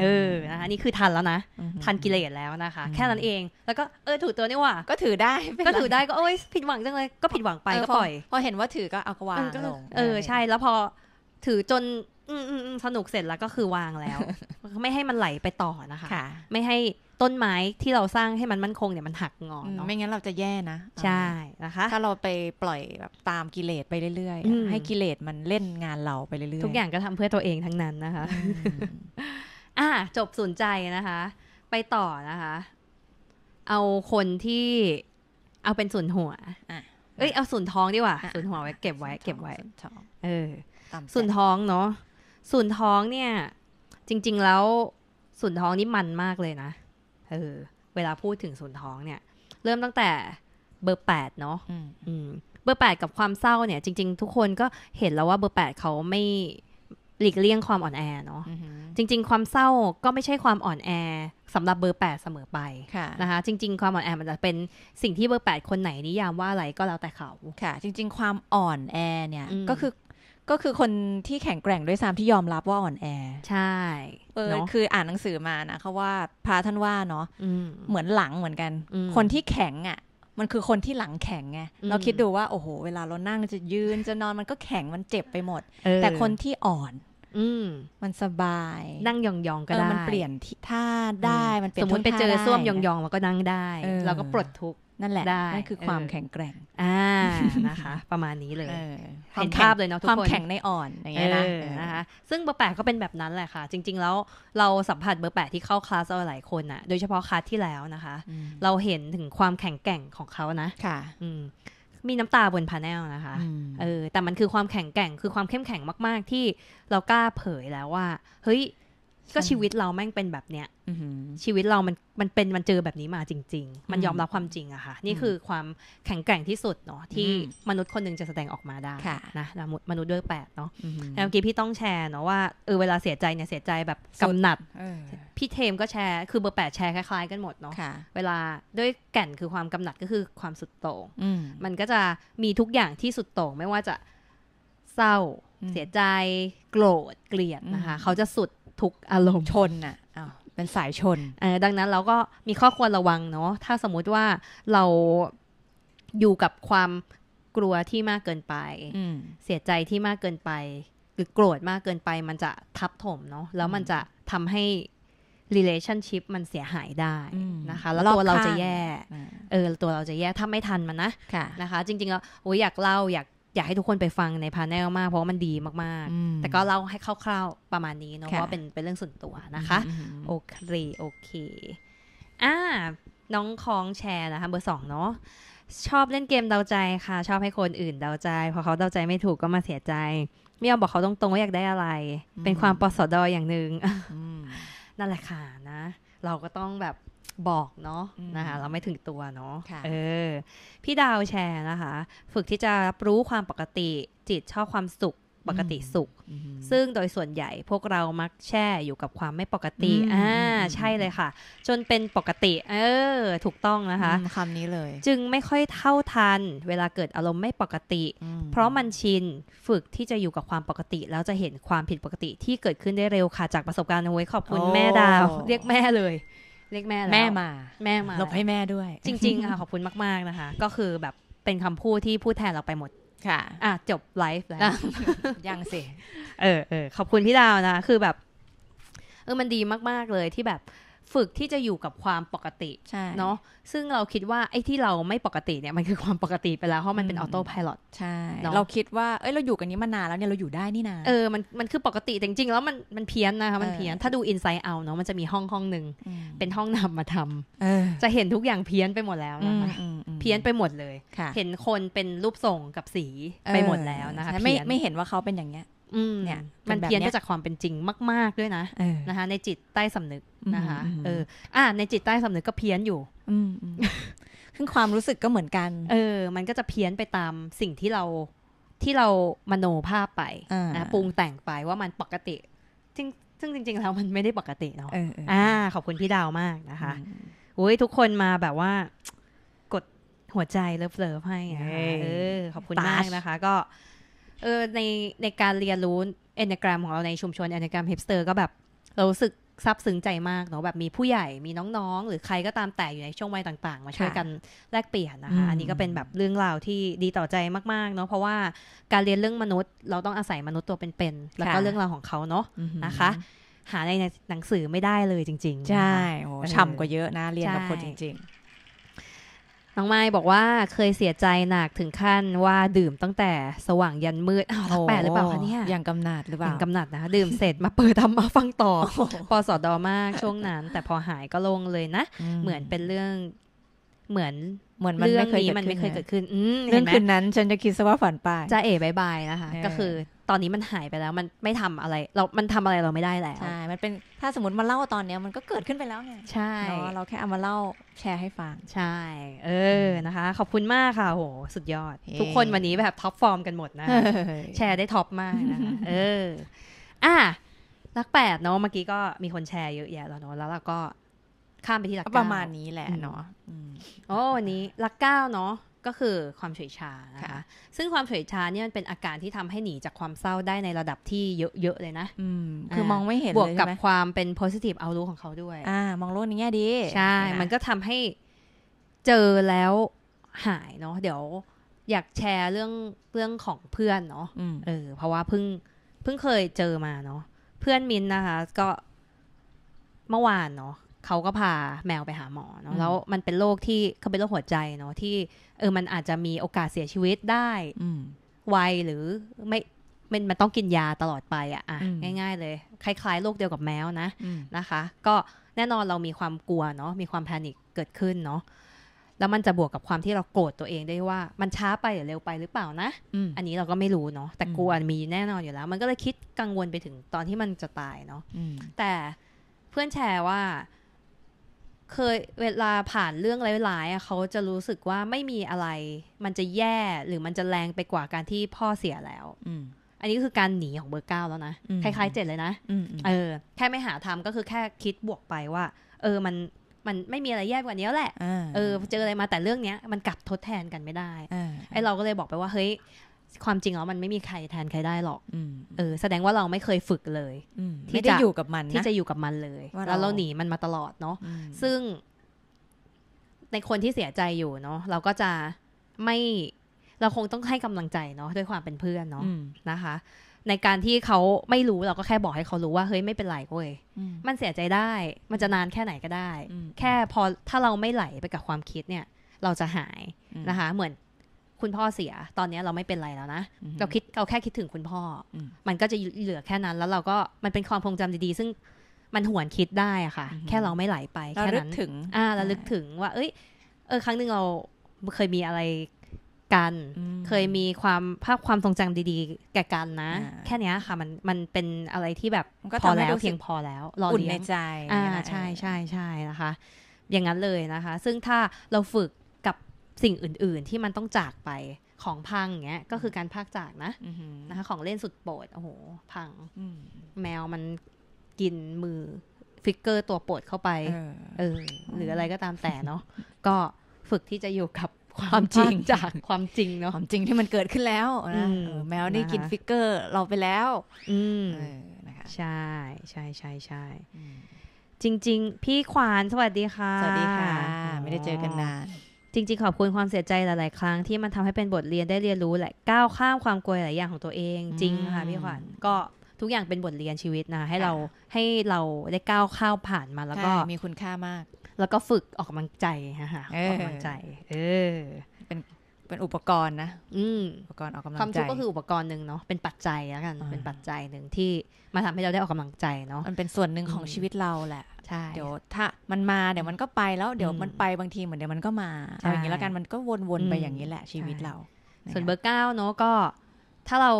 เออนะคะนี่คือทันแล้วนะ ทันกิเลสแล้วนะคะ แค่นั้นเอง แล้วก็เออถือตัวนี่ว่า ก็ถือได้ก็ถือได้ก็โอ้ยผิดหวังจังเลยก็ผิดหวังไปก็ปล่อย พอเห็นว่าถือก็เอากวางลงเออใช่ แล้วพอถือจนอืมสนุกเสร็จแล้วก็คือวางแล้วไม่ให้มันไหลไปต่อนะคะไม่ให้ต้นไม้ที่เราสร้างให้มันมั่นคงเนี่ย มันหักงอเนาะ ไม่งั้นเราจะแย่นะ ใช่นะคะ ถ้าเราไปปล่อยแบบตามกิเลสไปเรื่อยๆ ให้กิเลสมันเล่นงานเราไปเรื่อยๆทุกอย่างก็ทำเพื่อตัวเองทั้งนั้นนะคะ อ่าจบสนใจนะคะ ไปต่อนะคะ เอาคนที่เอาเป็นส่วนหัวอเอ้ยเอาส่วนท้องดีกว่าส่วนหัวไว้เก็บไว้ เก็บไว้เออส่วนท้องเนาะส่วนท้องเนี่ย จริงๆ แล้วส่วนท้องนี่มันมากเลยนะเออเวลาพูดถึง่วนท้องเนี่ย เริ่มตั้งแต่เบอร์แปดเนาะเบอร์แปดกับความเศร้าเนี่ยจริงๆทุกคนก็เห็นแล้วว่าเบอร์แปดเขาไม่หลีกเลี่ยงความอ่อนแอเนาะจริงๆความเศร้าก็ไม่ใช่ความอ่อนแอ สำหรับเบอร์แปดเสมอไปะนะคะจริงๆความอ่อนแอมันจะเป็นสิ่งที่เบอร์แปดคนไหน นิยามว่าอะไรก็แล้วแต่เขาค่ะจริงๆความอ่อนแอเนี่ยก็คือก็คือคนที่แข็งแกร่งด้วยซ้ำที่ยอมรับว่าอ่อนแอ ใช่เออคืออ่านหนังสือมานะเขาว่าพระท่านว่าเนาะเหมือนหลังเหมือนกัน คนที่แข็งอ่ะ มันคือคนที่หลังแข็งไงเราคิดดูว่าโอ้โหเวลาเรานั่งจะยืน จะนอนมันก็แข็งมันเจ็บไปหมดแต่คนที่อ่อนมันสบายนั่งยองๆก็ได้มันเปลี่ยนท่าได้มันเปลี่ยนสมมติไปเจอส้วมยองๆมันก็นั่งได้เราก็ปลดทุกนั่นแหละ นั่นคือความแข็งแกร่งอ่านะคะ ประมาณนี้เลยเห็นภาพเลยเนาะทุกคน ความแข็งในอ่อน อย่างเงี้ยนะ นะคะ ซึ่งเบอร์แปดก็เป็นแบบนั้นแหละค่ะ จริงๆ แล้วเราสัมผัสเบอร์แปดที่เข้าคลาสเราหลายคนอะโดยเฉพาะคลาสที่แล้วนะคะ เราเห็นถึงความแข็งแกร่งของเขานะค่ะอืมีน้ำตาบนพาแนลนะคะ เออ แต่มันคือความแข็งแกร่ง คือความเข้มแข็งมากๆ ที่เรากล้าเผยแล้วว่า เฮ้ย ก็ชีวิตเราแม่งเป็นแบบเนี้ยชีวิตเรามันมันเป็นมันเจอแบบนี้มาจริง ๆ มันยอมรับความจริงอะค่ะ นี่คือความแข็งแกร่งที่สุดเนาะที่ มนุษย์คนนึงจะแสดงออกมาได้นะมนุษย์ด้วยแปดเนาะแล้วเมื่อกี้พี่ต้องแชร์เนาะว่าเออเวลาเสียใจเนี่ยเสียใจแบบกำหนัดพี่เทมก็แชร์คือเบอร์แปดแชร์คล้าย ๆกันหมดเนาะเวลาด้วยแก่นคือความกำหนัดก็คือความสุดโต่งมันก็จะมีทุกอย่างที่สุดโต่งไม่ว่าจะเศร้าเสียใจ โกรธเกลียดนะคะเขาจะสุดทุกอารมณ์ชนอะเป็นสายชน เออดังนั้นเราก็มีข้อควรระวังเนาะ ถ้าสมมุติว่าเราอยู่กับความกลัวที่มากเกินไป เสียใจที่มากเกินไป หรือโกรธมากเกินไป มันจะทับถมเนาะ แล้วมันจะทำให้ relationship มันเสียหายได้นะคะ แล้วตัวเราจะแย่ เออ ตัวเราจะแย่ ถ้าไม่ทันมันนะ นะคะ จริงๆแล้วโอ้ยอยากเล่าอยากอยากให้ทุกคนไปฟังในพาร์แนลมากเพราะว่ามันดีมาก ๆ แต่ก็เล่าให้คร่าวๆ ประมาณนี้เนาะเพราะเป็นเป็นเรื่องส่วนตัวนะคะ โอเค โอเคอ่าน้องคองแชร์นะคะ เบอร์สองเนาะชอบเล่นเกมเดาใจค่ะ ชอบให้คนอื่นเดาใจพอเขาเดาใจไม่ถูกก็มาเสียใจ ไม่ยอมบอกเขาตรงๆ ว่าอยากได้อะไร เป็นความปสดออย่างหนึง่งนั่นแหละค่ะนะเราก็ต้องแบบบอกเนาะนะคะเราไม่ถึงตัวเนาะะเออพี่ดาวแชร์นะคะ ฝึกที่จะรับรู้ความปกติจิตชอบความสุขปกติสุข ซึ่งโดยส่วนใหญ่พวกเรา มักแช่อยู่กับความไม่ปกติ อ่า ใช่เลยค่ะ จนเป็นปกติ เออ ถูกต้องนะคะคำนี้เลย จึงไม่ค่อยเท่าทันเวลาเกิดอารมณ์ไม่ปกติ เพราะมันชิน ฝึกที่จะอยู่กับความปกติ แล้วจะเห็นความผิดปกติที่เกิดขึ้นได้เร็วค่ะ จากประสบการณ์เอาไว้ขอบคุณแม่ดาว เรียกแม่เลย เรียกแม่แล้วแม่มาแม่มาลบให้แม่ด้วย จริง ๆ ค่ะ ขอบคุณมาก ๆ นะคะ ก็คือแบบเป็นคำพูดที่พูดแทนเราไปหมดค่ะ อ่ะ จบไลฟ์แล้ว ยังสิ เออเออขอบคุณพี่ดาวนะ คือแบบ เออ มันดีมาก ๆ เลยที่แบบฝึกที่จะอยู่กับความปกติเนาะซึ่งเราคิดว่าไอ้ที่เราไม่ปกติเนี่ยมันคือความปกติไปแล้วเพราะมันเป็นออโต้พายโใช่ เราคิดว่าเอ้ยเราอยู่กันนี้มานานแล้วเนี่ยเราอยู่ได้นี่นาเออมันมันคือปกติแต่จริงๆแล้วมันมันเพี้ยนนะคะมันเพี้ยนถ้าดูอินไซต์เอาเนาะมันจะมีห้องห้องหนึ่งเป็นห้องนำมาทำจะเห็นทุกอย่างเพี้ยนไปหมดแล้วนะคะเพี้ยนไปหมดเลยเห็นคนเป็นรูปทรงกับสีไปหมดแล้วนะคะไม่ไม่เห็นว่าเขาเป็นอย่างเนี้ยเนี่ย มันเพี้ยนก็จากความเป็นจริงมาก ๆด้วยนะนะคะในจิตใต้สำนึกนะคะเออ อ่า ในจิตใต้สำนึกก็เพี้ยนอยู่ อืึ้นความรู้สึกก็เหมือนกันเออ มันก็จะเพี้ยนไปตามสิ่งที่เราที่เรามโนภาพไปนะปรุงแต่งไปว่ามันปกติ ซึ่งซึ่งจริงๆแล้วมันไม่ได้ปกติเนาะอ่าขอบคุณพี่ดาวมากนะคะโอ้ยทุกคนมาแบบว่ากดหัวใจเลิฟเลิฟให้เออขอบคุณมากนะคะ ก็เออในในการเรียนรู้เอนแกรมของเราในชุมชนเอนแกรมเฮปสเตอร์ก็แบบเราสึกซับซึ้งใจมากเนาะแบบมีผู้ใหญ่มีน้องๆ หรือใครก็ตามแต่อยู่ในช่วงวัยต่างๆ มาช่วยกันแลกเปลี่ยนนะคะอันนี้ก็เป็นแบบเรื่องราวที่ดีต่อใจมากๆเนาะเพราะว่าการเรียนเรื่องมนุษย์ เราต้องอาศัยมนุษย์ตัวเป็นๆแล้วก็เรื่องราวของเขาเนาะนะคะ หาในหนังสือไม่ได้เลยจริงๆใช่โอ้ช่ำกว่าเยอะนะเรียนกับคนจริง ๆน้องไม้บอกว่าเคยเสียใจหนักถึงขั้นว่าดื่มตั้งแต่สว่างยันมืดอ้าวแปดหรือเปล่าคะเนี่ยอย่างกำนัดหรือเปล่าอย่างกำนัดนะดื่มเสร็จมาเปิดทำมาฟังต่อปอสอดอมาก ช่วงนั้น แต่พอหายก็ลงเลยนะ เหมือนเป็นเรื่อง เหมือนเหมือนมันไม่เคยมันไม่เคยเกิดขึ้นเรื่องคืนนั้น ฉันจะคิดซะว่าฝันไปจะาเอ๋บายบายนะคะก็คือตอนนี้มันหายไปแล้วมันไม่ทำอะไร เรา มันทำอะไรเราไม่ได้แล้วใช่ มันเป็นถ้าสมมติมาเล่าตอนเนี้ยมันก็เกิดขึ้นไปแล้วไงใช่ เราแค่เอามาเล่า แชร์ให้ฟัง ใช่ เออนะคะ ขอบคุณมากค่ะโห สุดยอด ทุกคนวันนี้แบบท็อปฟอร์มกันหมดนะ แชร์ได้ท็อปมากนะเออ อ่ะลักแปดเนาะเมื่อกี้ก็มีคนแชร์เยอะแยะแล้วเนาะแล้วเราก็ข้ามไปที่ลักเก้าประมาณนี้แหละเนาะโอ้วันนี้ลักเก้าเนาะก็คือความเฉยชานะคะซึ่งความเฉยชาเนี่ยมันเป็นอาการที่ทำให้หนีจากความเศร้าได้ในระดับที่เยอะๆเลยนะคือมองไม่เห็นบวกกับความเป็น positive เอารู้ของเขาด้วย อ่า มองโลกในแง่ดี ใช่ มันก็ทำให้เจอแล้วหายเนาะ เดี๋ยว อยากแชร์เรื่องเรื่องของเพื่อนเนาะ เออ เพราะว่าเพิ่งเพิ่งเคยเจอมาเนาะ เพื่อนมินนะคะก็เมื่อวานเนาะ เขาก็พาแมวไปหาหมอเนาะแล้วมันเป็นโรคที่เขาเป็นโรคหัวใจเนาะที่เออ มันอาจจะมีโอกาสเสียชีวิตได้ไวหรือไม่ มันต้องกินยาตลอดไปอะอ่ะ ง่าย ๆ เลย คล้ายๆโรคเดียวกับแมวนะนะคะ ก็แน่นอนเรามีความกลัวเนาะ มีความแพนิคเกิดขึ้นเนาะ แล้วมันจะบวกกับความที่เราโกรธตัวเองได้ว่ามันช้าไปหรือเร็วไปหรือเปล่านะ อันนี้เราก็ไม่รู้เนาะ แต่กลัวมีแน่นอนอยู่แล้ว มันก็เลยคิดกังวลไปถึงตอนที่มันจะตายเนาะแต่เพื่อนแชร์ว่าเคยเวลาผ่านเรื่องร้ายๆเขาจะรู้สึกว่าไม่มีอะไร มันจะแย่หรือมันจะแรงไปกว่าการที่พ่อเสียแล้วอันนี้คือการหนีของเบอร์เก้าแล้วนะคล้ายๆเจ็ดเลยนะเออแค่ไม่หาทำก็คือแค่คิดบวกไปว่า เออมันมันไม่มีอะไรแย่กว่านี้แหละเออเจออะไรมาแต่เรื่องเนี้ยมันกลับทดแทนกันไม่ได้ไอเราก็เลยบอกไปว่าเฮ้ยความจริงอ๋อมันไม่มีใครแทนใครได้หรอกเออ แสดงว่าเราไม่เคยฝึกเลยที่จะอยู่กับมันที่จะอยู่กับมันเลยแล้วเราหนีมันมาตลอดเนาะ ซึ่งในคนที่เสียใจอยู่เนาะ เราก็จะไม่ เราคงต้องให้กำลังใจเนาะ ด้วยความเป็นเพื่อนเนาะนะคะ ในการที่เขาไม่รู้ เราก็แค่บอกให้เขารู้ว่าเฮ้ยไม่เป็นไรเว้ยมันเสียใจได้ มันจะนานแค่ไหนก็ได้ แค่พอถ้าเราไม่ไหลไปกับความคิดเนี่ย เราจะหายนะคะ เหมือนคุณพ่อเสีย ตอนนี้เราไม่เป็นไรแล้วนะ เราคิดเราแค่คิดถึงคุณพ่อ มันก็จะเหลือแค่นั้น แล้วเราก็มันเป็นความทรงจำดีๆ ซึ่งมันหวนคิดได้ค่ะ แค่เราไม่ไหลไปแค่นั้นถึง อ่ารลึกถึง ว่า เอ้ย เออ ครั้งหนึ่งเราเคยมีอะไรกัน เคยมีความภาพความทรงจำดี ๆ แก่กันนะ แค่นี้ค่ะ มัน มันเป็นอะไรที่แบบพอแล้วเพียงพอแล้วรอเลี้ยงในใจ อ่าใช่ใช่ใช่นะคะ อย่างนั้นเลยนะคะ ซึ่งถ้าเราฝึกสิ่งอื่นๆ ที่มันต้องจากไปของพังเงี้ย ก็คือการพากจากนะนะคะ ของเล่นสุดโปรดโอ้โหพังแมวมันกินมือฟิกเกอร์ตัวโปรดเข้าไปเออหรืออะไรก็ตามแต่เนาะก็ฝึกที่จะอยู่กับความจริงจากความจริงเนาะความจริงที่มันเกิดขึ้นแล้วนะแมวนี่กินฟิกเกอร์ เราไปแล้ว อืมใช่ใช่ใช่ใช่จริง ๆ พี่ขวานสวัสดีค่ะสวัสดีค่ะไม่ได้เจอกันนานจริงๆขอบคุณความเสียใจหลายๆ ครั้งที่มันทำให้เป็นบทเรียนได้เรียนรู้แหละก้าวข้ามความกลัวหลายอย่างของตัวเองจริงค่ะพี่ขวัญก็ทุกอย่างเป็นบทเรียนชีวิตนะ ให้เราให้เราได้ก้าวข้าวผ่านมาแล้วก็มีคุณค่ามาก แล้วก็ฝึกออกกำลังใจฮะออกกำลังใจเออเป็นเป็นอุปกรณ์นะอุปกรณ์ออกกำลังใจความทุกข์ก็คืออุปกรณ์หนึ่งเนาะ เป็นปัจจัยแล้วกัน เป็นปัจจัยหนึ่งที่มาทำให้เราได้ออกกำลังใจเนาะ มันเป็นส่วนหนึ่งของชีวิตเราแหละใช่เดี๋ยว ถ้ามันมาเดี๋ยวมันก็ไปแล้วเดี๋ยวมันไปบางทีเหมือนเดี๋ยวมันก็มาอาอย่างนี้แล้วกันมันก็วนๆไปอย่างนี้แหละ ชีวิตเรา ส่วนเบอร์เก้าเนาะก็ถ้าเรา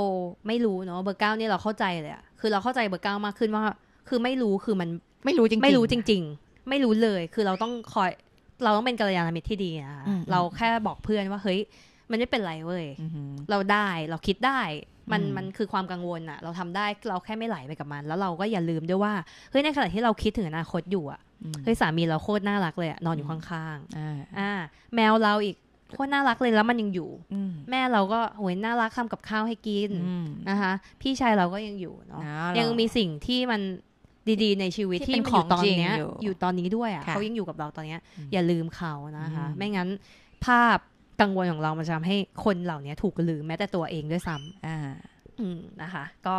ไม่รู้เนาะเบอร์เก้านี่เราเข้าใจเลยอะคือเราเข้าใจเบอร์เก้ามากขึ้นว่า คือไม่รู้คือมันไม่รู้จริงไม่รู้จริง ๆ ไม่รู้เลย คือเราต้องคอยเราต้องเป็นกัลยาณมิตรที่ดีนะคะเราแค่บอกเพื่อนว่าเฮ้ยมันไม่เป็นไรเว้ยเราได้เราคิดได้มันมันคือความกังวลอะเราทำได้เราแค่ไม่ไหลไปกับมัน แล้วเราก็อย่าลืมด้วยว่าเฮ้ยในขณะที่เราคิดถึงอนาคตอยู่อะเฮ้ยสามีเราโคตรน่ารักเลยอะนอนอยู่ข้างๆอ่า แมวเราอีกโคตรน่ารักเลยแล้วมันยังอยู่แม่เราก็โหยน่ารักทำกับข้าวให้กินนะคะพี่ชายเราก็ยังอยู่เนาะยังมีสิ่งที่มันดี ๆ ในชีวิตที่เป็นของจริงอยู่ตอนนี้ด้วยอ่ะเขายังอยู่กับเราตอนนี้อย่าลืมเขานะคะ ไม่งั้น ภาพกังวลของเรามันจะทำให้คนเหล่านี้ถูกลืมแม้แต่ตัวเองด้วยซ้ำอ่านะคะ ก็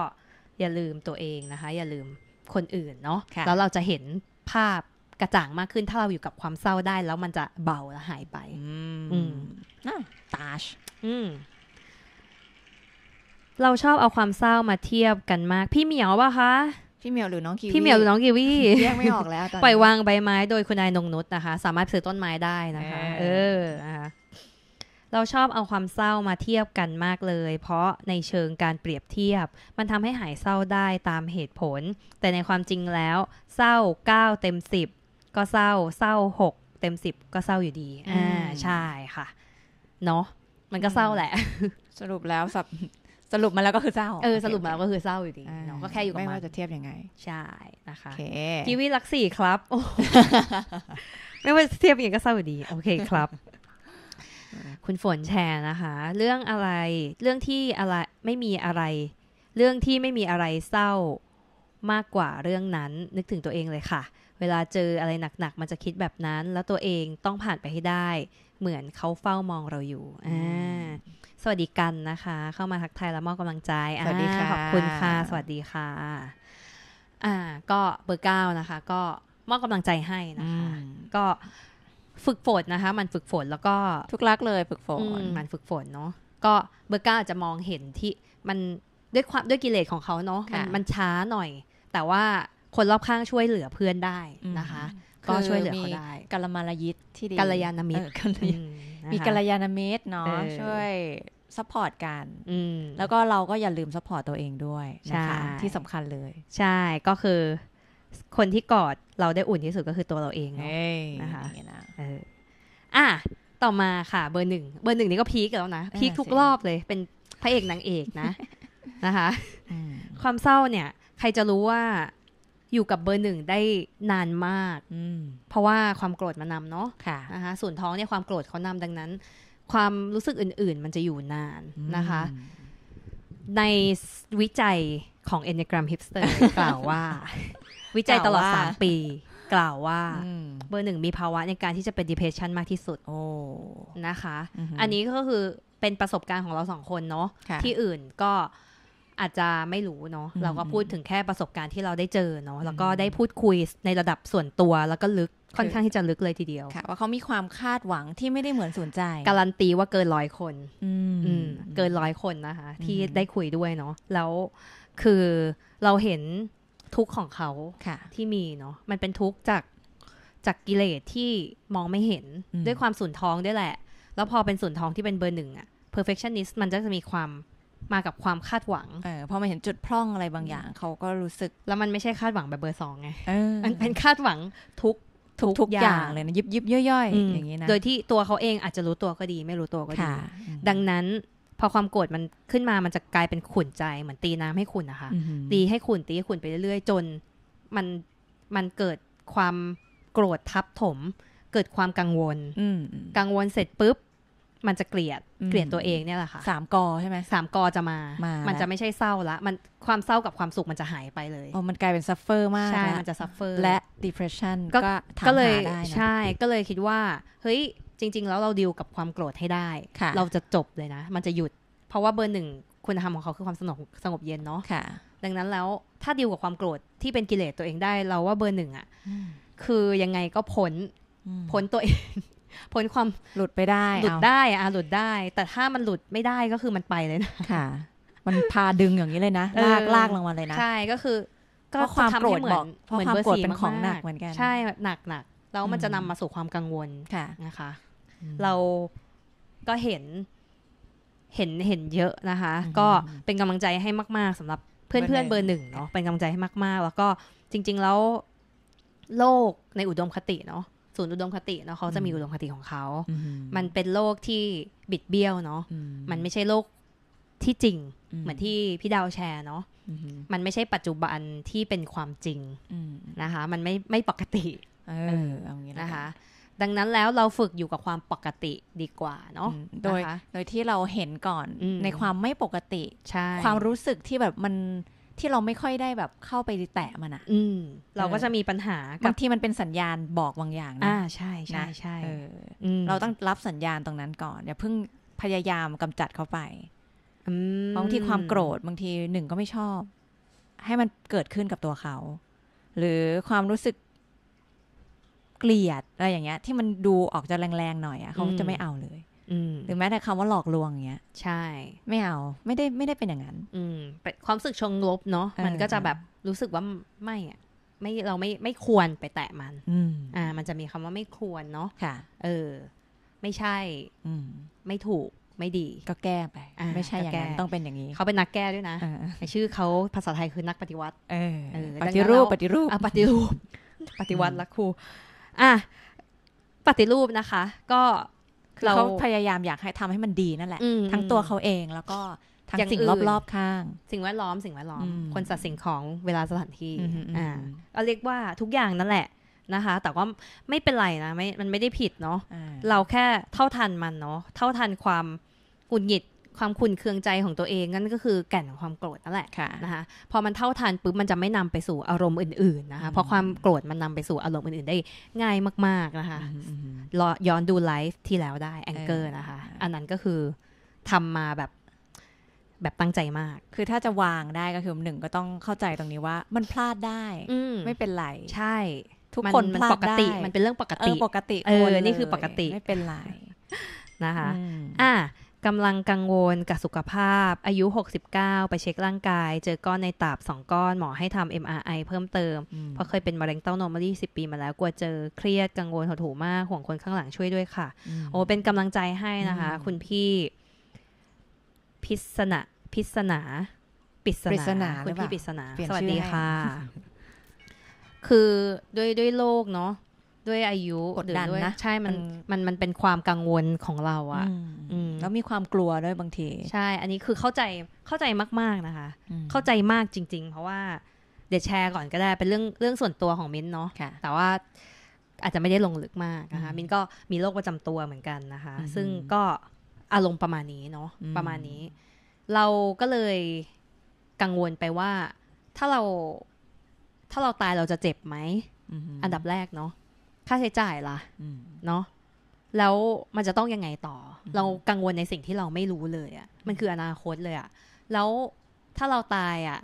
อย่าลืมตัวเองนะคะ อย่าลืมคนอื่นเนาะะแล้วเราจะเห็นภาพกระจ่างมากขึ้น ถ้าเราอยู่กับความเศร้าได้ แล้วมันจะเบาและหายไป อืมตาชอืม เราชอบเอาความเศร้ามาเทียบกันมากพี่เหมียวป่ะคะพี่เหมียวหรือน้องกีวีพี่เหมียวหรือน้องกีวีแยกไม่ออกแล้วปล่อยวางใบไม้โดยคุณนายนงนุษนะคะ สามารถซื้อต้นไม้ได้นะคะ เออเราชอบเอาความเศร้ามาเทียบกันมากเลย เพราะในเชิงการเปรียบเทียบ มันทำให้หายเศร้าได้ตามเหตุผล แต่ในความจริงแล้ว เศร้า9เต็ม10ก็เศร้า เศร้า6เต็ม10ก็เศร้าอยู่ดีอ่าใช่ค่ะเนาะมันก็เศร้าแหละสรุปแล้วสับสรุปมาแล้วก็คือเศร้า เออ สรุปมาแล้วก็คือเศร้าอยู่ดีเนาะก็แค่อยู่กับมันไม่ว่าจะเทียบยังไง ใช่นะคะกีวีลักสี่ครับ ไม่ว่าจะเทียบยังไงก็เศร้าอยู่ดี โอเคครับ คุณฝนแชร์นะคะ เรื่องอะไร เรื่องที่อะไร ไม่มีอะไร เรื่องที่ไม่มีอะไรเศร้ามากกว่าเรื่องนั้น นึกถึงตัวเองเลยค่ะ เวลาเจออะไรหนักๆ มันจะคิดแบบนั้น แล้วตัวเองต้องผ่านไปให้ได้ เหมือนเขาเฝ้ามองเราอยู่ อ่าสวัสดีกันนะคะ เข้ามาทักทายและมอบกำลังใจสวัสดีค่ะขอบคุณค่ะสวัสดีค่ะ อ่า ก็เบอร์เก้านะคะ ก็มอบกำลังใจให้นะคะก็ฝึกฝนนะคะ มันฝึกฝนแล้วก็ทุกลักเลยฝึกฝน มันฝึกฝนเนาะก็เบอร์เก้าจะมองเห็นที่มันด้วยความด้วยกิเลสของเขาเนาะะมันช้าหน่อย แต่ว่าคนรอบข้างช่วยเหลือเพื่อนได้นะคะ ก็ช่วยเหลือเขาได้กัลมารยิตที่ดีกัลยาณมิตรมีกัลยาณมิตรเนาะช่วยซัพพอร์ตกันแล้วก็เราก็อย่าลืมซัพพอร์ตตัวเองด้วยนะคะที่สำคัญเลยใช่ก็คือคนที่กอดเราได้อุ่นที่สุดก็คือตัวเราเองนะคะอ่ะต่อมาค่ะ เบอร์หนึ่งเบอร์หนึ่งนี่ก็พีคแล้วนะพีคทุกรอบเลยเป็นพระเอกนางเอกนะนะคะความเศร้าเนี่ย ใครจะรู้ว่าอยู่กับเบอร์หนึ่งได้นานมากเพราะว่าความโกรธมานำเนาะะนะคะส่วนท้องเนี่ยความโกรธเขานำดังนั้น ความรู้สึกอื่นๆ มันจะอยู่นานนะคะ ในวิจัยของ Enneagram Hipster กล่าวว่า วิจัยตลอด 3 ปี กล่าวว่าเบอร์หนึ่งมีภาวะในการที่จะเป็น depression มากที่สุดนะคะ อันนี้ก็คือเป็นประสบการณ์ของเราสองคนเนาะที่อื่นก็อาจจะไม่รู้เนาะเราก็พูดถึงแค่ประสบการณ์ที่เราได้เจอเนาะแล้วก็ได้พูดคุยในระดับส่วนตัว แล้วก็ลึกค่อนข้างที่จะลึกเลยทีเดียวว่าเขามีความคาดหวังที่ไม่ได้เหมือนสนใจการันตีว่าเกินร้อยคนเกินร้อยคนนะคะที่ได้คุยด้วยเนาะแล้วคือเราเห็นทุกข์ของเขาที่มีเนาะมันเป็นทุกข์จากจากกิเลสที่มองไม่เห็นด้วยความสุนทองด้วยแหละ แล้วพอเป็นสุนทองที่เป็นเบอร์หนึ่งอะ perfectionist มันจะมีความมากับความคาดหวังเออพอมาเห็นจุดพร่องอะไรบางอย่างเขาก็รู้สึกแล้วมันไม่ใช่คาดหวังแบบเบอร์สองไงมันเป็นคาดหวังทุกทุกทุกอย่างเลยนะยิบยิบย่อยๆ อย่างนี้นะโดยที่ตัวเขาเองอาจจะรู้ตัวก็ดี ไม่รู้ตัวก็ดีดังนั้นพอความโกรธมันขึ้นมามันจะกลายเป็นขุนใจ เหมือนตีน้ำให้ขุนนะคะตีให้ขุนตีให้ขุนไปเรื่อย ๆจนมันมันเกิดความโกรธทับถม เกิดความกังวลกังวลเสร็จปุ๊บมันจะเกลียดเกลียดตัวเองเนี่ยแหละค่ะสามกอใช่ไหมสามกอจะมา มันจะไม่ใช่เศร้าละ มันความเศร้ากับความสุขมันจะหายไปเลยอ๋อมันกลายเป็นซัฟเฟอร์มากใช่ มันจะซัฟเฟอร์และ depression ก็ก็เลยใช่ก็เลยคิดว่า เฮ้ย จริง ๆ แล้วเราดิวกับความโกรธให้ได้ เราจะจบเลยนะ มันจะหยุด เพราะว่าเบอร์หนึ่งคุณธรรมของเขาคือความสงบสงบเย็นเนาะดังนั้นแล้วถ้าดิวกับความโกรธที่เป็นกิเลสตัวเองได้เราว่าเบอร์หนึ่งอ่ะคือยังไงก็พ้นพ้นตัวเองพ้นความหลุดไปได้ หลุดได้อ่ะหลุดได้ แต่ถ้ามันหลุดไม่ได้ก็คือมันไปเลยนะค่ะ มันพาดึงอย่างนี้เลยนะ ลากลากลงมาเลยนะ ใช่ก็คือ ก็ความโกรธเหมือนเหมือนเบอร์สี่เป็นของหนักเหมือนกันใช่หนักหนักแล้วมันจะนำมาสู่ความกังวลค่ะนะคะ เราก็เห็นเห็นเห็นเยอะนะคะ ก็เป็นกำลังใจให้มากๆ สำหรับ เพื่อนเพื่อนเบอร์หนึ่งเนาะเป็นกำลังใจให้มากๆแล้วก็จริง ๆ แล้วโลกในอุดมคติเนาะศูนย์อุดมคติเนาะเขาจะมีอุดมคติของเขา มันเป็นโลกที่บิดเบี้ยวเนาะ มันไม่ใช่โลกที่จริงเหมือนที่พี่ดาวแชร์เนาะ มันไม่ใช่ปัจจุบันที่เป็นความจริงนะคะ มันไม่ไม่ปกติเออเอางี้นะคะ ดังนั้นแล้วเราฝึกอยู่กับความปกติดีกว่าเนาะโดย โดยที่เราเห็นก่อนในความไม่ปกติ ใช่ ความรู้สึกที่แบบมันที่เราไม่ค่อยได้แบบเข้าไปแตะมันอ่ะเราก็จะมีปัญหาบางทีมันเป็นสัญญาณบอกบางอย่างนะอ่า ใช่ ใช่ ใช่ เราต้องรับสัญญาณตรงนั้นก่อนอย่าเพิ่งพยายามกำจัดเขาไปบางทีความโกรธบางทีหนึ่งก็ไม่ชอบ ให้มันเกิดขึ้นกับตัวเขา หรือความรู้สึกเกลียดอะไรอย่างเงี้ย ที่มันดูออกจะแรงๆหน่อยอะ่ะเขาจะไม่เอาเลยหรือแม้แต่คำว่าหลอกลวงเงี้ยใช่ ไม่เอาไม่ได้ไม่ได้เป็นอย่างนั้น อืมความรู้สึกชงลบเนาะมันก็จะแบบรู้สึกว่าไม่อะไม่เราไม่ไม่ควรไปแตะมันอ่า มันจะมีคำว่าไม่ควรเนาะค่ะ เออ ไม่ใช่ อืไม่ถูกไม่ดีก็แก้ไปไม่ใช่อย่างนั้นต้องเป็นอย่างนี้เขาเป็นนักแก้ด้วยนะชื่อเขาภาษาไทยคือนักปฏิวัติปฏิรูปปฏิรูปปฏิรูปปฏิวัติละครูอ่ะปฏิรูปนะคะ ก็คือเขาพยายามอยากให้ทำให้มันดีนั่นแหละ ทั้งตัวเขาเองแล้วก็ ทั้งสิ่งรอบๆข้าง สิ่งแวดล้อมสิ่งแวดล้อมคนสัตว์สิ่งของเวลาสถานที่อ่าก็เรียกว่าทุกอย่างนั่นแหละนะคะ แต่ว่าไม่เป็นไรนะไม่มันไม่ได้ผิดเนาะเราแค่เท่าทันมันเนาะเท่าทันความหุุนหงิดความขุ่นเคืองใจของตัวเองนั่นก็คือแก่นของความโกรธนั่นแหละะนะคะพอมันเท่าทานปุ๊บมันจะไม่นำไปสู่อารมณ์อื่นๆนะคะเพราะความโกรธมันนำไปสู่อารมณ์อื่นๆได้ ง่ายมากๆนะคะย้อนดูไลฟ์ที่แล้วได้ แองเกอร์นะคะ อันนั้นก็คือทำมาแบบแบบตั้งใจมาก คือถ้าจะวางได้ก็คือหนึ่งก็ต้องเข้าใจตรงนี้ว่า มันพลาดได้ไม่เป็นไรใช่ ทุกคนมันปกติ มันเป็นเรื่องปกติปกติเออนี่คือปกติไม่เป็นไรนะคะ อ่ากำลังกังวลกับสุขภาพ อายุ 69 ไปเช็คร่างกาย เจอก้อนในตับสองก้อน หมอให้ทำ MRI เพิ่มเติม เพราะเคยเป็นมะเร็งเต้านมมาดี่ิ0ปีมาแล้วกลัวเจอเครียดกังวลหดหูมากห่วงคนข้างหลังช่วยด้วยค่ะ โอ้เป็นกำลังใจให้นะคะ คุณพี่ พิศนะพิศนา ปิศนาคุณพี่ปิศนาสวัสดีค่ะ คือด้วยด้วยโลกเนาะด้วยอายุกดดันนะ ใช่มันมันมันเป็นความกังวลของเราอะแล้วมีความกลัวด้วยบางที ใช่ อันนี้คือเข้าใจเข้าใจมาก ๆนะคะ เข้าใจมากจริง ๆ เพราะว่าเดี๋ยวแชร์ก่อนก็ได้ เป็นเรื่องเรื่องส่วนตัวของมิ้นเนาะแต่ว่าอาจจะไม่ได้ลงลึกมากนะคะมิ้นก็มีโรคประจำตัวเหมือนกันนะคะ ซึ่งก็อารมณ์ประมาณนี้เนาะประมาณนี้ เราก็เลยกังวลไปว่า ถ้าเรา ถ้าเราตายเราจะเจ็บไหมอันดับแรกเนาะค่าใช้จ่ายล่ะเนาะแล้วมันจะต้องยังไงต่อ เรากังวลในสิ่งที่เราไม่รู้เลยอะ่ะ มันคืออนาคตเลยอะ่ะ แล้วถ้าเราตายอะ่ะ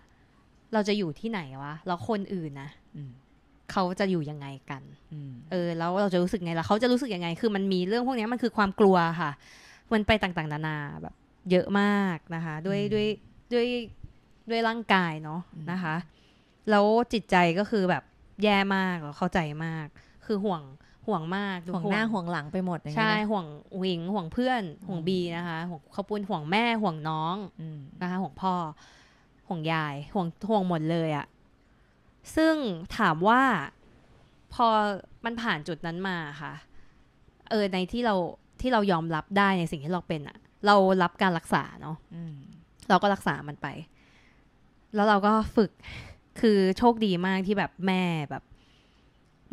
เราจะอยู่ที่ไหนวะแล้วคนอื่นนะเขาจะอยู่ยังไงกันเออ แล้วเราจะรู้สึกไงล่ะ เขาจะรู้สึกยังไง คือมันมีเรื่องพวกนี้มันคือความกลัวค่ะ มันไปต่าง ๆ นานาแบบเยอะมากนะคะ ด้วยด้วยด้วยด้วยร่างกายเนาะนะคะแล้วจิตใจก็คือแบบแย่มากเข้าใจมากคือห่วงห่วงมากห่วงหน้าห่วงหลังไปหมดใช่ห่วงวิง ห่วงเพื่อนห่วงบีนะคะห่วงข้าปุ้นห่วงแม่ ห่วงน้องนะคะห่วงพ่อ ห่วงยาย ห่วงห่วงหมดเลยอะ ซึ่งถามว่าพอมันผ่านจุดนั้นมาค่ะ เออ ในที่เราที่เรายอมรับได้ในสิ่งที่เราเป็นอะเรารับการรักษาเนาะเราก็รักษามันไป แล้วเราก็ฝึกคือโชคดีมากที่แบบแม่แบบ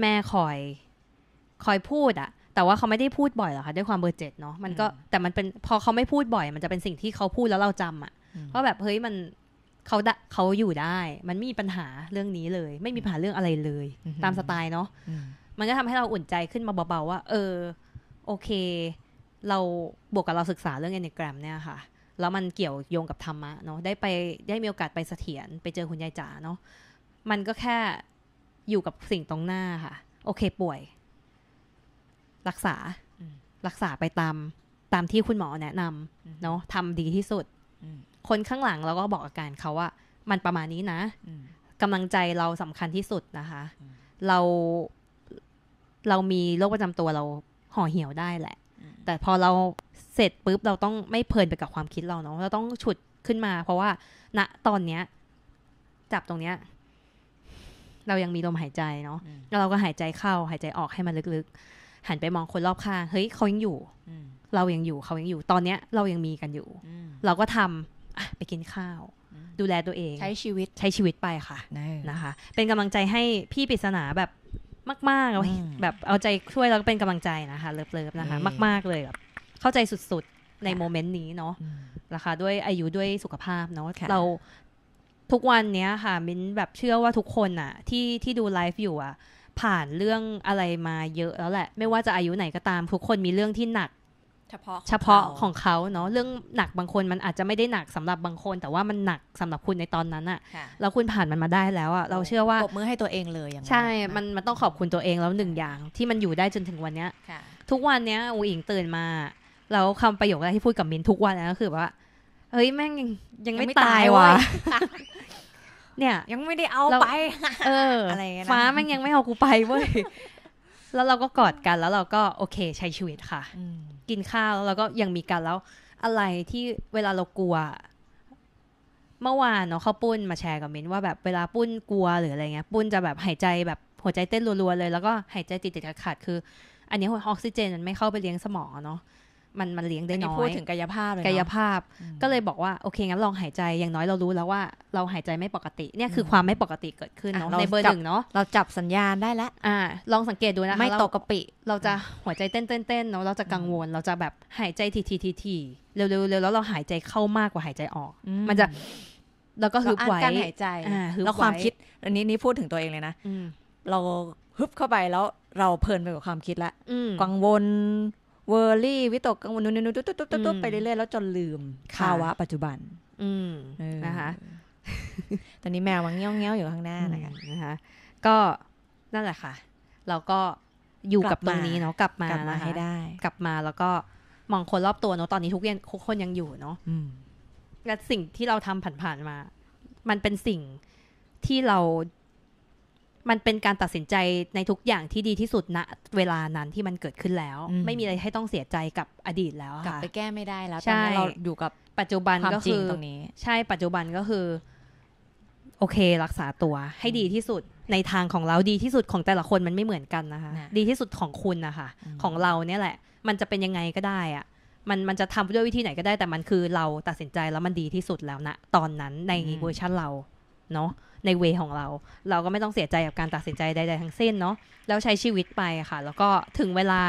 แม่คอย คอยพูดอะแต่ว่าเขาไม่ได้พูดบ่อยหรอคะด้วยความเบอร์เจ็ดเนาะมันก็แต่มันเป็นพอเขาไม่พูดบ่อยมันจะเป็นสิ่งที่เขาพูดแล้วเราจำอะเพราะแบบเฮ้ยมันเขาเขาอยู่ได้ มันไม่มีปัญหาเรื่องนี้เลย ไม่มีปัญหาเรื่องอะไรเลย ตามสไตล์เนาะมันก็ทำให้เราอุ่นใจขึ้นมาเบาๆว่า เออ โอเค เราบวกกับเราศึกษาเรื่องแอนเแกรม เนี่ยค่ะ แล้วมันเกี่ยวโยงกับธรรมะเนาะได้ไปได้มีโอกาสไปเสถียรไปเจอคุณยายจ๋าเนาะมันก็แค่อยู่กับสิ่งตรงหน้าค่ะ โอเคป่วย รักษารักษาไปตามตามที่คุณหมอแนะนำเนาะทำดีที่สุดคนข้างหลังเราก็บอกอาการเขาว่ามันประมาณนี้นะกำลังใจเราสำคัญที่สุดนะคะ เราเรามีโรคประจำตัวเรา ห่อเหี่ยวได้แหละแต่พอเราเสร็จปุ๊บเราต้องไม่เพลินไปกับความคิดเราเนาะเราต้องฉุดขึ้นมา เพราะว่าณนะตอนเนี้ย จับตรงเนี้ยเรายังมีลมหายใจเนาะแล้วเราก็หายใจเข้าหายใจออกให้มันลึกๆหันไปมองคนรอบข้างเฮ้ยเขายังอยู่ เรายังอยู่เขายังอยู่ตอนเนี้ยเรายังมีกันอยู่ เราก็ทำไปกินข้าว ดูแลตัวเอง ใช้ชีวิตใช้ชีวิตไปค่ะนะคะ เป็นกำลังใจให้พี่ปริศนาแบบมาก ๆแบบเอาใจช่วยแล้วก็เป็นกำลังใจนะคะเลิฟๆนะคะ มากๆเลยแบบเข้าใจสุด ๆ ในโมเมนต์นี้เนาะนะคะด้วยอายุด้วยสุขภาพเนาะเราทุกวันเนี้ยค่ะมิ้นแบบเชื่อว่าทุกคนอะที่ที่ดูไลฟ์อยู่อะผ่านเรื่องอะไรมาเยอะแล้วแหละไม่ว่าจะอายุไหนก็ตาม ทุกคนมีเรื่องที่หนัก เฉพาะเฉพาะของเขาเนาะเรื่องหนักบางคนมันอาจจะไม่ได้หนักสำหรับบางคน แต่ว่ามันหนักสำหรับคุณในตอนนั้นอะแล้วคุณผ่านมันมาได้แล้วอะเราเชื่อว่าปบมือให้ตัวเองเลยอย่างใช่มันมันต้องขอบคุณตัวเองแล้วหนึ่งอย่างที่มันอยู่ได้จนถึงวันเนี้ยทุกวันเนี้ยอูอิงตื่นมาแล้วคาประโยคแรกที่พูดกับมินทุกวันนะก็คือว่าเฮ้ยแม่งยังยังไม่ตายว่ะเนี่ย ยังไม่ได้เอาไปเอออะไรนะฟ้าแม่งยังไม่เอากูไปเว้ยแล้วเราก็กอดกันแล้วเราก็ โอเค ใช้ชีวิตค่ะกินข้าวแล้วเราก็ยังมีกันแล้ว อะไรที่เวลาเรากลัว เมื่อวานเนาะเขาปุ้นมาแชร์กับมิ้นว่าแบบเวลาปุ้นกลัวหรืออะไรเงี้ย ปุ้นจะแบบหายใจแบบหัวใจเต้นรัวๆ เลย แล้วก็หายใจติดๆขัดคือ อันนี้ออกซิเจนมันไม่เข้าไปเลี้ยงสมองเนาะมันมันเลี้ยงได้น้อยพูดถึงกายภาพเลยกายภาพ ก็เลยบอกว่าโอเคงั้นลองหายใจอย่างน้อยเรารู้แล้วว่าเราหายใจไม่ปกติ เนี่ยคือความไม่ปกติเกิดขึ้นเนาะในเบอร์หนึ่งเนาะเราจับสัญญาณได้แล้วอ่า ลองสังเกตดูนะคะไม่ตกกระปิ เราจะหัวใจเต้นเต้นเต้นเนาะเราจะกังวล เราจะแบบหายใจทีทีทีเร็วเร็วเร็วแล้วเราหายใจเข้ามากกว่าหายใจออกมันจะแล้วก็ฮึบไว้การหายใจแล้วความคิดอันนี้นี่พูดถึงตัวเองเลยนะเราฮึบเข้าไปแล้วเราเพลินไปกับความคิดละกังวลเวอร์รี่ วิตกกังวลนู่นตุ๊บตุ๊บตุ๊บไปเรื่อยๆแล้ว จนลืมภาวะปัจจุบัน อืมนะคะ ตอนนี้แมวมันเงี้ยวเงี้ยวอยู่ข้างหน้านะคะก็นั่นแหละค่ะ เราก็อยู่กับตรงนี้เนาะกลับมาให้ได้ กลับมาแล้วก็มองคนรอบตัวเนาะตอนนี้ทุกเย็นทุกคนยังอยู่เนาะและสิ่งที่เราทำผ่านๆมา มันเป็นสิ่งที่เรามันเป็นการตัดสินใจในทุกอย่างที่ดีที่สุดณเวลานั้นที่มันเกิดขึ้นแล้ว ไม่มีอะไรให้ต้องเสียใจกับอดีตแล้วกลับไปแก้ไม่ได้แล้วตอนนี้เราอยู่กับปัจจุบันก็คือตรงนี้ ใช่ปัจจุบันก็คือ โอเครักษาตัว ให้ดีที่สุด ในทางของเราดีที่สุดของแต่ละคนมันไม่เหมือนกันนะคะดีที่สุดของคุณนะคะของเราเนี่ยแหละ มันจะเป็นยังไงก็ได้อะมันมันจะทำด้วยวิธีไหนก็ได้แต่มันคือ เราตัดสินใจแล้วมันดีที่สุดแล้วนะตอนนั้นในเวอร์ชั่นเรา เนาะในเวของเราเราก็ไม่ต้องเสียใจกับการตัดสินใจ ใด ๆ ทั้งสิ้นเนาะแล้วใช้ชีวิตไปค่ะ แล้วก็ถึงเวลา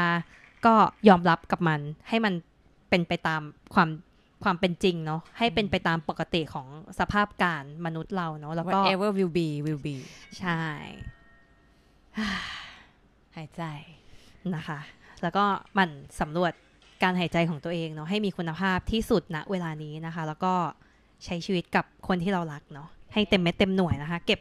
ก็ยอมรับกับมันให้มันเป็นไปตามความความเป็นจริงเนาะให้เป็นไปตามปกติของสภาพการมนุษย์เราเนาะแล้วก็ whatever will be will be ใช่ หายใจนะคะ แล้วก็มันสำรวจการหายใจของตัวเองเนาะให้มีคุณภาพที่สุดณเวลานี้นะคะ แล้วก็ใช้ชีวิตกับคนที่เรารักเนาะให้เต็มเม็ดเต็มหน่วยนะคะ เก็บ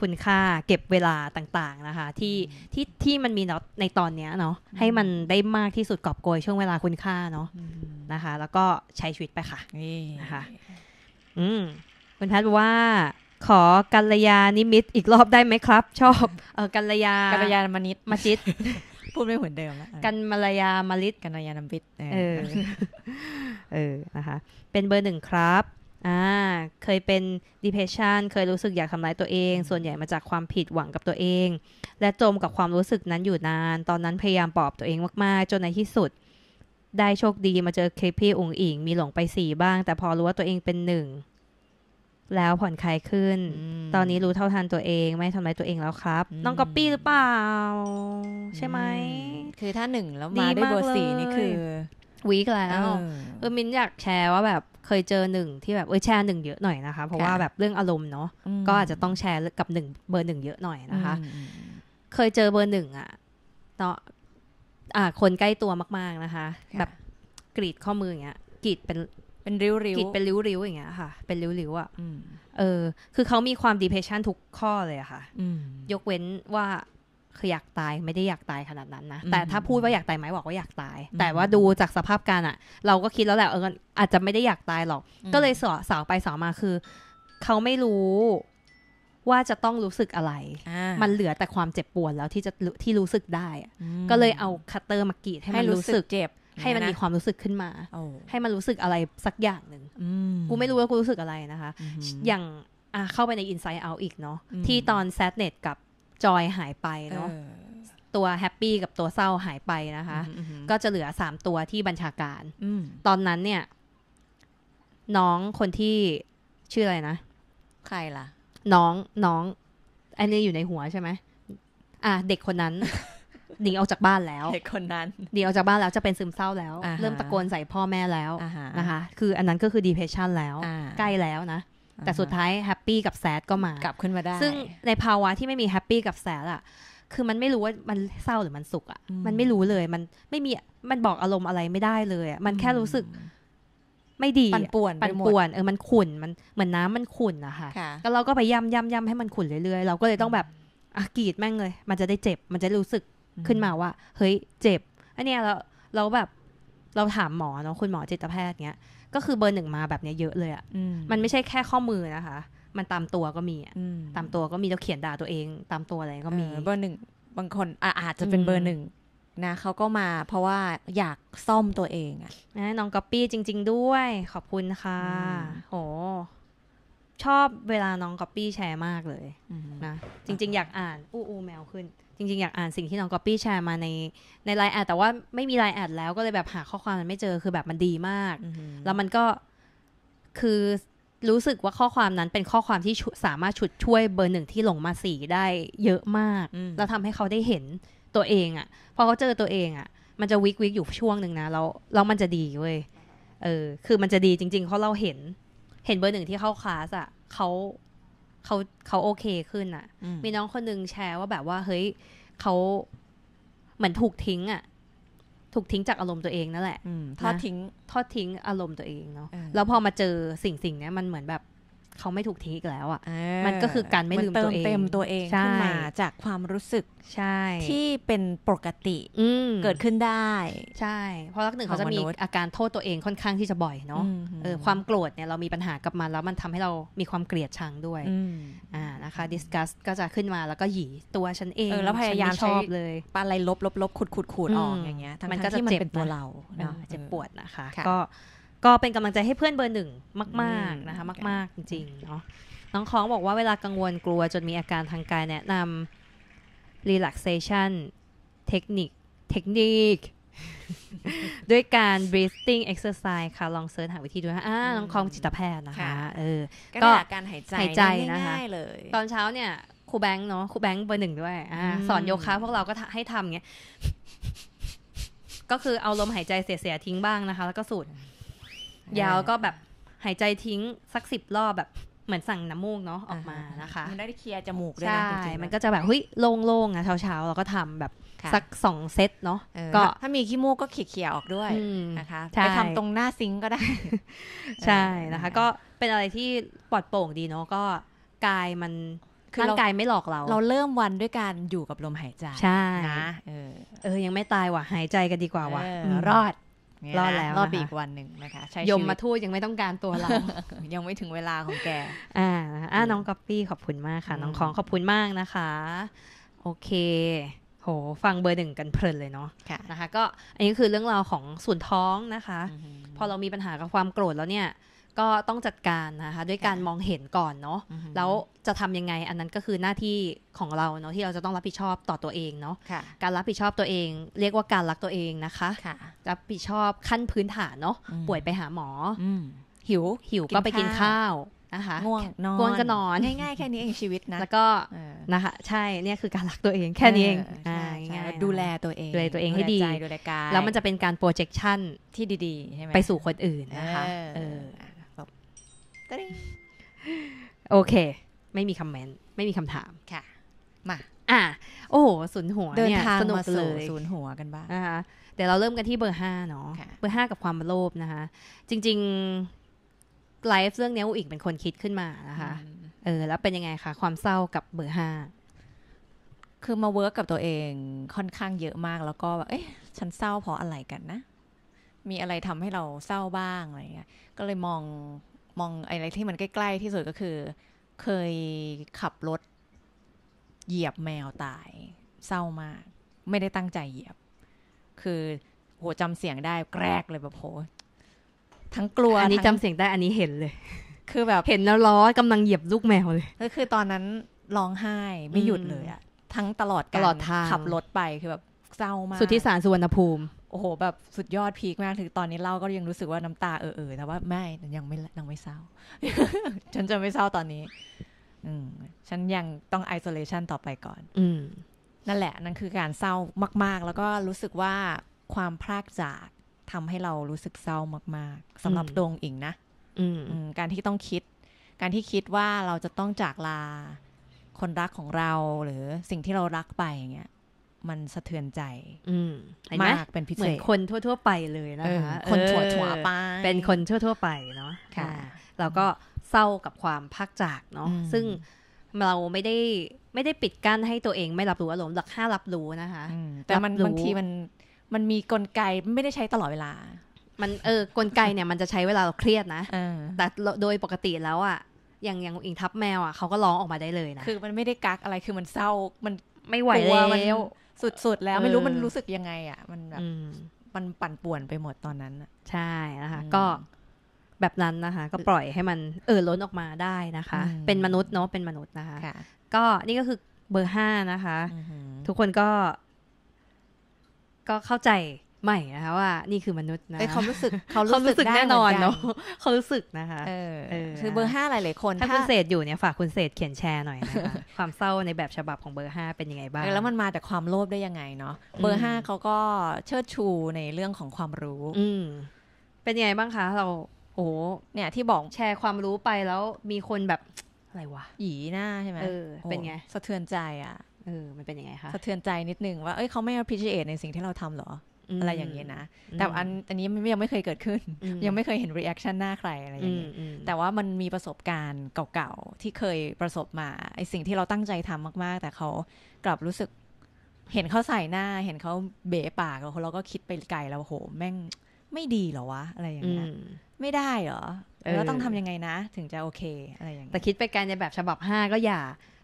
คุณค่า เก็บเวลาต่างๆนะคะ ที่ที่ที่มันมีเนาะในตอนเนี้ยเนาะให้มันได้มากที่สุดกอบโกยช่วงเวลาคุณค่าเนาะนะคะแล้วก็ใช้ชีวิตไปค่ะนะคะอืมคุณแพทย์บอกว่าขอกัลยานิมิตอีกรอบได้ไหมครับ ชอบเออกัลยากัลยามนิตมาจิตพูดไม่เหมือนเดิมแล้วกันมลายามลิตกันยานมิตเออเออนะคะเป็นเบอร์หนึ่งครับ่า เคยเป็น depression เคยรู้สึกอยากทำร้ายตัวเอง ส่วนใหญ่มาจากความผิดหวังกับตัวเอง และจมกับความรู้สึกนั้นอยู่นาน ตอนนั้นพยายามปลอบตัวเองมากๆ จนในที่สุด ได้โชคดีมาเจอคลิปพี่องค์อิงมีหลงไปสี่บ้าง แต่พอรู้ว่าตัวเองเป็นหนึ่ง แล้วผ่อนคลายขึ้น ตอนนี้รู้เท่าทันตัวเอง ไม่ทำร้ายตัวเองแล้วครับ น้องก๊อปปี้หรือเปล่า ใช่ไหม คือถ้าหนึ่งแล้วมาได้เบอร์สี่นี่คือวีคแล้ว เออมินอยากแชร์ว่าแบบเคยเจอหนึ่งที่แบบเออแชร์หนึ่งเยอะหน่อยนะคะเพราะว่าแบบเรื่องอารมณ์เนาะก็อาจจะต้องแชร์กับหนึ่งเบอร์หนึ่งเยอะหน่อยนะคะ เคยเจอเบอร์หนึ่งอ่ะเนาะอ่า คนใกล้ตัวมากๆนะคะแบบกรีดข้อมืออย่างเงี้ยกรีดเป็นเป็นริ้วริ้วกรีดเป็นริ้วริ้วอย่างเงี้ยค่ะ เป็นริ้วริ้วอ่ะเออคือเขามีความดีเพชชันทุกข้อเลยอะค่ะยกเว้นว่าคืออยากตายไม่ได้อยากตายขนาดนั้นนะ แต่ถ้าพูดว่าอยากตายไหมบอกว่าอยากตาย แต่ว่าดูจากสภาพการอะเราก็คิดแล้วแหละเอออาจจะไม่ได้อยากตายหรอก ก็เลยสอสาวไปสาวมาคือเขาไม่รู้ว่าจะต้องรู้สึกอะไร มันเหลือแต่ความเจ็บปวดแล้วที่จะที่รู้สึกได้ ก็เลยเอาคัตเตอร์มากรีดให้มันรู้สึกเจ็บ ให้มันมีความรู้สึกขึ้นมาให้มันรู้สึกอะไรสักอย่างหนึ่งกูไม่รู้ว่ากูรู้สึกอะไรนะคะ อย่างเข้าไปในอินไซต์เอาอีกเนาะที่ตอนแซดเน็ตกับจอยหายไปเนาะตัวแฮปปี้กับตัวเศร้าหายไปนะคะ ก็จะเหลือสามตัวที่บัญชาการตอนนั้นเนี่ย น้องคนที่ชื่ออะไรนะ ใครล่ะ น้องน้องอันนี้อยู่ในหัวใช่ไหมอ่ะเด็กคนนั้นหนีออกจากบ้านแล้วเด็กคนนั้นหนีออกจากบ้านแล้วจะเป็นซึมเศร้าแล้วเริ่มตะโกนใส่พ่อแม่แล้วนะคะคือ อันนั้นก็คือดีเพชชันแล้วใกล้แล้วนะแต่สุดท้ายแฮปปี้กับแซดก็มา กลับขึ้นมาได้ ซึ่งในภาวะที่ไม่มีแฮปปี้กับแซดอะคือมันไม่รู้ว่ามันเศร้าหรือมันสุขอะมันไม่รู้เลย มันไม่มี มันบอกอารมณ์อะไรไม่ได้เลยมันแค่รู้สึก ไม่ดีปั่นป่วนปั่นป่วน เออ มันขุ่น มันเหมือนน้ามันขุ่นอะค่ะ แล้วเราก็ไปย่ำย่ำย่ำให้มันขุ่นเรื่อยๆ เราก็เลยต้องแบบอากีดแม่งเลย มันจะได้เจ็บ มันจะรู้สึกขึ้นมาว่า เฮ้ย เจ็บ อันเนี้ยเรา เราแบบ เราถามหมอเนาะ คุณหมอจิตแพทย์เงี้ยก็คือเบอร์หนึ่งมาแบบเนี้ยเยอะเลยอะ่ะมันไม่ใช่แค่ข้อมือนะคะ มันตามตัวก็มีอะตามตัวก็มีเราเขียนด่าตัวเอง ตามตัวอะไรก็มีเบอร์หนึ่ง บางคนอาจจะเป็นเบอร์หนึ่งนะเขาก็มา เพราะว่าอยากซ่อมตัวเองอะะน้องก๊อปปี้ จริง ๆ ด้วยขอบคุณค่ะ โหชอบเวลาน้องก๊อปปี้แชร์มากเลยนะจริงๆอยากอ่านอู้อูแมวขึ้นจริงๆ อยากอ่านสิ่งที่น้องก๊อปปี้แชร์มาในในไลน์แอดแต่ว่าไม่มีไลน์แอดแล้วก็เลยแบบหาข้อความมันไม่เจอคือแบบมันดีมาก แล้วมันก็คือรู้สึกว่าข้อความนั้นเป็นข้อความที่สามารถชุดช่วยเบอร์หนึ่งที่หลงมาสีได้เยอะมาก แล้วทำให้เขาได้เห็นตัวเองอะ่ะ พอเขาเจอตัวเองอะ่ะ มันจะวิกวิกอยู่ช่วงหนึ่งนะ แล้วแล้วมันจะดีเว้ยเออ คือมันจะดีจริง ๆเพราะเราเห็น เห็นเบอร์หนึ่งที่เข้าคลาสอะ่ะเขาเขาเขาโอเคขึ้นอะ่ะ มีน้องคนหนึ่งแชร์ว่าแบบว่าเฮ้ยเขาเหมือนถูกทิ้งอะ่ะ ถูกทิ้งจากอารมณ์ตัวเองนั่นแหละทอดทิ้ง ทอดทิ้งอารมณ์ตัวเองเนาะแล้วพอมาเจอสิ่งสิ่งนี้มันเหมือนแบบเขาไม่ถูกทิ้งอีกแล้วอ่ะ มันก็คือการไม่ลืมตัวเองเติมตัวเองขึ้นมาจากความรู้สึก ใช่ ที่เป็นปกติเกิดขึ้นได้ ใช่ เพราะรักหนึ่งเขาจะมีอาการโทษตัวเองค่อนข้างที่จะบ่อยเนาะเออความโกรธเนี่ยเรามีปัญหากับมันแล้วมันทำให้เรามีความเกลียดชังด้วยอ่านะคะ d i s c u s s ก็จะขึ้นมาแล้วก็หยีตัวฉันเองแล้วพยายามชอบเลย ปาอะไรลบลบลบขุดขุดขุดออกอย่างเงี้ยทั้งที่มันเป็นตัวเราเจ็บปวดนะคะก็ก็เป็นกำลังใจให้เพื่อนเบอร์หนึ่งมากๆนะคะ มากๆจริงๆเนาะน้องคลองบอกว่าเวลากังวลกลัวจนมีอาการทางกายแนะนำ relaxation เทคนิคเทคนิคด้วยการ breathing exercise ค่ะลองเสิร์ชหาวิธีดูนะ่น้องคลองจิตแพทย์นะคะเออก็การหายใจ่ายๆนะคะเลยตอนเช้าเนี่ยครูแบงค์เนาะครูแบงค์เบอร์หนึ่งด้วยสอนโยคะพวกเราก็ให้ทำเงี้ยก็คือเอาลมหายใจเสียๆทิ้งบ้างนะคะ แล้วก็สูดยาวก็แบบ หายใจทิ้งสักสิบรอบแบบ เหมือนสั่งน้ำมูกเนาะออกมานะคะ มันได้เคลียร์จมูกด้วยนใช่มันก็จะแบบเฮ้ยโล่งๆอ่ะเช้าๆ เราก็ทำแบบสักสองเซตเนาะก็ถ้ามีขี้มูกก็เขี่ยๆออกด้วยนะคะไปทำตรงหน้าซิงก็ได้ ใช่นะคะ ก็เป็นอะไรที่ปลอดโปร่งดีเนาะก็กายมันร่างกายไม่หลอกเรา เราเริ่มวันด้วยการอยู่กับลมหายใจใช่นะเออยังไม่ตายว่ะหายใจกันดีกว่าว่ะรอดรอดแล้วรอดปอีกวันหนึ่งนะคะยมมาทู่ยังไม่ต้องการตัวเรายังไม่ถึงเวลาของแกอ่าอ่าน้องก๊อปปี้ขอบคุณมากค่ะ น้องของขอบคุณมากนะคะ โอเค โห ฟังเบอร์หนึ่งกันเพลินเลยเนาะะนะคะ ก็อันนี้คือเรื่องราวของส่วนท้องนะคะ พอเรามีปัญหากับความโกรธแล้วเนี่ยก็ต้องจัดการนะคะ ด้วยการมองเห็นก่อนเนาะแล้วจะทำยังไง อันนั้นก็คือหน้าที่ของเราเนาะที่เราจะต้องรับผิดชอบต่อตัวเองเนาะะการรับผิดชอบตัวเอง เรียกว่าการรักตัวเองนะคะคะรับผิดชอบขั้นพื้นฐานเนาะป่วยไปหาหมอ หิวหิวก็ไปกินข้าวนะคะง่วงนอนง่วงก็นอนง่ายๆแค่นี้เองชีวิตนะแล้วก็นะคะใช่เนี่ยคือการรักตัวเองแค่นี้เองดูแลตัวเองดูแลตัวเองให้ดีแล้วมันจะเป็นการโปรเจคชั่นที่ดีๆใช่ไหมไปสู่คนอื่นนะคะโอเคไม่มีคอมเมนต์ไม่มีคำถามค่ะ มาอ่ะโอ้โหศูนย์หัวเดินทางสนุกเลยศูนย์หัวกันบ้างนะคะเดี๋ยวเราเริ่มกันที่เบอร์ห้าเนาะเบอร์ห้ากับความโลภนะคะ จริง ๆไลฟ์เรื่องนี้อุ๋งเป็นคนคิดขึ้นมานะคะเออ แล้วเป็นยังไงคะความเศร้ากับเบอร์ห้าคือมาเวิร์กกับตัวเองค่อนข้างเยอะมากแล้วก็แบบเอ๊ะฉันเศร้าเพราะอะไรกันนะ มีอะไรทำให้เราเศร้าบ้างอะไรเงี้ยก็เลยมองมองอะไรที่มันใกล้ ๆ ที่สุดก็คือ เคยขับรถเหยียบแมวตาย เศร้ามาก ไม่ได้ตั้งใจเหยียบ คือ โหจำเสียงได้แกรกเลยแบบโห ทั้งกลัวอันนี้จำเสียงได้อันนี้เห็นเลย คือแบบเห็นแล้วล้อกำลังเหยียบลูกแมวเลย ก็คือตอนนั้นร้องไห้ ไม่หยุดเลยอะทั้งตลอดการขับรถไปคือแบบเศร้ามากสุทธิสารสุวรรณภูมิโอ้โห แบบสุดยอดพีคมากถึงตอนนี้เล่าก็ยังรู้สึกว่าน้ำตาเออเออแต่ว่าไม่ยังไม่ยังไม่เศร้า ฉันจะไม่เศร้าตอนนี้ อืมฉันยังต้องไอโซเลชันต่อไปก่อน อืมนั่นแหละ นั่นคือการเศร้ามากๆ แล้วก็รู้สึกว่าความพลากจากทำให้เรารู้สึกเศร้ามาก ๆ สำหรับดวงอิงนะอืมการที่ต้องคิด การที่คิดว่าเราจะต้องจากลาคนรักของเราหรือสิ่งที่เรารักไปอย่างเงี้ยมันสะเทือนใจมากเป็นพิเศษเหมือนคนทั่ว ๆไปเลยนะคะคนถั่วถั่วไปเป็นคนทั่วๆไปเนาะค่ะเราก็เศร้ากับความพักจากเนาะซึ่งเราไม่ได้ไม่ได้ปิดกั้นให้ตัวเอง ไม่รับรู้อารมณ์หลักห้ารับรู้นะคะแต่มันบางทีมันมันมีกลไกไม่ได้ใช้ตลอดเวลา มันเออกลไกเนี่ยมันจะใช้เวลาเราเครียดนะแต่โดยปกติแล้วอ่ะอย่างอย่างอิงทับแมวอ่ะเขาก็ร้องออกมาได้เลยนะคือมันไม่ได้กักอะไรคือมันเศร้ามันไม่ไหวแล้วสุด ๆ แล้ว ไม่รู้มันรู้สึกยังไง อ่ะ มันแบบมันปั่นป่วนไปหมดตอนนั้นใช่นะคะ ก็แบบนั้นนะคะ ก็ปล่อยให้มันเออล้นออกมาได้นะคะ เป็นมนุษย์เนาะเป็นมนุษย์นะคะ ก็นี่ก็คือเบอร์ห้านะคะทุกคนก็ก็เข้าใจใหม่นะคะว่านี่คือมนุษย์นะเขารู้สึก เขารู้สึกแน่นอนเนาะเขารู้สึกนะคะคือเบอร์ห้าหลายๆคนถ้าคุณเศษอยู่เนี่ยฝากคุณเศษเขียนแชร์หน่อยความเศร้าในแบบฉบับของเบอร์ห้าเป็นยังไงบ้าง แล้วมันมาจากความโลภได้ยังไงเนาะเบอร์ห้าเขาก็เชิดชูในเรื่องของความรู้ อืเป็นยังไงบ้างคะเราโอ้เนี่ยที่บอกแชร์ความรู้ไปแล้วมีคนแบบอะไรวะหยีหน้าใช่ไหมเป็นไงสะเทือนใจอ่ะเออมันเป็นยังไงคะสะเทือนใจนิดนึงว่าเอ้ยเขาไม่ appreciate ในสิ่งที่เราทำหรออะไรอย่างเงี้ยนะ แต่อันอันนี้ยังไม่เคยเกิดขึ้น ยังไม่เคยเห็นรีแอคชั่นหน้าใครอะไรอย่างเงี้ยแต่ว่ามันมีประสบการณ์เก่าๆที่เคยประสบมาไอสิ่งที่เราตั้งใจทำมากๆแต่เขากลับรู้สึกเห็นเขาใส่หน้า เห็นเขาเบ๋ปากเราก็คิดไปไกลแล้วโหแม่งไม่ดีเหรอวะอะไรอย่างเงี้ยไม่ได้เหรอแล้วต้องทำยังไงนะ ถึงจะโอเคอะไรอย่างเงี้ยแต่คิดไปไกลในแบบฉบับห้าก็อย่า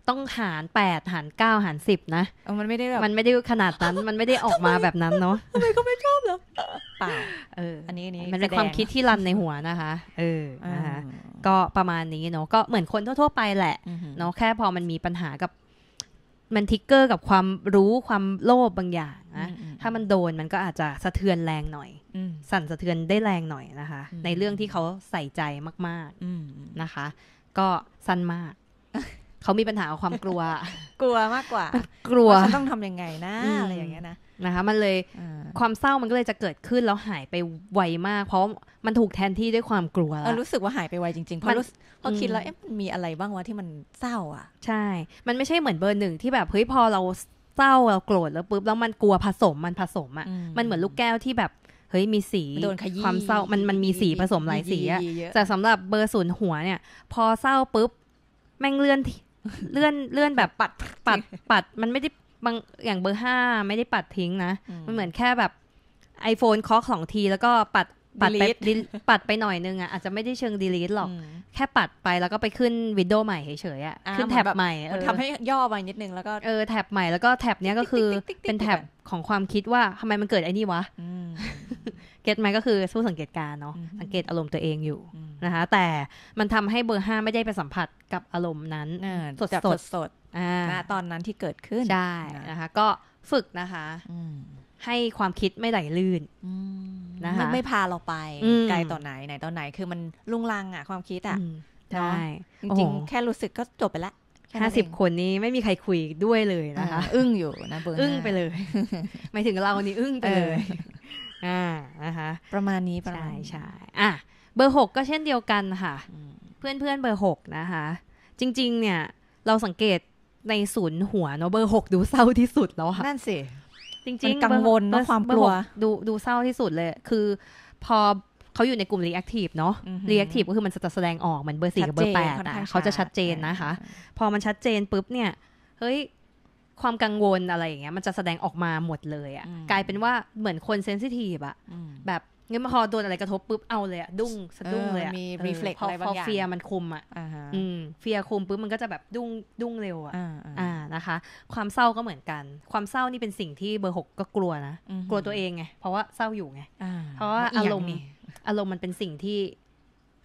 ต้องหารแปดหารเก้าหารสิบนะมันไม่ได้แบบมันไม่ได้ขนาดนั้นมันไม่ได้ออกมาแบบนั้นเนาะทำไมเขาไม่ชอบเนาะเปล่า เออ อันนี้นี่มันเป็นความคิดที่รันในหัวนะคะ เออนะคะก็ประมาณนี้เนาะก็เหมือนคนทั่วๆไปแหละเนาะแค่พอมันมีปัญหากับ มันทิกเกอร์กับความรู้ความโลภบางอย่างนะถ้ามันโดนมันก็อาจจะสะเทือนแรงหน่อยสั่นสะเทือนได้แรงหน่อยนะคะ ในเรื่องที่เขาใส่ใจมากๆนะคะ ก็สั้นมากเขามีปัญหาความกลัว กลัวมากกว่า กลัวฉันต้องทํำยังไงนะอะไรอย่างเงี้ยนะ นะคะ มันเลยความเศร้ามันก็เลยจะเกิดขึ้นแล้วหายไปไวมาก เพราะมันถูกแทนที่ด้วยความกลัวแล้วรู้สึกว่าหายไปไวจริงๆเพราะรู้พอคิดแล้วเอ๊ะมีอะไรบ้างวะที่มันเศร้าอ่ะ ใช่ มันไม่ใช่เหมือนเบอร์หนึ่งที่แบบเฮ้ยพอเราเศร้าเราโกรธแล้วปุ๊บแล้วมันกลัวผสมมันผสมอ่ะ มันเหมือนลูกแก้วที่แบบเฮ้ยมีสีความเศร้า มันมันมีสีผสมหลายสีอ่ะ แต่สำหรับเบอร์ศูนย์หัวเนี่ย พอเศร้าปุ๊บ แม่งเลื่อนเลื่อนเลื่อนแบบปัดปัดปัดมันไม่ได้บางอย่างเบอร์ห้าไม่ได้ปัดทิ้งนะ มันเหมือนแค่แบบ iPhone เคาะสองที แล้วก็ปัดปัดไปปัดไปหน่อยนึงอ่ะอาจจะไม่ได้เชิงดีลีทหรอก แค่ปัดไปแล้วก็ไปขึ้นวิดโดใหม่เฉยๆอ่ะขึ้นแท็บบบใหม่เอนทำให้ย่อไปนิดนึง แล้วก็เออแท็บใหม่แล้วก็แท็บเนี้ยก็คือเป็นแท็บของความคิดว่าทำไมมันเกิดไอ้นี่วะเก็ตไหมก็คือสู้สังเกตการ์เนาะสังเกตอารมณ์ตัวเองอยู่นะคะ แต่มันทำให้เบอร์ห้าไม่ได้ไปสัมผัสกับอารมณ์นั้นสดสดสดอ่าตอนนั้นที่เกิดขึ้นใช่นะคะ ก็ฝึกนะคะให้ความคิดไม่ไหลลื่นนะคะไม่พาเราไปไกลต่อไหนไหน ต่อไหนคือมันลุงลังอะความคิดอะใช่จริงแค่รู้สึกก็จบไปละห้าสิบคนนี้ไม่มีใครคุยด้วยเลยนะคะ อึ้งอยู่ นะเบอร์อึ้งไปเลยหมายถึงเรานี่อึ้งไปเลยอ่านะคะประมาณนี้ประมาณใช่อ่ะ เบอร์หกก็เช่นเดียวกันค่ะเพื่อนเพื่อนเบอร์หกนะคะ จริงๆ เนี่ย เราสังเกตในศูนย์หัวเนาะเบอร์หกดูเศร้าที่สุดแล้วค่ะนั่นสิจริงๆกังวลเรื่องความกลัวดูดูเศร้าที่สุดเลย คือพอเขาอยู่ในกลุ่ม reactive เนาะ reactive ก็คือมันจะแสดงออกเหมือนเบอร์สี่กับเบอร์แปดอ่ะเขาจะชัดเจนนะคะ พอมันชัดเจนปุ๊บเนี่ย เฮ้ย ความกังวลอะไรอย่างเงี้ยมันจะแสดงออกมาหมดเลยอ่ะกลายเป็นว่าเหมือนคนเซนซิทีฟอ่ะแบบงั้นพอโดนอะไรกระทบปุ๊บเอาเลยอะดุ้งสะดุ้งเลยอะมีรีเฟล็กอะไรบางอย่างพอเฟียมันคุมอะอืมเฟียคุมปุ๊บมันก็จะแบบดุ้งดุ้งเร็วอะอ่านะคะ ความเศร้าก็เหมือนกัน ความเศร้านี่เป็นสิ่งที่เบอร์หกก็กลัวนะกลัวตัวเองไงเพราะว่าเศร้าอยู่ไงเพราะว่าอารมณ์อารมณ์มันเป็นสิ่งที่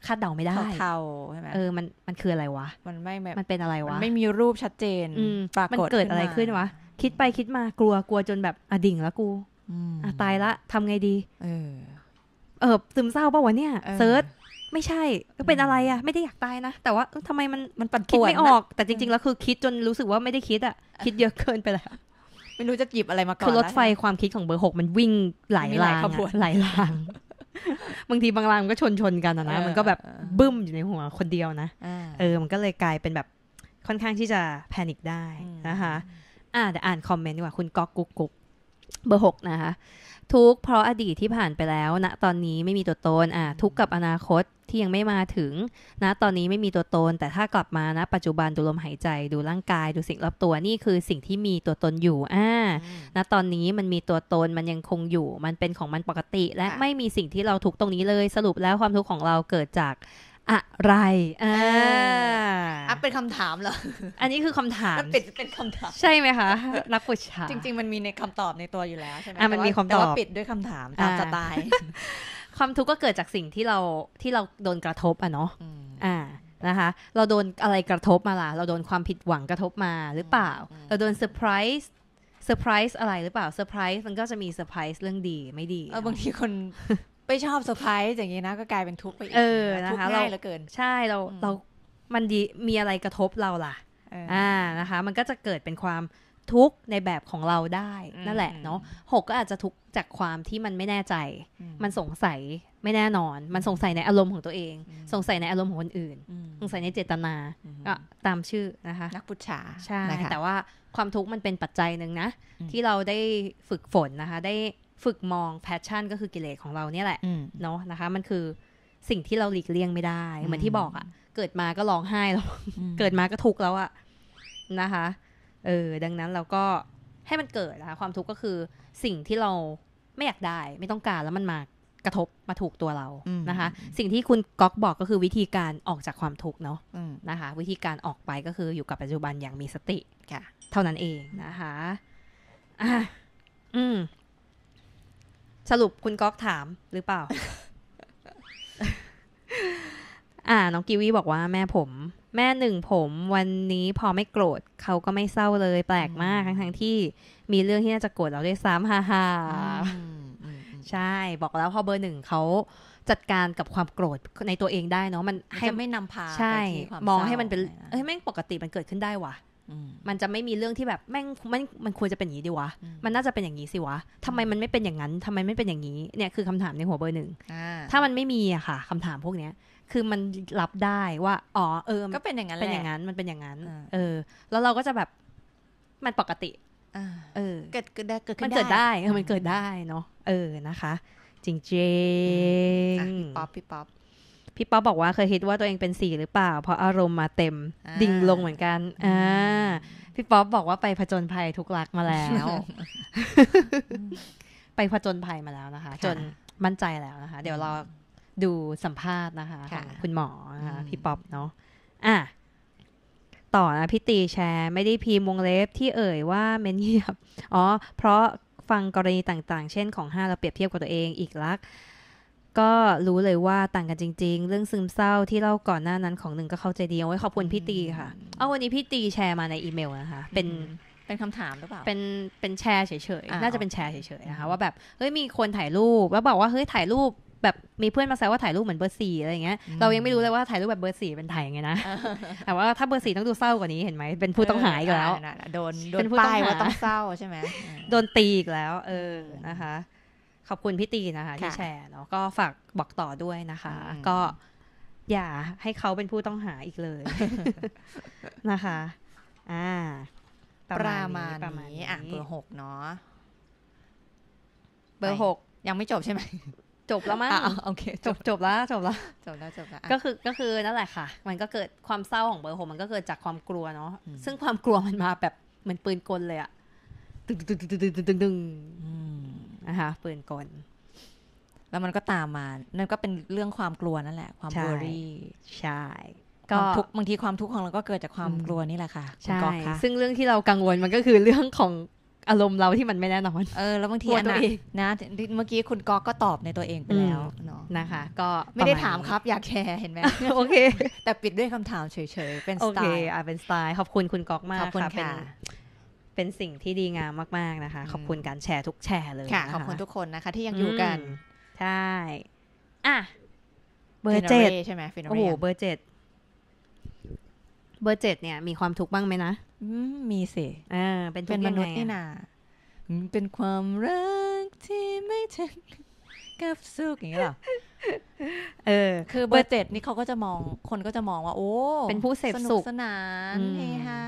คาดเดาไม่ได้เท่าใช่ไหมเออมันมันคืออะไรวะ มันไม่แบบมันเป็นอะไรวะไม่มีรูปชัดเจนปรากฏมันเกิดอะไรขึ้นวะคิดไปคิดมากลัวกลัวจนแบบอดิ่งแล้วกูอ่ะตายละทำไงดีเออเออซึมเศร้าป่าวะเนี่ยเซิร์ชไม่ใช่ ก็เป็นอะไรอะไม่ได้อยากตายนะแต่ว่าทำไมมันมันปัดคิดไม่ออก แต่จริงๆแล้วคือ คิดจนรู้สึกว่าไม่ได้คิดอะคิดเยอะเกินไปแล้วไม่รู้จะหยิบอะไรมาก่อนคือรถไฟความคิดของเบอร์หกมันวิ่งหลายรางหลายรางบางทีบางรางมันก็ชนชนกันนะมันก็แบบบึ้มอยู่ในหัวคนเดียวนะเออมันก็เลยกลายเป็นแบบค่อนข้างที่จะแพนิคได้นะคะอ่าเดี๋ยวอ่านคอมเมนต์ดีกว่าคุณก๊อกกุ๊กกุ๊กเบอร์หกนะคะ ทุกเพราะอดีตที่ผ่านไปแล้วณนะ ตอนนี้ไม่มีตัวตนอ่ะทุกกับอนาคตที่ยังไม่มาถึงณนะตอนนี้ไม่มีตัวตน แต่ถ้ากลับมานะปัจจุบันดูลมหายใจดูร่างกายดูสิ่งรอบตัวนี่คือสิ่งที่มีตัวตนอยู่อ่าณตอนนี้มันมีตัวตนมันยังคงอยู่ มันเป็นของมันปกติ และไม่มีสิ่งที่เราทุกตรงนี้เลยสรุปแล้วความทุกข์ของเราเกิดจากอะไร อ่าอ่ะเป็นคำถามเหรอ อันนี้คือคำถามเป็นเป็นคำถาม ใช่ไหมคะ รักปุชชาจริงๆ มันมีในคำตอบในตัวอยู่แล้วใช่ไหมอ่ะมันมีคำตอบแต่ว่าปิดด้วยคำถาม ตามสไตล์ความทุกข์ก็เกิดจากสิ่งที่เราที่เราโดนกระทบอ่ะเนาะ อ่า นะคะ เราโดนอะไรกระทบมาล่ะ เราโดนความผิดหวังกระทบมาหรือเปล่า เราโดนเซอร์ไพรส์เซอร์ไพรส์อะไรหรือเปล่า เซอร์ไพรส์มันก็จะมีเซอร์ไพรส์เรื่องดีไม่ดีบางทีคนไม่ชอบเซอร์ไพรส์อย่างนี้นะก็กลายเป็นทุกข์ไปอีกเออนะคะเราเหลือเกินใช่เราเรา มันดีมีอะไรกระทบเราล่ะอ่านะคะ มันก็จะเกิดเป็นความทุกข์ในแบบของเราได้นั่นแหละเนาะหกก็อาจจะทุกข์จากความที่มันไม่แน่ใจ มันสงสัยไม่แน่นอน มันสงสัยในอารมณ์ของตัวเอง สงสัยในอารมณ์ของคนอื่น สงสัยในเจตนาก็ตามชื่อนะคะนักปุจฉาใช่แต่ว่าความทุกข์มันเป็นปัจจัยหนึ่งนะ ที่เราได้ฝึกฝนนะคะได้ฝึกมองแพชชั่นก็คือกิเลสของเราเนี่ยแหละเนาะนะคะ มันคือสิ่งที่เราหลีกเลี่ยงไม่ได้ เหมือนที่บอกอะ่ะเกิดมาก็ร้องไห้แล้วเกิดมาก็ทุกข์แล้วอะ่ะนะคะเออดังนั้นเราก็ให้มันเกิดนะคะความทุกข์ก็คือสิ่งที่เราไม่อยากได้ไม่ต้องการแล้วมันมากระทบมาถูกตัวเรานะคะ สิ่งที่คุณก๊อกบอกก็คือวิธีการออกจากความทุกข์เนาะนะคะ วิธีการออกไปก็คืออยู่กับปัจจุบันอย่างมีสติค่ะเท่านั้นเองนะคะอ่ะอืมสรุปคุณก๊อกถามหรือเปล่า อ่า น้องกิวีบอกว่าแม่ผม แม่หนึ่งผมวันนี้พอไม่โกรธเขาก็ไม่เศร้าเลย แปลกมากทั้งทงที่มีเรื่องที่น่าจะโกรธเราด้วยซ้ำฮ่าฮ่าใช่ บอกแล้วพอเบอร์หนึ่งเขาจัดการกับความโกรธในตัวเองได้เนาะมันให้ไม่นำพาใช่ มองให้มันเป็น เอ้ยแม่งปกติมันเกิดขึ้นได้ว่ะมันจะไม่มีเรื่องที่แบบแม่งมันมันควรจะเป็นอย่างนี้ดีวะมันน่าจะเป็นอย่างนี้สิวะ ทำไมมันไม่เป็นอย่างนั้นทำไมไม่เป็นอย่างนี้เนี่ย คือคำถามในหัวเบอร์หนึ่งถ้ามันไม่มีอะค่ะ คำถามพวกเนี้ยคือมันรับได้ว่าอ๋อเออก็เป็นอย่างนั้นเป็นอย่างนั้นมันเป็นอย่างนั้นเออ แล้วเราก็จะแบบมันปกติ เออเกิดเกิดได้เกิดมันเกิดได้มันเกิดได้เนาะเออนะคะ จริงจริงพี่ป๊อปพี่ป๊อปพี่ป๊อปบอกว่าเคยคิดว่าตัวเองเป็นสี่หรือเปล่า เพราะอารมณ์มาเต็มดิ่งลงเหมือนกัน อ่า พี่ป๊อปบอกว่าไปผจญภัยทุกรักมาแล้ว ไปผจญภัยมาแล้วนะคะ จนมั่นใจแล้วนะคะ เดี๋ยวเราดูสัมภาษณ์นะคะ คุณหมอนะคะ พี่ป๊อปเนาะอ่ะต่อนะพี่ตีแชร์ ไม่ได้พีมวงเล็บที่เอ่ยว่าเมนเยียบอ๋อ เพราะฟังกรณีต่างๆ เช่นของห้าเราเปรียบเทียบกับตัวเองอีกลักษก็รู้เลยว่าต่างกันจริงๆ เรื่องซึมเศร้าที่เล่าก่อนหน้านั้นของหนึ่งก็เข้าใจดีเอาไว้ขอบคุณพี่ตีค่ะ เอาวันนี้พี่ตีแชร์มาในอีเมลนะคะ เป็นเป็นคำถามหรือเปล่า เป็นเป็นแชร์เฉยๆ น่าจะเป็นแชร์เฉยๆ นะคะว่าแบบเฮ้ยมีคนถ่ายรูปแล้วบอกว่าเฮ้ยถ่ายรูปแบบมีเพื่อนมาแซวว่าถ่ายรูปเหมือนเบอร์สี่อะไรเงี้ยเรายังไม่รู้เลยว่าถ่ายรูปแบบเบอร์สี่เป็นถ่ายยังไงนะแต่ว่าถ้าเบอร์สี่ต้องดูเศร้ากว่านี้เห็นไหมเป็นผู้ต้องหาอีกแล้วโดนโดนป้ายว่าต้องเศร้าใช่ไหมโดนตีอีกแล้ว เออนะคะขอบคุณพี่ตีนะคะ ที่แชร์แล้วก็ฝากบอกต่อด้วยนะคะ ก็อย่าให้เขาเป็นผู้ต้องหาอีกเลย นะคะ อ่าประมาณนี้อ่ะเบอร์หกเนาะเบอร์หกยังไม่จบใช่ไหมจบแล้วมั้งโอเค จบจบแล้วจบแล้ว จบแล้วจบแล้ว ก็คือก็คือนั่นแหละค่ะ มันก็เกิดความเศร้าของเบอร์หกมันก็เกิดจากความกลัวเนาะซึ่งความกลัวมันมาแบบเหมือนปืนกลเลยอะตึงตึงตึงตึงตึงตึงนะคะปืนกลแล้วมันก็ตามมานั่นก็เป็นเรื่องความกลัวนั่นแหละ ความเบอรีใช่ก็ทุกบางทีความทุกข์ของเราก็เกิดจากความกลัวนี่แหละค่ะใช่ซึ่งเรื่องที่เรากังวลมันก็คือเรื่องของอารมณ์เราที่มันไม่แน่นอนเออแล้วบางทีนะนะเมื่อกี้คุณกอก็ตอบในตัวเองไปแล้วเนาะนะคะ ก็ไม่ได้ถามครับอยากแชร์เห็นไหมโอเค แต่ปิดด้วยคำถามเฉยๆเป็นสไตล์เป็นสไตล์ขอบคุณคุณกอกมากค่ะเป็นเป็นสิ่งที่ดีงามมากๆนะคะขอบคุณการแชร์ทุกแชร์เลยค่ะ ขอบคุณทุกคนนะคะ ที่ยังอยู่กันใช่อ่ะเบอร์เจ็ดใช่ไหมฟินโอ้โหเบอร์เจ็ดเบอร์เจ็ดเนี่ยมีความทุกข์บ้างไหมนะมีสิอ่าเป็นเป็นมนุษย์นี่นาเป็นความรักที่ไม่ถึงกับสุขอย่างนี้หรอเออคือเบอร์เจ็ดนี่เขาก็จะมองคนก็จะมองว่า โอ้เป็นผู้เสพสุขสนานเฮฮา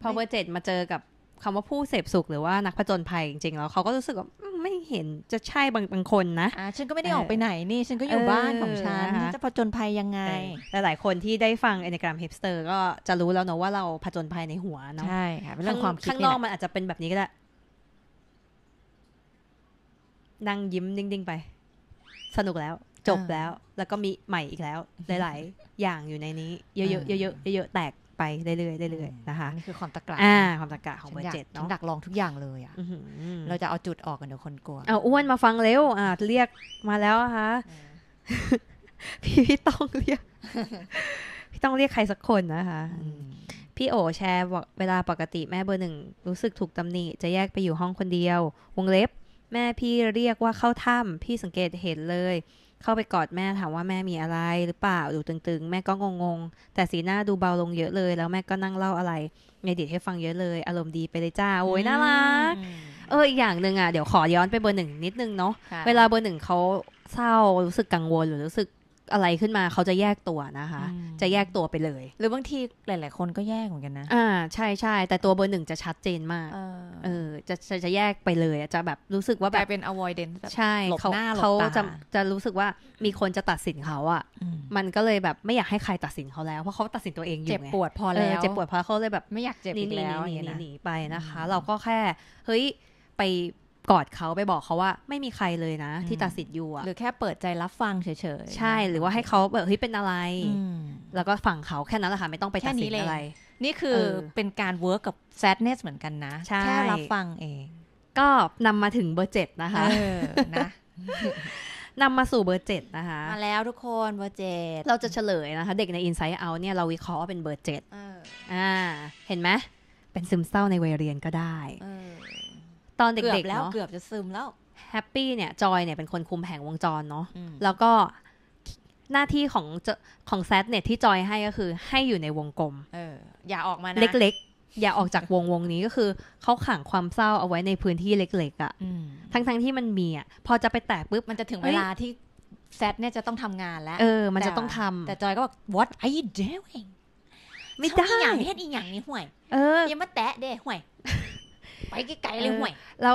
พอเบอร์เจ็ดมาเจอกับคำว่าผู้เสพสุขหรือว่านักผจญภัยจริงๆแล้วเขาก็รู้สึกว่าไม่เห็นจะใช่บางบางคนนะะฉันก็ไม่ได้ออกไปไหนนี่ ฉันก็อยู่บ้านของฉันจะผจญภัยยังไงแต่หลายคนที่ได้ฟังเอนกรามฮปสเตอร์ก็จะรู้แล้วเนาะว่าเราผจญภัยในหัวเนาะใช่ค่ะเเรื่องความคิดข้างนอกมันอาจจะเป็นแบบนี้ก็ได้นั่งยิ้มนิ่งๆไป สนุกแล้ว จบแล้ว แล้วก็มีใหม่อีกแล้ว หลาย ๆ อย่างอยู่ในนี้เยอะๆเยอะๆเยอะๆแตกไปเรื่อยๆเรื่อยๆนะคะ นี่คือความตะกร้าความตะกร้าของเบอร์เจ็ดเนาะดักลองทุกอย่างเลย อ่ะเราจะเอาจุดออกกันเดี๋ยวคนกลัวเอาอ้วนมาฟังเร็วอ่าเรียกมาแล้วนะคะพี่พี่ต้องเรียกพี่ต้องเรียกใครสักคนนะคะพี่โอแชร์บอกเวลาปกติแม่เบอร์หนึ่งรู้สึกถูกตำหนิจะแยกไปอยู่ห้องคนเดียว วงเล็บ แม่พี่เรียกว่าเข้าถ้ำพี่สังเกตเห็นเลยเข้าไปกอดแม่ถามว่าแม่มีอะไรหรือเปล่าดูตึงๆ แม่ก็งงๆ แต่สีหน้าดูเบาลงเยอะเลยแล้วแม่ก็นั่งเล่าอะไรในดิทให้ฟังเยอะเลยอารมณ์ดีไปเลยจ้าโอ้ยน่ารักเอออีกอย่างหนึ่งอ่ะเดี๋ยวขอย้อนไปเบอร์หนึ่งนิดนึงเนาะเวลาเบอร์หนึ่งเขาเศร้ารู้สึกกังวลหรือรู้สึกอะไรขึ้นมาเขาจะแยกตัวนะคะ จะแยกตัวไปเลย หรือบางทีหลาย ๆ คนก็แยกเหมือนกันนะอ่าใช่ใช่แต่ตัวเบอร์หนึ่งจะชัดเจนมากเออจะจะจะแยกไปเลยจะแบบรู้สึกว่าแบบเป็น avoidance ใช่เขาเขาจะจะรู้สึกว่ามีคนจะตัดสินเขาอ่ะมันก็เลยแบบไม่อยากให้ใครตัดสินเขาแล้วเพราะเขาตัดสินตัวเองอยู่เจ็บปวดพอแล้วเจ็บปวดพอเขาเลยแบบไม่อยากเจ็บอีกแล้วหนีไปนะคะ เราก็แค่เฮ้ยไปกอดเขาไปบอกเขาว่าไม่มีใครเลยนะ ที่ตัดสินอยู่อะหรือแค่เปิดใจรับฟังเฉยๆใช่หรือว่าให้เขาแบบเฮ้ยเป็นอะไรแล้วก็ฟังเขาแค่นั้นแหละค่ะไม่ต้องไปตัดสินอะไรนี่คือเป็นการเวิร์กกับแซดเนสเหมือนกันนะแค่รับฟังเอง ก็นำมาถึงเบอร์เจ็ดนะคะนะนำมาสู่เบอร์เจ็ดนะคะมาแล้วทุกคนเบอร์เจ็ดเราจะเฉลยนะคะเด็กในอินไซต์เอาเนี่ยเราวิเคราะห์ว่าเป็นเบอร์เจ็ดอ่าเห็นไหมเป็นซึมเศร้าในวัยเรียนก็ได้ตอนเด็กๆแล้วเกือบจะซึมแล้วแฮปปี้เนี่ย จอยเนี่ยเป็นคนคุมแผงวงจรเนาะแล้วก็หน้าที่ของของแซดเนี่ยที่จอยให้ก็คือให้อยู่ในวงกลม เออ อย่าออกมานะเล็กๆอย่าออกจากวงวงนี้ก็คือเขาขังความเศร้าเอาไว้ในพื้นที่เล็ก ๆอะ่ะทั้งๆที่มันมีอ่ะพอจะไปแตะปุ๊บมันจะถึงเวลาที่แซดเนี่ยจะต้องทำงานแล้ว เออ มันจะต้องทำแต่จอยก็บอก what are you doing ไม่ได้อย่างเฮ็ดอีอย่างนี้ห่วย เออยังมาแตะเด้ห่วยไปไกลๆเลยห่วยแล้ว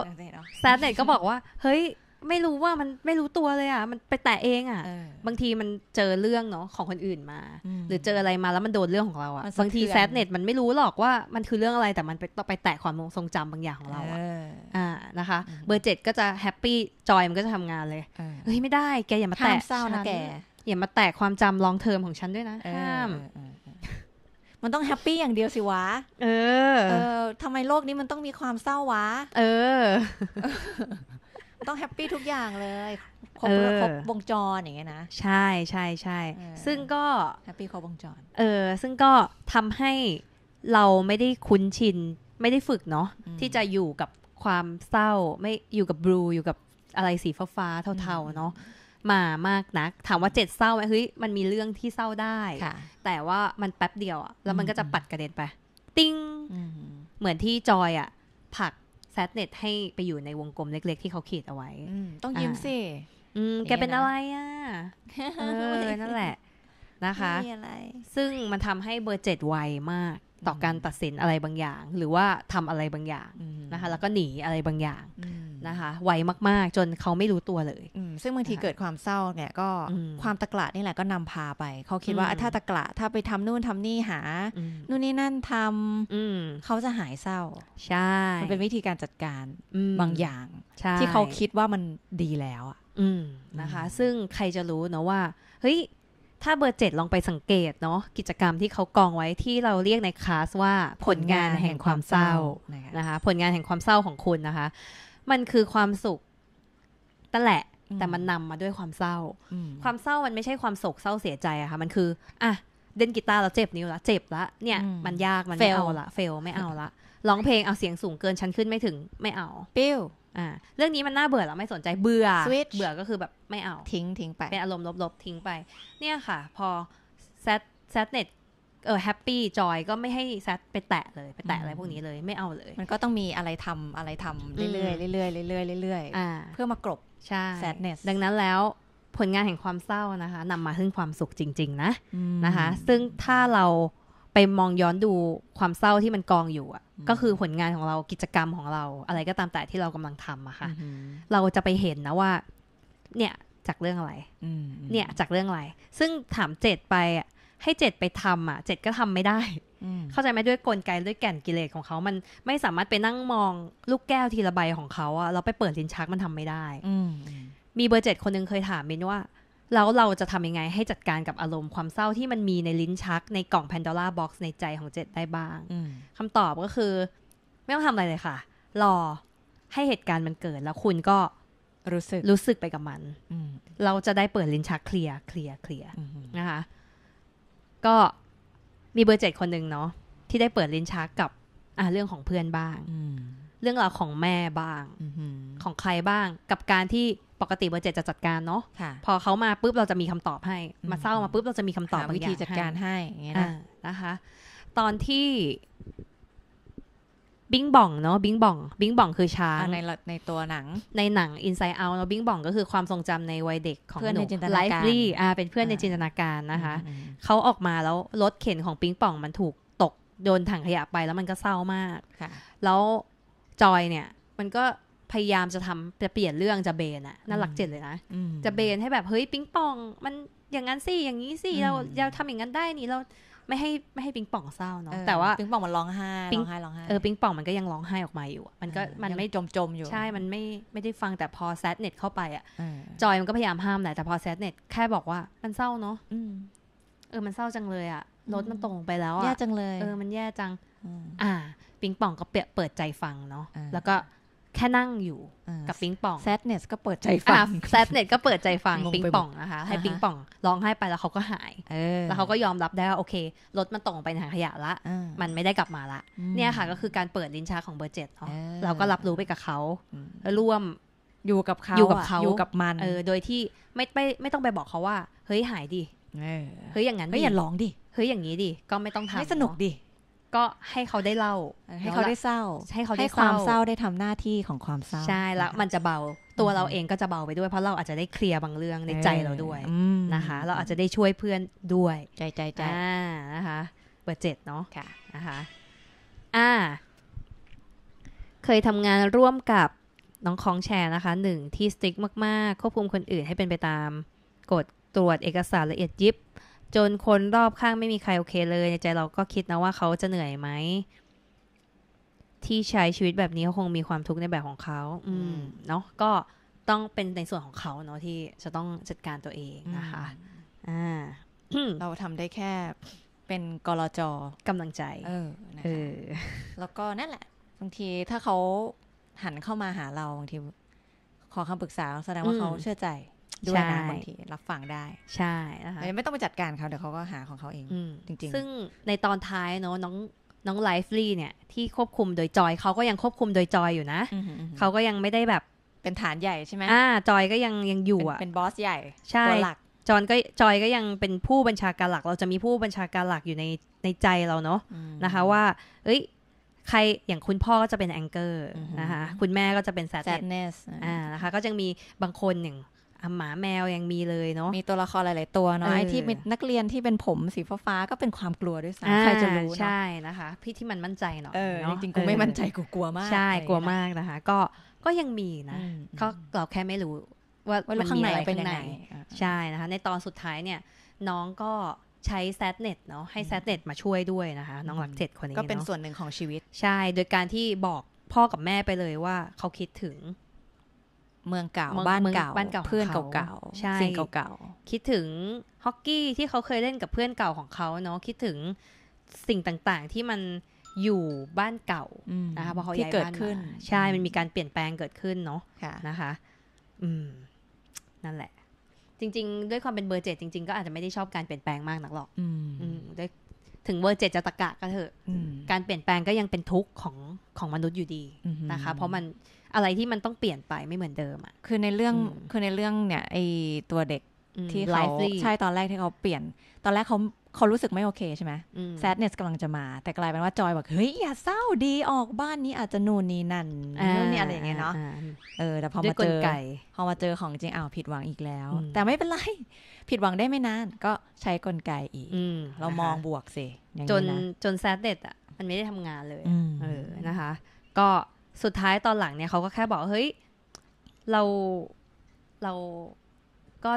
แซดเน็ตก็บอกว่า เฮ้ยไม่รู้ว่ามันไม่รู้ตัวเลยอ่ะมันไปแตะเองอ่ะ บางทีมันเจอเรื่องเนาะของคนอื่นมา หรือเจออะไรมาแล้วมันโดนเรื่องของเราอ่ะบางทีแซดเน็ตมันไม่รู้หรอกว่ามันคือเรื่องอะไรแต่มันไปไปแตะความทรงจำบางอย่างของเราอ่ะอ่านะคะเบอร์เจ็ดก็จะแฮปปี้จอยมันก็จะทำงานเลยเฮ้ยไม่ได้แกอย่ามาแตะเศร้านะแก อย่ามาแตะความจำลองเทอมของฉันด้วยนะห้ามมันต้องแฮปปี้อย่างเดียวสิวะเออ เออทำไมโลกนี้มันต้องมีความเศร้าวะ เออ ต้องแฮปปี้ทุกอย่างเลย ครบครบวงจรอย่างเงี้ยนะ ใช่ใช่ใช่ ซึ่งก็แฮปปี้ครบวงจร เออ ซึ่งก็ทำให้เราไม่ได้คุ้นชิน ไม่ได้ฝึกเนาะที่จะอยู่กับความเศร้า ไม่ อยู่กับบลูอยู่กับอะไรสีฟ้าๆ เทาๆ เนาะมามากนักถามว่าเจ็ดเศร้าไหมเฮ้ยมันมีเรื่องที่เศร้าได้ แต่ว่ามันแป๊บเดียวอะแล้วมันก็จะปัดกระเด็นไป ติ้งเหมือนที่จอยอ่ะ ผักแซดเน็ตให้ไปอยู่ในวงกลมเล็กๆที่เขาขีดเอาไว้ ต้องยิ้มสิแกเป็นอะไรอ่ะเออนั่นแหละนะคะซึ่งมันทำให้เบอร์เจ็ดไวมากต่อการตัดสินอะไรบางอย่าง หรือว่าทำอะไรบางอย่างนะคะ แล้วก็หนีอะไรบางอย่างนะคะไวมากๆจนเขาไม่รู้ตัวเลยซึ่งบางทีเกิดความเศร้าเนี่ย ก็ความตะกละนี่แหละก็นำพาไป เขาคิดว่าถ้าตะกละถ้าไปทำนู่นทำนี่หานู่นนี่นั่นทำเขาจะหายเศร้าใช่มันเป็นวิธีการจัดการบางอย่าง ที่เขาคิดว่ามันดีแล้วอ่ะนะคะ ซึ่งใครจะรู้เนะว่าเฮ้ยถ้าเบอร์เจ็ดลองไปสังเกตเนาะกิจกรรมที่เขากองไว้ที่เราเรียกในคลาสว่า ผลงานแห่งความเศร้านะคะผลงานแห่งความเศร้าของคุณนะคะ มันคือความสุขตั่แหละ แต่มันนำมาด้วยความเศร้าความเศร้ามันไม่ใช่ความโศกเศร้าเสียใจอะค่ะ มันคือ อ่ะเล่นกีตาร์เราเจ็บนิ้วละ เจ็บละเนี่ยมันยากมันไม่เอาละเฟล ไม่เอาละร้องเพลงเอาเสียงสูงเกินชั้นขึ้นไม่ถึงไม่เอาปิ้วอ่าเรื่องนี้มันน่าเบื่อเราไม่สนใจเบื่อ Switch. เบื่อก็คือแบบไม่เอาทิ้งทิ้งไปเป็นอารมณ์ลบๆ ทิ้งไป เนี่ยค่ะพอแซดแซดเน็ตเออแฮปปี้จอยก็ไม่ให้แซดไปแตะเลยไปแตะอะไรพวกนี้เลยไม่เอาเลย มันก็ต้องมีอะไรทำอะไรทำเรื่อยๆเรื่อยๆเรื่อยๆเรื่อยๆเพื่อมากรบใช่แซดเน็ตดังนั้นแล้วผลงานแห่งความเศร้านะคะนำมาซึ่งความสุขจริง ๆ นะนะคะ ซึ่งถ้าเราไปมองย้อนดูความเศร้าที่มันกองอยู่อะก็คือผลงานของเรากิจกรรมของเรา อะไรก็ตามแต่ที่เรากำลังทำอะค่ะเราจะไปเห็นนะว่าเนี่ยจากเรื่องอะไรเนี่ยจากเรื่องอะไร ซึ่งถามเจตไปอะให้เจตไปทำอ่ะเจตก็ทำไม่ได้เข้าใจไหมด้วยกลไกด้วยแก่นกิเลสของเขา มันไม่สามารถไปนั่งมองลูกแก้วทีละใบของเขาอ่ะเราไปเปิดลิ้นชักมันทำไม่ได้มีเบอร์เจ็ดคนหนึ่งเคยถามมินว่าแล้วเราจะทำยังไงให้จัดการกับอารมณ์ความเศร้าที่มันมีในลิ้นชักในกล่องแพนดอร่าบ็อกซ์ในใจของเจ็ดได้บ้างคำตอบก็คือไม่ต้องทำอะไรเลยค่ะ รอให้เหตุการณ์มันเกิดแล้วคุณก็รู้สึกรู้สึกไปกับมันเราจะได้เปิดลิ้นชักเคลียร์เคลียร์เคลียร์ นะคะ ก็มีเบอร์เจ็ดคนหนึ่งเนาะที่ได้เปิดลิ้นชักกับอเรื่องของเพื่อนบ้างเรื่องราวของแม่บ้างของใครบ้างกับการที่ปกติเบอร์เจ็ดจะจัดการเนาะพอเขามาปุ๊บเราจะมีคำตอบให้มาเศร้ามาปุ๊บเราจะมีคำตอบวิธีจัดการให้อย่างเงี้ยนะคะ ตอนที่บิงบ่องเนาะบิงบ่องบิงบ่องคือช้างในในตัวหนัง ในหนัง Inside Out เนาะบิงบ่องก็คือความทรงจำในวัยเด็กของเพื่อนูไลฟ์ลี่อ่าเป็นเพื่อนในจินตนาการนะคะ เขาออกมาแล้ว รถเข็นของบิงป่อง มันถูกตกโดนถังขยะไป แล้วมันก็เศร้ามากแล้วจอยเนี่ย มันก็พยายามจะทำจะเปลี่ยนเรื่อง จะเบนอะนั่นหลักเจ็ดเลยนะจะเบนให้แบบเฮ้ยปิงปอง มันอย่างนั้นสิอย่างนี้สิเราเราทำอย่างนั้นได้นี่เราไม่ให้ไม่ให้ปิงปองเศร้าเนาะแต่ว่าปิงปองมันร้องไห้ร้องไห้ร้องไห้เออปิงปองมันก็ยังร้องไห้ออกมาอยู่มันก็มันไม่จมจมอยู่ ใช่ มันไม่ไม่ได้ฟังแต่พอแซดเน็ตเข้าไปอะจอยมันก็พยายามห้ามแหละแต่พอแซดเน็ตแค่บอกว่ามันเศร้าเนาะเออมันเศร้าจังเลยอะรถมันตรงไปแล้วอะแย่จังเลยเออมันแย่จังอ่า ปิงปองก็เปิดใจฟังเนาะแล้วก็แค่นั่งอยู่กับปิงปองแซดเนสก็เปิดใจฟังแซดเนสก็เปิดใจฟังปิงปองนะคะให้ปิงปองร้องไห้ไปแล้วเขาก็หายแล้วเขาก็ยอมรับได้ว่าโอเครถมันตกไปในถังขยะละมันไม่ได้กลับมาละ เนี่ยค่ะก็คือการเปิดลิ้นชักของเบอร์เจ็ดเราก็รับรู้ไปกับเขาร่วมอยู่กับเขาอยู่กับเขาอยู่กับมันเออโดยที่ไม่ไม่ไม่ต้องไปบอกเขาว่า เฮ้ยหายดิ เฮ้ยอย่างนั้นอย่าร้องดิเฮ้ยอย่างนี้ดิก็ไม่ต้องทำไม่สนุกดิก็ให้เขาได้เล่าให้เขาได้เศร้า ให้เขาได้ความเศร้าได้ทำหน้าที่ของความเศร้าใช่แล้วมันจะเบาตัวเราเองก็จะเบาไปด้วยเพราะเราอาจจะได้เคลียร์บางเรื่องในใจเราด้วยนะคะ เราอาจจะได้ช่วยเพื่อนด้วยใจใจใจนะคะเบอร์เจ็ดเนาะนะคะอ่าเคยทำงานร่วมกับน้องคองแชร์นะคะหนึ่งที่สติ๊กมากๆ ควบคุมคนอื่นให้เป็นไปตามกฎตรวจเอกสารละเอียดยิบจนคนรอบข้างไม่มีใครโอเคเลยในใจ เราก็คิดนะว่าเขาจะเหนื่อยไหม ที่ใช้ชีวิตแบบนี้เขาคงมีความทุกข์ในแบบของเขา อืม เนาะก็ต้องเป็นในส่วนของเขาเนาะที่จะต้องจัดการตัวเองนะคะอ่าเราทำได้แค่เป็นกรจอกำลังใจเออนะคะแล้วก็นั่นแหละบางทีถ้าเขาหันเข้ามาหาเราบางทีขอคำปรึกษา แสดงว่าเขาเชื่อใจด้วยนะบางทีรับฟังได้ใช่นะคะไม่ต้องไปจัดการเขาเดี๋ยวเขาก็หาของเขาเองจริง ๆ ซึ่งในตอนท้ายเนาะน้องน้องไลฟ์ลี่เนี่ยที่ควบคุมโดยจอยเขาก็ยังควบคุมโดยจอยอยู่นะเขาก็ยังไม่ได้แบบ เป็นฐานใหญ่ใช่ไหมอ่า จอยก็ยังยังอยู่อ่ะเป็นบอสใหญ่ใช่ตัวหลักจอยก็จอยก็ยังเป็นผู้บัญชาการหลัก เราจะมีผู้บัญชาการหลักอยู่ในในใจเราเนาะนะคะ ว่าเอ้ยใครอย่างคุณพ่อก็จะเป็นแองเกอร์นะคะคุณแม่ก็จะเป็นแซดเนสอ่านะคะก็จะมีบางคนอย่างทหมาแมวยังมีเลยเนาะมีตัวละครหลายๆตัวเนาะไอ้ที่เป็นนักเรียนที่เป็นผมสีฟ้าก็เป็นความกลัวด้วยซ้ำใครจะรู้ใช่นะคะ พี่ที่มันมั่นใจเนาะจริงๆกูไม่มั่นใจกูกลัวมากใช่กลัวมากนะคะ ก็ก็ยังมีนะก็เราแค่ไม่รู้ ว่ามันมีอะไรเป็นยังไงใช่นะคะ ในตอนสุดท้ายเนี่ยน้องก็ใช้แซดเน็ตเนาะให้แซดเน็ตมาช่วยด้วยนะคะน้องหลักเจ็ดคนนี้ก็เป็นส่วนหนึ่งของชีวิต ใช่โดยการที่บอกพ่อกับแม่ไปเลยว่าเขาคิดถึงเมืองเก่าบ้านเก่าบ้านเก่าเพื่อนเก่าๆสิ่งเก่าๆคิดถึงฮอกกี้ที่เขาเคยเล่นกับเพื่อนเก่าของเขาเนาะคิดถึงสิ่งต่างๆที่มันอยู่บ้านเก่านะคะพอเขาย้ายบ้านขึ้น ใช่มันมีการเปลี่ยนแปลงเกิดขึ้นเนาะนะคะ อืม นั่นแหละ จริงๆ ด้วยความเป็นเบอร์เจ็ดจริงๆก็อาจจะไม่ได้ชอบการเปลี่ยนแปลงมากนักหรอกอืมด้วยถึงเบอร์เจ็ดจะตะกะก็เถอะการเปลี่ยนแปลงก็ยังเป็นทุกข์ของของมนุษย์อยู่ดีนะคะ เพราะมันอะไรที่มันต้องเปลี่ยนไปไม่เหมือนเดิมอ่ะ คือในเรื่องคือในเรื่องเนี่ยไอตัวเด็กที่เขาใช่ตอนแรกที่เขาเปลี่ยนตอนแรกเขาเขารู้สึกไม่โอเคใช่ไหมแซดเนสกำลังจะมา แต่กลายเป็นว่าจอยบอกเฮ้ยอย่าเศร้าดีออกบ้านนี้อาจจะนู่นนี่นั่นนู่นนี่อะไรอย่างเงี้ยเนาะเออแต่พอมาเจอพอมาเจอของจริงอ้าวผิดหวังอีกแล้ว แต่ไม่เป็นไรผิดหวังได้ไม่นานก็ใช้กลไกอีกเรามองบวกสิจนจนแซดเนสอ่ะมันไม่ได้ทำงานเลยเออนะคะ ก็สุดท้ายตอนหลังเนี่ยเขาก็แค่บอก เฮ้ยเราเราก็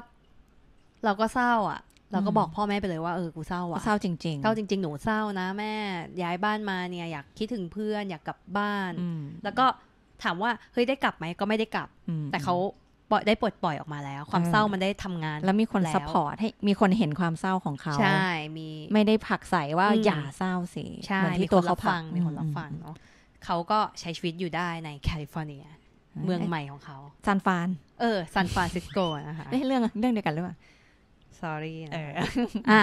เราก็เศร้า อ่ะ เราก็บอกพ่อแม่ไปเลยว่าเออกูเศร้าอ่ะเศร้าจริงๆเศร้าจริงๆหนูเศร้านะแม่ ย้ายบ้านมาเนี่ยอยากคิดถึงเพื่อน อยากกลับบ้านแล้วก็ถามว่า เฮ้ยได้กลับไหมก็ไม่ได้กลับแต่เขาปล่อยได้ปลดปล่อยออกมาแล้ว ความเศร้ามันได้ทำงานแล้วมีคนซัพพอร์ตให้มีคนเห็นความเศร้าของเขาใช่มี ไม่ได้ผักใสว่า อย่าเศร้าสิเหมือนที่ตัวเขาฟังมีคนรับฟังเนาะเขาก็ใช้ชีวิตอยู่ได้ในแคลิฟอร์เนีย เมืองใหม่ของเขาซานฟานเออซานฟานซิสโกนะคะเรื่องเรื่องเดียวกันหรือเปล่า sorry เออ อ่ะ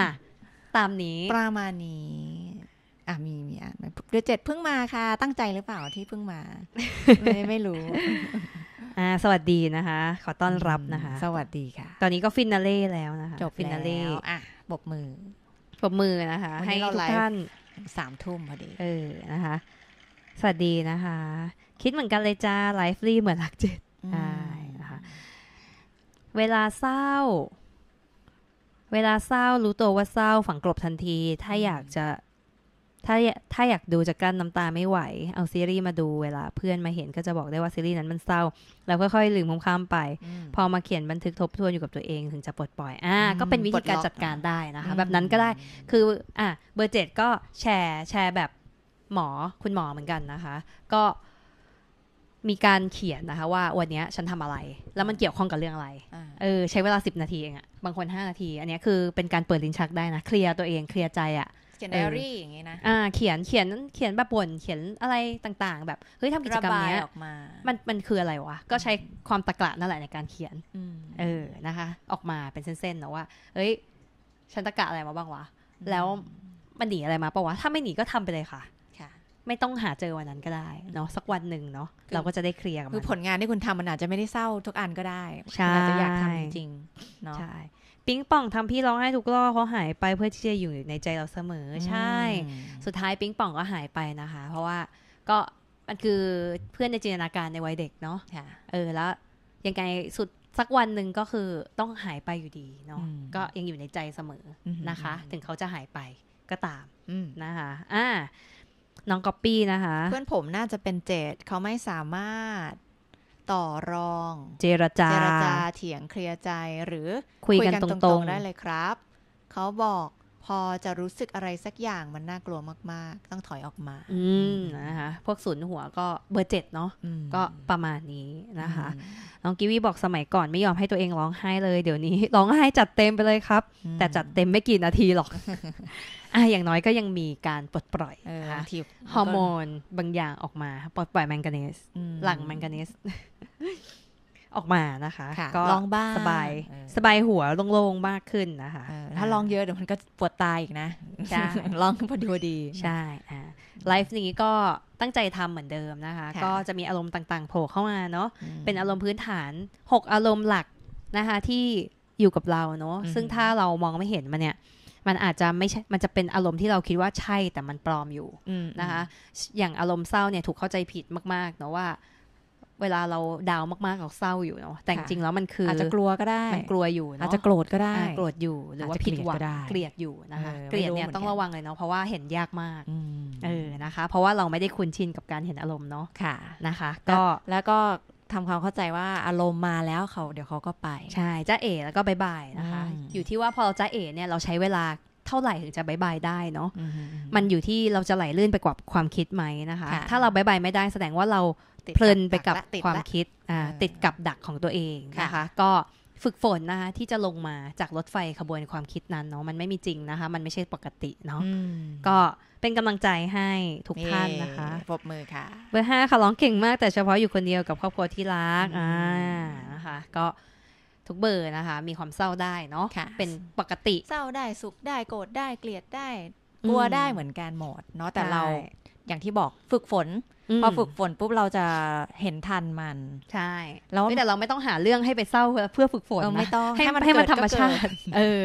ตามนี้ประมาณนี้อ่ะมีมีอ่ะเดือนเจ็ดเพิ่งมาค่ะ ตั้งใจหรือเปล่าที่เพิ่งมา ไม่ไม่รู้ อ่า สวัสดีนะคะ ขอต้อนรับนะคะ สวัสดีค่ะ ตอนนี้ก็ฟินาเล่แล้วนะคะ จบฟินาเล่อ่ะบกมือบกมือนะคะ ให้ทุกท่านสามทุ่มพอดี เออนะคะสวัสดีนะคะ คิดเหมือนกันเลยจ้าไลฟ์รีเหมือนหลักจิตใช่นะคะเวลาเศร้า เวลาเศร้ารู้ตัวว่าเศร้าฝังกลบทันทีถ้าอยากจะถ้าถ้าอยากดูจะกั้นน้ำตาไม่ไหว เอาซีรีส์มาดูเวลาเพื่อนมาเห็นก็จะบอกได้ว่าซีรีส์นั้นมันเศร้า แล้วค่อยๆลืมข้ามไป พอมาเขียนบันทึกทบทวนอยู่กับตัวเองถึงจะปลดปล่อยอ่าก็เป็นวิธีการจัดการได้นะคะแบบนั้นก็ได้คืออ่าเบอร์เจ็ดก็แชร์แชร์แบบหมอคุณหมอเหมือนกันนะคะ ก็มีการเขียนนะคะว่าวันนี้ฉันทำอะไร แล้วมันเกี่ยวข้องกับเรื่องอะไรเออ ใช้เวลาสิบนาทีเองอะบางคนห้านาที อันนี้คือเป็นการเปิดลิ้นชักได้นะเคลียร์ตัวเองเคลียร์ใจอะเขียนไดอารี่อย่างงี้นะ อ่า เขียนเขียนเขียนแบบบ่นเขียนอะไรต่าง ๆ แบบเฮ้ยทำกิจกรรมเนี้ยมันมันคืออะไรวะ ก็ใช้ความตะกะนั่นแหละในการเขียนเออนะคะ ออกมาเป็นเส้นๆนะว่าเฮ้ยฉันตะกะอะไรมาบ้างวะแล้วมันหนีอะไรมาปะวะถ้าไม่หนีก็ทำไปเลยค่ะไม่ต้องหาเจอวันนั้นก็ได้ เนาะสักวันหนึ่งเนาะเราก็จะได้เคลียร์ันคือผลงานที่คุณทำมันอาจจะไม่ได้เศร้าทุกอันก็ได้อาจจะอยากทำจริงเนาะปิงป่องทำพี่ร้องไห้ทุกรอบเขาหายไปเพื่อที่จะอยู่ในใจเราเสมอ ใช่ สุดท้ายปิงป่องก็หายไปนะคะ เพราะว่าก็มันคือเพื่อนในจินตนาการในวัยเด็กเนาะเออ แล้วยังไงสุดสักวันหนึ่งก็คือต้องหายไปอยู่ดีเนาะก็ยังอยู่ในใจเสมอนะคะ ถึงเขาจะหายไปก็ตามนะคะอ่าน้องก๊อปปี้นะคะ เพื่อนผมน่าจะเป็นเจดเขาไม่สามารถ ต่อรองเจรจาเจรจาเถียงเคลียร์ใจ หรือคุยกันตรงๆ ได้เลยครับ เขาบอกพอจะรู้สึกอะไรสักอย่างมันน่ากลัวมาก ๆ ต้องถอยออกมา อืม นะคะ พวกศูนย์หัวก็เบอร์เจ็ดเนาะก็ประมาณนี้นะคะ น้องกิวีบอกสมัยก่อนไม่ยอมให้ตัวเองร้องไห้เลยเดี๋ยวนี้ร้องไห้จัดเต็มไปเลยครับ แต่จัดเต็มไม่กี่นาทีหรอกอ่ะอย่างน้อยก็ยังมีการปลดปล่อยฮอร์โมนบางอย่างออกมา ปลดปล่อยแมงกานีสหลังแมงกานีสออกมานะคะคะก็ลองบ้างสบาย สบายหัวโล่งๆมากขึ้นนะคะ ถ้าลองเยอะเดี๋ยวมันก็ปวดตายอีกนะใช่ลองพอดีพอดี ใช่อ่าไลฟ์นี้ก็ตั้งใจทำเหมือนเดิมนะคะ ก็จะมีอารมณ์ต่างๆโผล่เข้ามาเนาะเป็นอารมณ์พื้นฐาน 6 อารมณ์หลักนะคะ ที่อยู่กับเราเนาะซึ่งถ้าเรามองไม่เห็นมันเนี่ยมันอาจจะไม่ใช่ มันจะเป็นอารมณ์ที่เราคิดว่าใช่แต่มันปลอมอยู่นะคะ อย่างอารมณ์เศร้าเนี่ยถูกเข้าใจผิดมากๆ เนาะว่า เวลาเราดาวมากๆเราเศร้าอยู่เนาะแต่จริงแล้วมันคืออาจจะกลัวก็ได้มันกลัวอยู่เนาะอาจจะโกรธก็ได้โกรธอยู่ หรือว่าผิดหวังเกลียดอยู่นะคะ เกลียดเนี่ยต้องระวังเลยเนาะเพราะว่าเห็นยากมากเออนะคะ เพราะว่าเราไม่ได้คุ้นชินกับการเห็นอารมณ์เนาะค่ะนะคะ ก็แล้วก็ทำความเข้าใจว่าอารมณ์มาแล้วเขา เดี๋ยวเขาก็ไปใช่จ้าเอ๋แล้วก็บายบายนะคะ อยู่ที่ว่าพอเราจ้าเอ๋เนี่ยเราใช้เวลาเท่าไหร่ถึงจะบายบายได้เนาะมันอยู่ที่เราจะไหลลื่นไปกับความคิดไหมนะคะ ถ้าเราบายบายไม่ได้แสดงว่าเราเพลินไปกับความคิดติดกับดักของตัวเองนะคะ ก็ฝึกฝนนะคะ ที่จะลงมาจากรถไฟขบวนความคิดนั้นเนาะมันไม่มีจริงนะคะ มันไม่ใช่ปกติเนาะก็เป็นกำลังใจให้ทุกท่านนะคะปรบมือค่ะเบอร์ห้าค่ะร้องเก่งมากแต่เฉพาะอยู่คนเดียวกับครอบครัวที่รักอ่านะคะก็ทุกเบอร์นะคะ มีความเศร้าได้เนาะะเป็นปกติ เศร้าได้สุขได้โกรธได้เกลียดได้กลัวได้เหมือนกันหมดเนาะแต่เราอย่างที่บอกฝึกฝนพอฝึกฝนปุ๊บเราจะเห็นทันมัน ใช่แล้วแต่เราไม่ต้องหาเรื่องให้ไปเศร้าเพื่อฝึกฝนนะไม่ต้องให้มันให้มันธรรมชาติเออ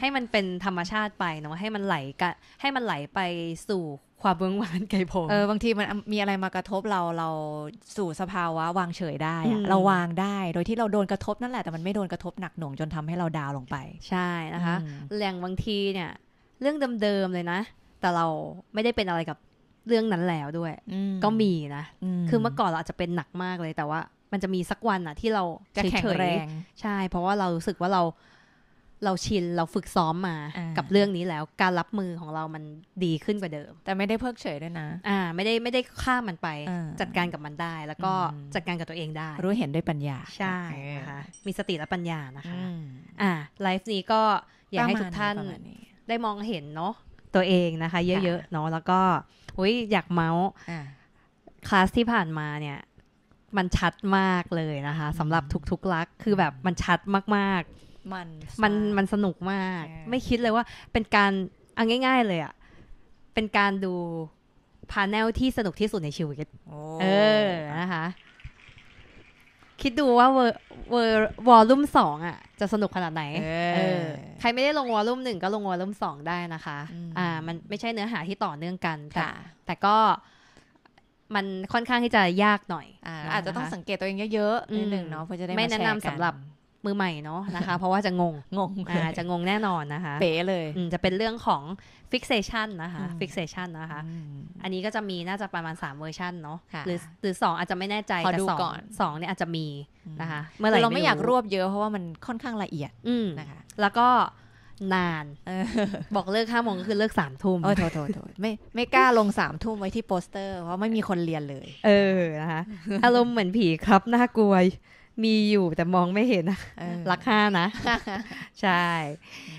ให้มันเป็นธรรมชาติไปเนาะให้มันไหลกะให้มันไหลไปสู่ความเบื้องวานไกลผมเออบางทีมันมีอะไรมากระทบเราเราสู่สภาวะวางเฉยได้เราวางได้ โดยที่เราโดนกระทบนั่นแหละแต่มันไม่โดนกระทบหนักหน่วงจนทำให้เราดาวลงไป ใช่นะคะแหล่งบางทีเนี่ย เรื่องเดิมๆเลยนะ แต่เราไม่ได้เป็นอะไรกับเรื่องนั้นแล้วด้วยก็มีนะคือเมื่อก่อนเราอาจจะเป็นหนักมากเลย แต่ว่า มันจะมีสักวันอะที่เราเฉยเฉยใช่ เพราะว่าเรารู้สึกว่าเราเราชินเราฝึกซ้อมมา กับเรื่องนี้แล้วการรับมือของเรามันดีขึ้นกว่าเดิม แต่ไม่ได้เพิกเฉยด้วยนะ อ่า ไม่ได้ไม่ได้ข้ามมันไป จัดการกับมันได้ แล้วก็จัดการกับตัวเองได้ รู้เห็นด้วยปัญญา ใช่นะคะมีสติและปัญญานะคะอ่าไลฟ์นี้ก็อยากให้ทุกท่านได้มองเห็นเนาะตัวเองนะคะ เยอะๆเนาะแล้วก็อุ้ยอยากเมาส์คลาสที่ผ่านมาเนี่ย มันชัดมากเลยนะคะสำหรับทุกๆลักคือแบบมันชัดมากๆ มันมันมันสนุกมาก ไม่คิดเลยว่า เป็นการเอาง่ายๆเลยอะเป็นการดูพาแนลที่สนุกที่สุดในชีวิตเออนะคะคิดดูว่าเวอร์วอลลุ่มสองอ่ะจะสนุกขนาดไหน ใครไม่ได้ลงวอลลุ่มหนึ่งก็ลงวอลลุ่มสองได้นะคะ อ่ามันไม่ใช่เนื้อหาที่ต่อเนื่องกันแต่แต่ก็มันค่อนข้างที่จะยากหน่อย อาจจะต้องสังเกตตัวเองเยอะๆนิดหนึ่งเนาะเพื่อจะได้ไม่แนะนำสำหรับมือใหม่เนาะนะคะ เพราะว่าจะงงงงอ่าจะงงแน่นอนนะคะ เป๋เลยจะเป็นเรื่องของฟิกเซชันนะคะฟิกเซชันนะคะอันนี้ก็จะมีน่าจะประมาณ3เวอร์ชันเนาะหรือหรือ 2 อาจจะไม่แน่ใจแต่สองสองเนี่ยอาจจะมีนะคะเมื่อไหร่เราไม่อยากรวบเยอะเพราะว่ามันค่อนข้างละเอียดนะคะแล้วก็นานบอกเลิกห้าโมงก็คือเลิกสามทุ่มโอ้โถโถโถไม่ไม่กล้าลงสามทุ่มไว้ที่โปสเตอร์เพราะไม่มีคนเรียนเลย เออนะคะอารมณ์เหมือนผีครับน่ากลัวมีอยู่แต่มองไม่เห็นนะรักห้านะ ใช่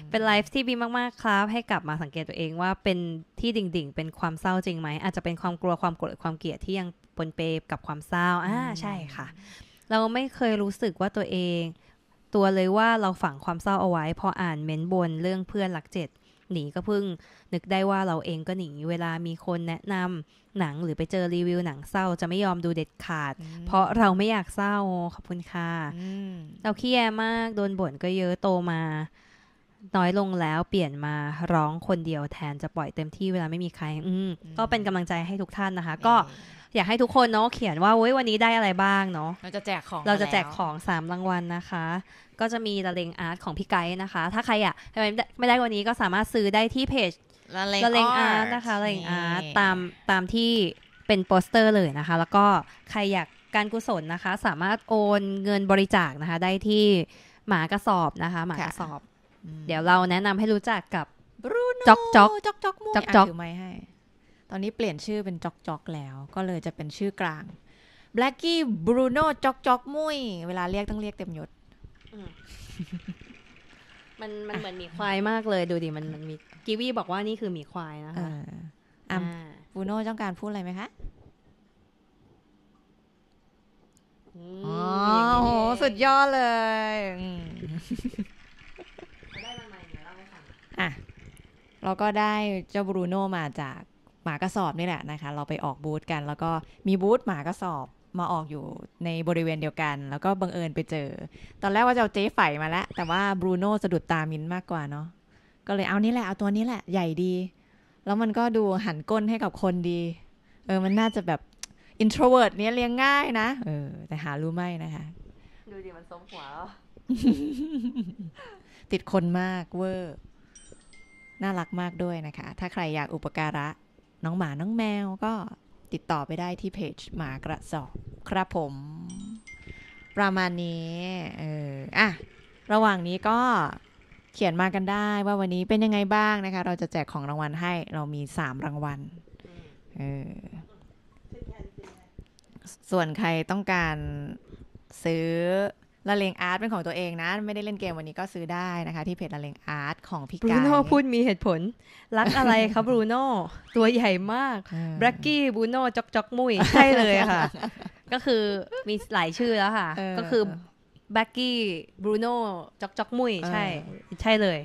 เป็นไลฟ์ที่ดีมาก ๆ ครับ ให้กลับมาสังเกตตัวเองว่าเป็นที่ดิ่งๆ เป็นความเศร้าจริงไหม อาจจะเป็นความกลัวความโกรธความเกลียด ที่ยังปนเปกับความเศร้าอ่าใช่ค่ะ เราไม่เคยรู้สึกว่าตัวเอง ตัวเลยว่าเราฝังความเศร้าเอาไว้ พออ่านเม้นบนเรื่องเพื่อนรักเจ็ดหนีก็พึ่งนึกได้ว่าเราเองก็หนีเวลามีคนแนะนำหนังหรือไปเจอรีวิวหนังเศร้าจะไม่ยอมดูเด็ดขาดเพราะเราไม่อยากเศร้าขอบคุณค่ะเราเครียดมากโดนบ่นก็เยอะโตมา น้อยลงแล้ว เปลี่ยนมาร้องคนเดียวแทนจะปล่อยเต็มที่เวลาไม่มีใคร อืก็เป็นกำลังใจให้ทุกท่านนะคะ ก็อยากให้ทุกคนเนาะเขียนว่าวันนี้ได้อะไรบ้าง เนาะเราจะแจกของเราจะแจกของสามรางวัลนนะคะก็จะมีละเลงอาร์ตของพี่ไกด์นะคะ ถ้าใครอ่ะไม่ได้วันนี้ก็สามารถซื้อได้ที่เพจละเลงอาร์ตนะคะละเลงอาร์ตตามตามที่เป็นโปสเตอร์เลยนะคะ แล้วก็ใครอยากการกุศลนะคะ สามารถโอนเงินบริจาคนะคะ ได้ที่หมากระสอบนะคะหมากระสอบ เดี๋ยวเราแนะนำให้รู้จักกับรูนจอกจอกจอกจอกจอกจอกถือไม้ให้ตอนนี้เปลี่ยนชื่อเป็นจอกจอกแล้ว ก็เลยจะเป็นชื่อกลางแบล็กกี้บรูโน่จอกจอกมุ้ยเวลาเรียกต้องเรียกเต็มยศมันมันเหมือนมีควายมากเลย ดูดิ มันมันมีกีวีบอกว่านี่คือมีควายนะคะอ่าบูโน่ต้องการพูดอะไรไหมคะ อ๋อโหสุดยอดเลยได้มเียเล่าให้ฟังอ่ะเราก็ได้เจ้าบรูโน่มาจากหมากระสอบนี่แหละนะคะ เราไปออกบูธกัน แล้วก็มีบูธหมากระสอบมาออกอยู่ในบริเวณเดียวกัน แล้วก็บังเอิญไปเจอ ตอนแรกว่าจะเอาเจ๊ไฝมาแล้ว แต่ว่าบรูโน่สะดุดตามินมากกว่าเนาะก็เลยเอานี่แหละเอาตัวนี้แหละใหญ่ดี แล้วมันก็ดูหันก้นให้กับคนดี เออ มันน่าจะแบบอินโทรเวิร์ดเนี้ยเลี้ยงง่ายนะ เออ แต่หารู้ไม่นะคะ ดูดิมันสมหัวติดคนมากเวอร์ น่ารักมากด้วยนะคะ ถ้าใครอยากอุปการะ น้องหมาน้องแมวก็ติดต่อไปได้ที่เพจหมากระสอบ ครับผม ประมาณนี้เอออ่ะ ระหว่างนี้ก็เขียนมากันได้ว่าวันนี้เป็นยังไงบ้างนะคะ เราจะแจกของรางวัลให้เรามีสามรางวัลเออส่วนใครต้องการซื้อละเลงอาร์ตเป็นของตัวเองนะ ไม่ได้เล่นเกมวันนี้ก็ซื้อได้นะคะ ที่เพจละเลงอาร์ตของพี่กายบรูโน่พูดมีเหตุผล รักอะไรครับบรูโน่ตัวใหญ่มากแบล็กกี้บรูโน่จอกจอกมุย ใช่เลยค่ะ ก็คือมีหลายชื่อแล้วค่ะ ก็คือแบ็กกี้บรูโน่จอกจอกมุยใช่ ใช่เลย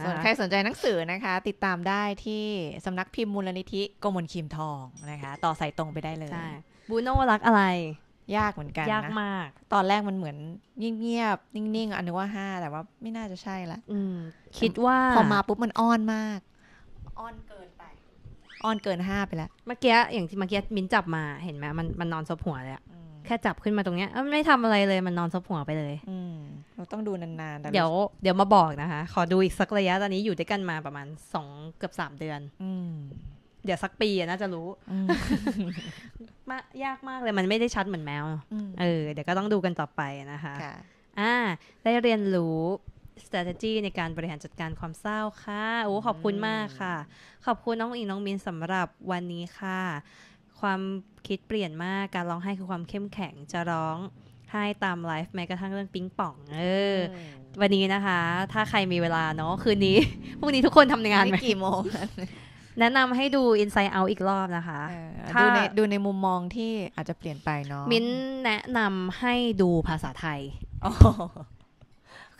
ส่วนใครสนใจหนังสือนะคะ ติดตามได้ที่สำนักพิมพ์มูลนิธิกมลคิมทองนะคะ ต่อสายตรงไปได้เลยบูโน่รักอะไรยากเหมือนกันยากมาก ตอนแรกมันเหมือนเงียบๆ นิ่งๆ อันนึกว่าห้าแต่ว่าไม่น่าจะใช่ละ คิดว่า พอมาปุ๊บมันอ้อนมากอ้อนเกินไปอ้อนเกินห้าไปแล้ว เมื่อกี้อย่างที่เมื่อกี้มิ้นจับมาเห็นไหมมันมันนอนซบหัวเลยแค่จับขึ้นมาตรงเนี้ยไม่ทำอะไรเลยมันนอนซบหัวไปเลย อืเราต้องดูนานๆ เดี๋ยว เดี๋ยวมาบอกนะคะ ขอดูอีกสักระยะตอนนี้อยู่ด้วยกันมาประมาณสองเกือบสามเดือน อืเดี๋ยวสักปีน่าจะรู้มายากมากเลย มันไม่ได้ชัดเหมือนแมว เออ เดี๋ยวก็ต้องดูกันต่อไปนะคะอ่าได้เรียนรู้ strategy ในการบริหารจัดการความเศร้าค่ะโอ้ขอบคุณมากค่ะ ขอบคุณน้องอิงน้องมินสำหรับวันนี้ค่ะ ความคิดเปลี่ยนมากการร้องไห้คือความเข้มแข็งจะร้องไห้ตามไลฟ์แม้กระทั่งเรื่องปิ๊งป่อง เออ วันนี้นะคะ ถ้าใครมีเวลาเนาะคืนนี้พรุ่งนี้ทุกคนทำงานไหมกี่โมงแนะนำให้ดู Inside Out อีกรอบนะคะ ดูในดูในมุมมองที่อาจจะเปลี่ยนไปเนาะ มิ้นแนะนำให้ดูภาษาไทย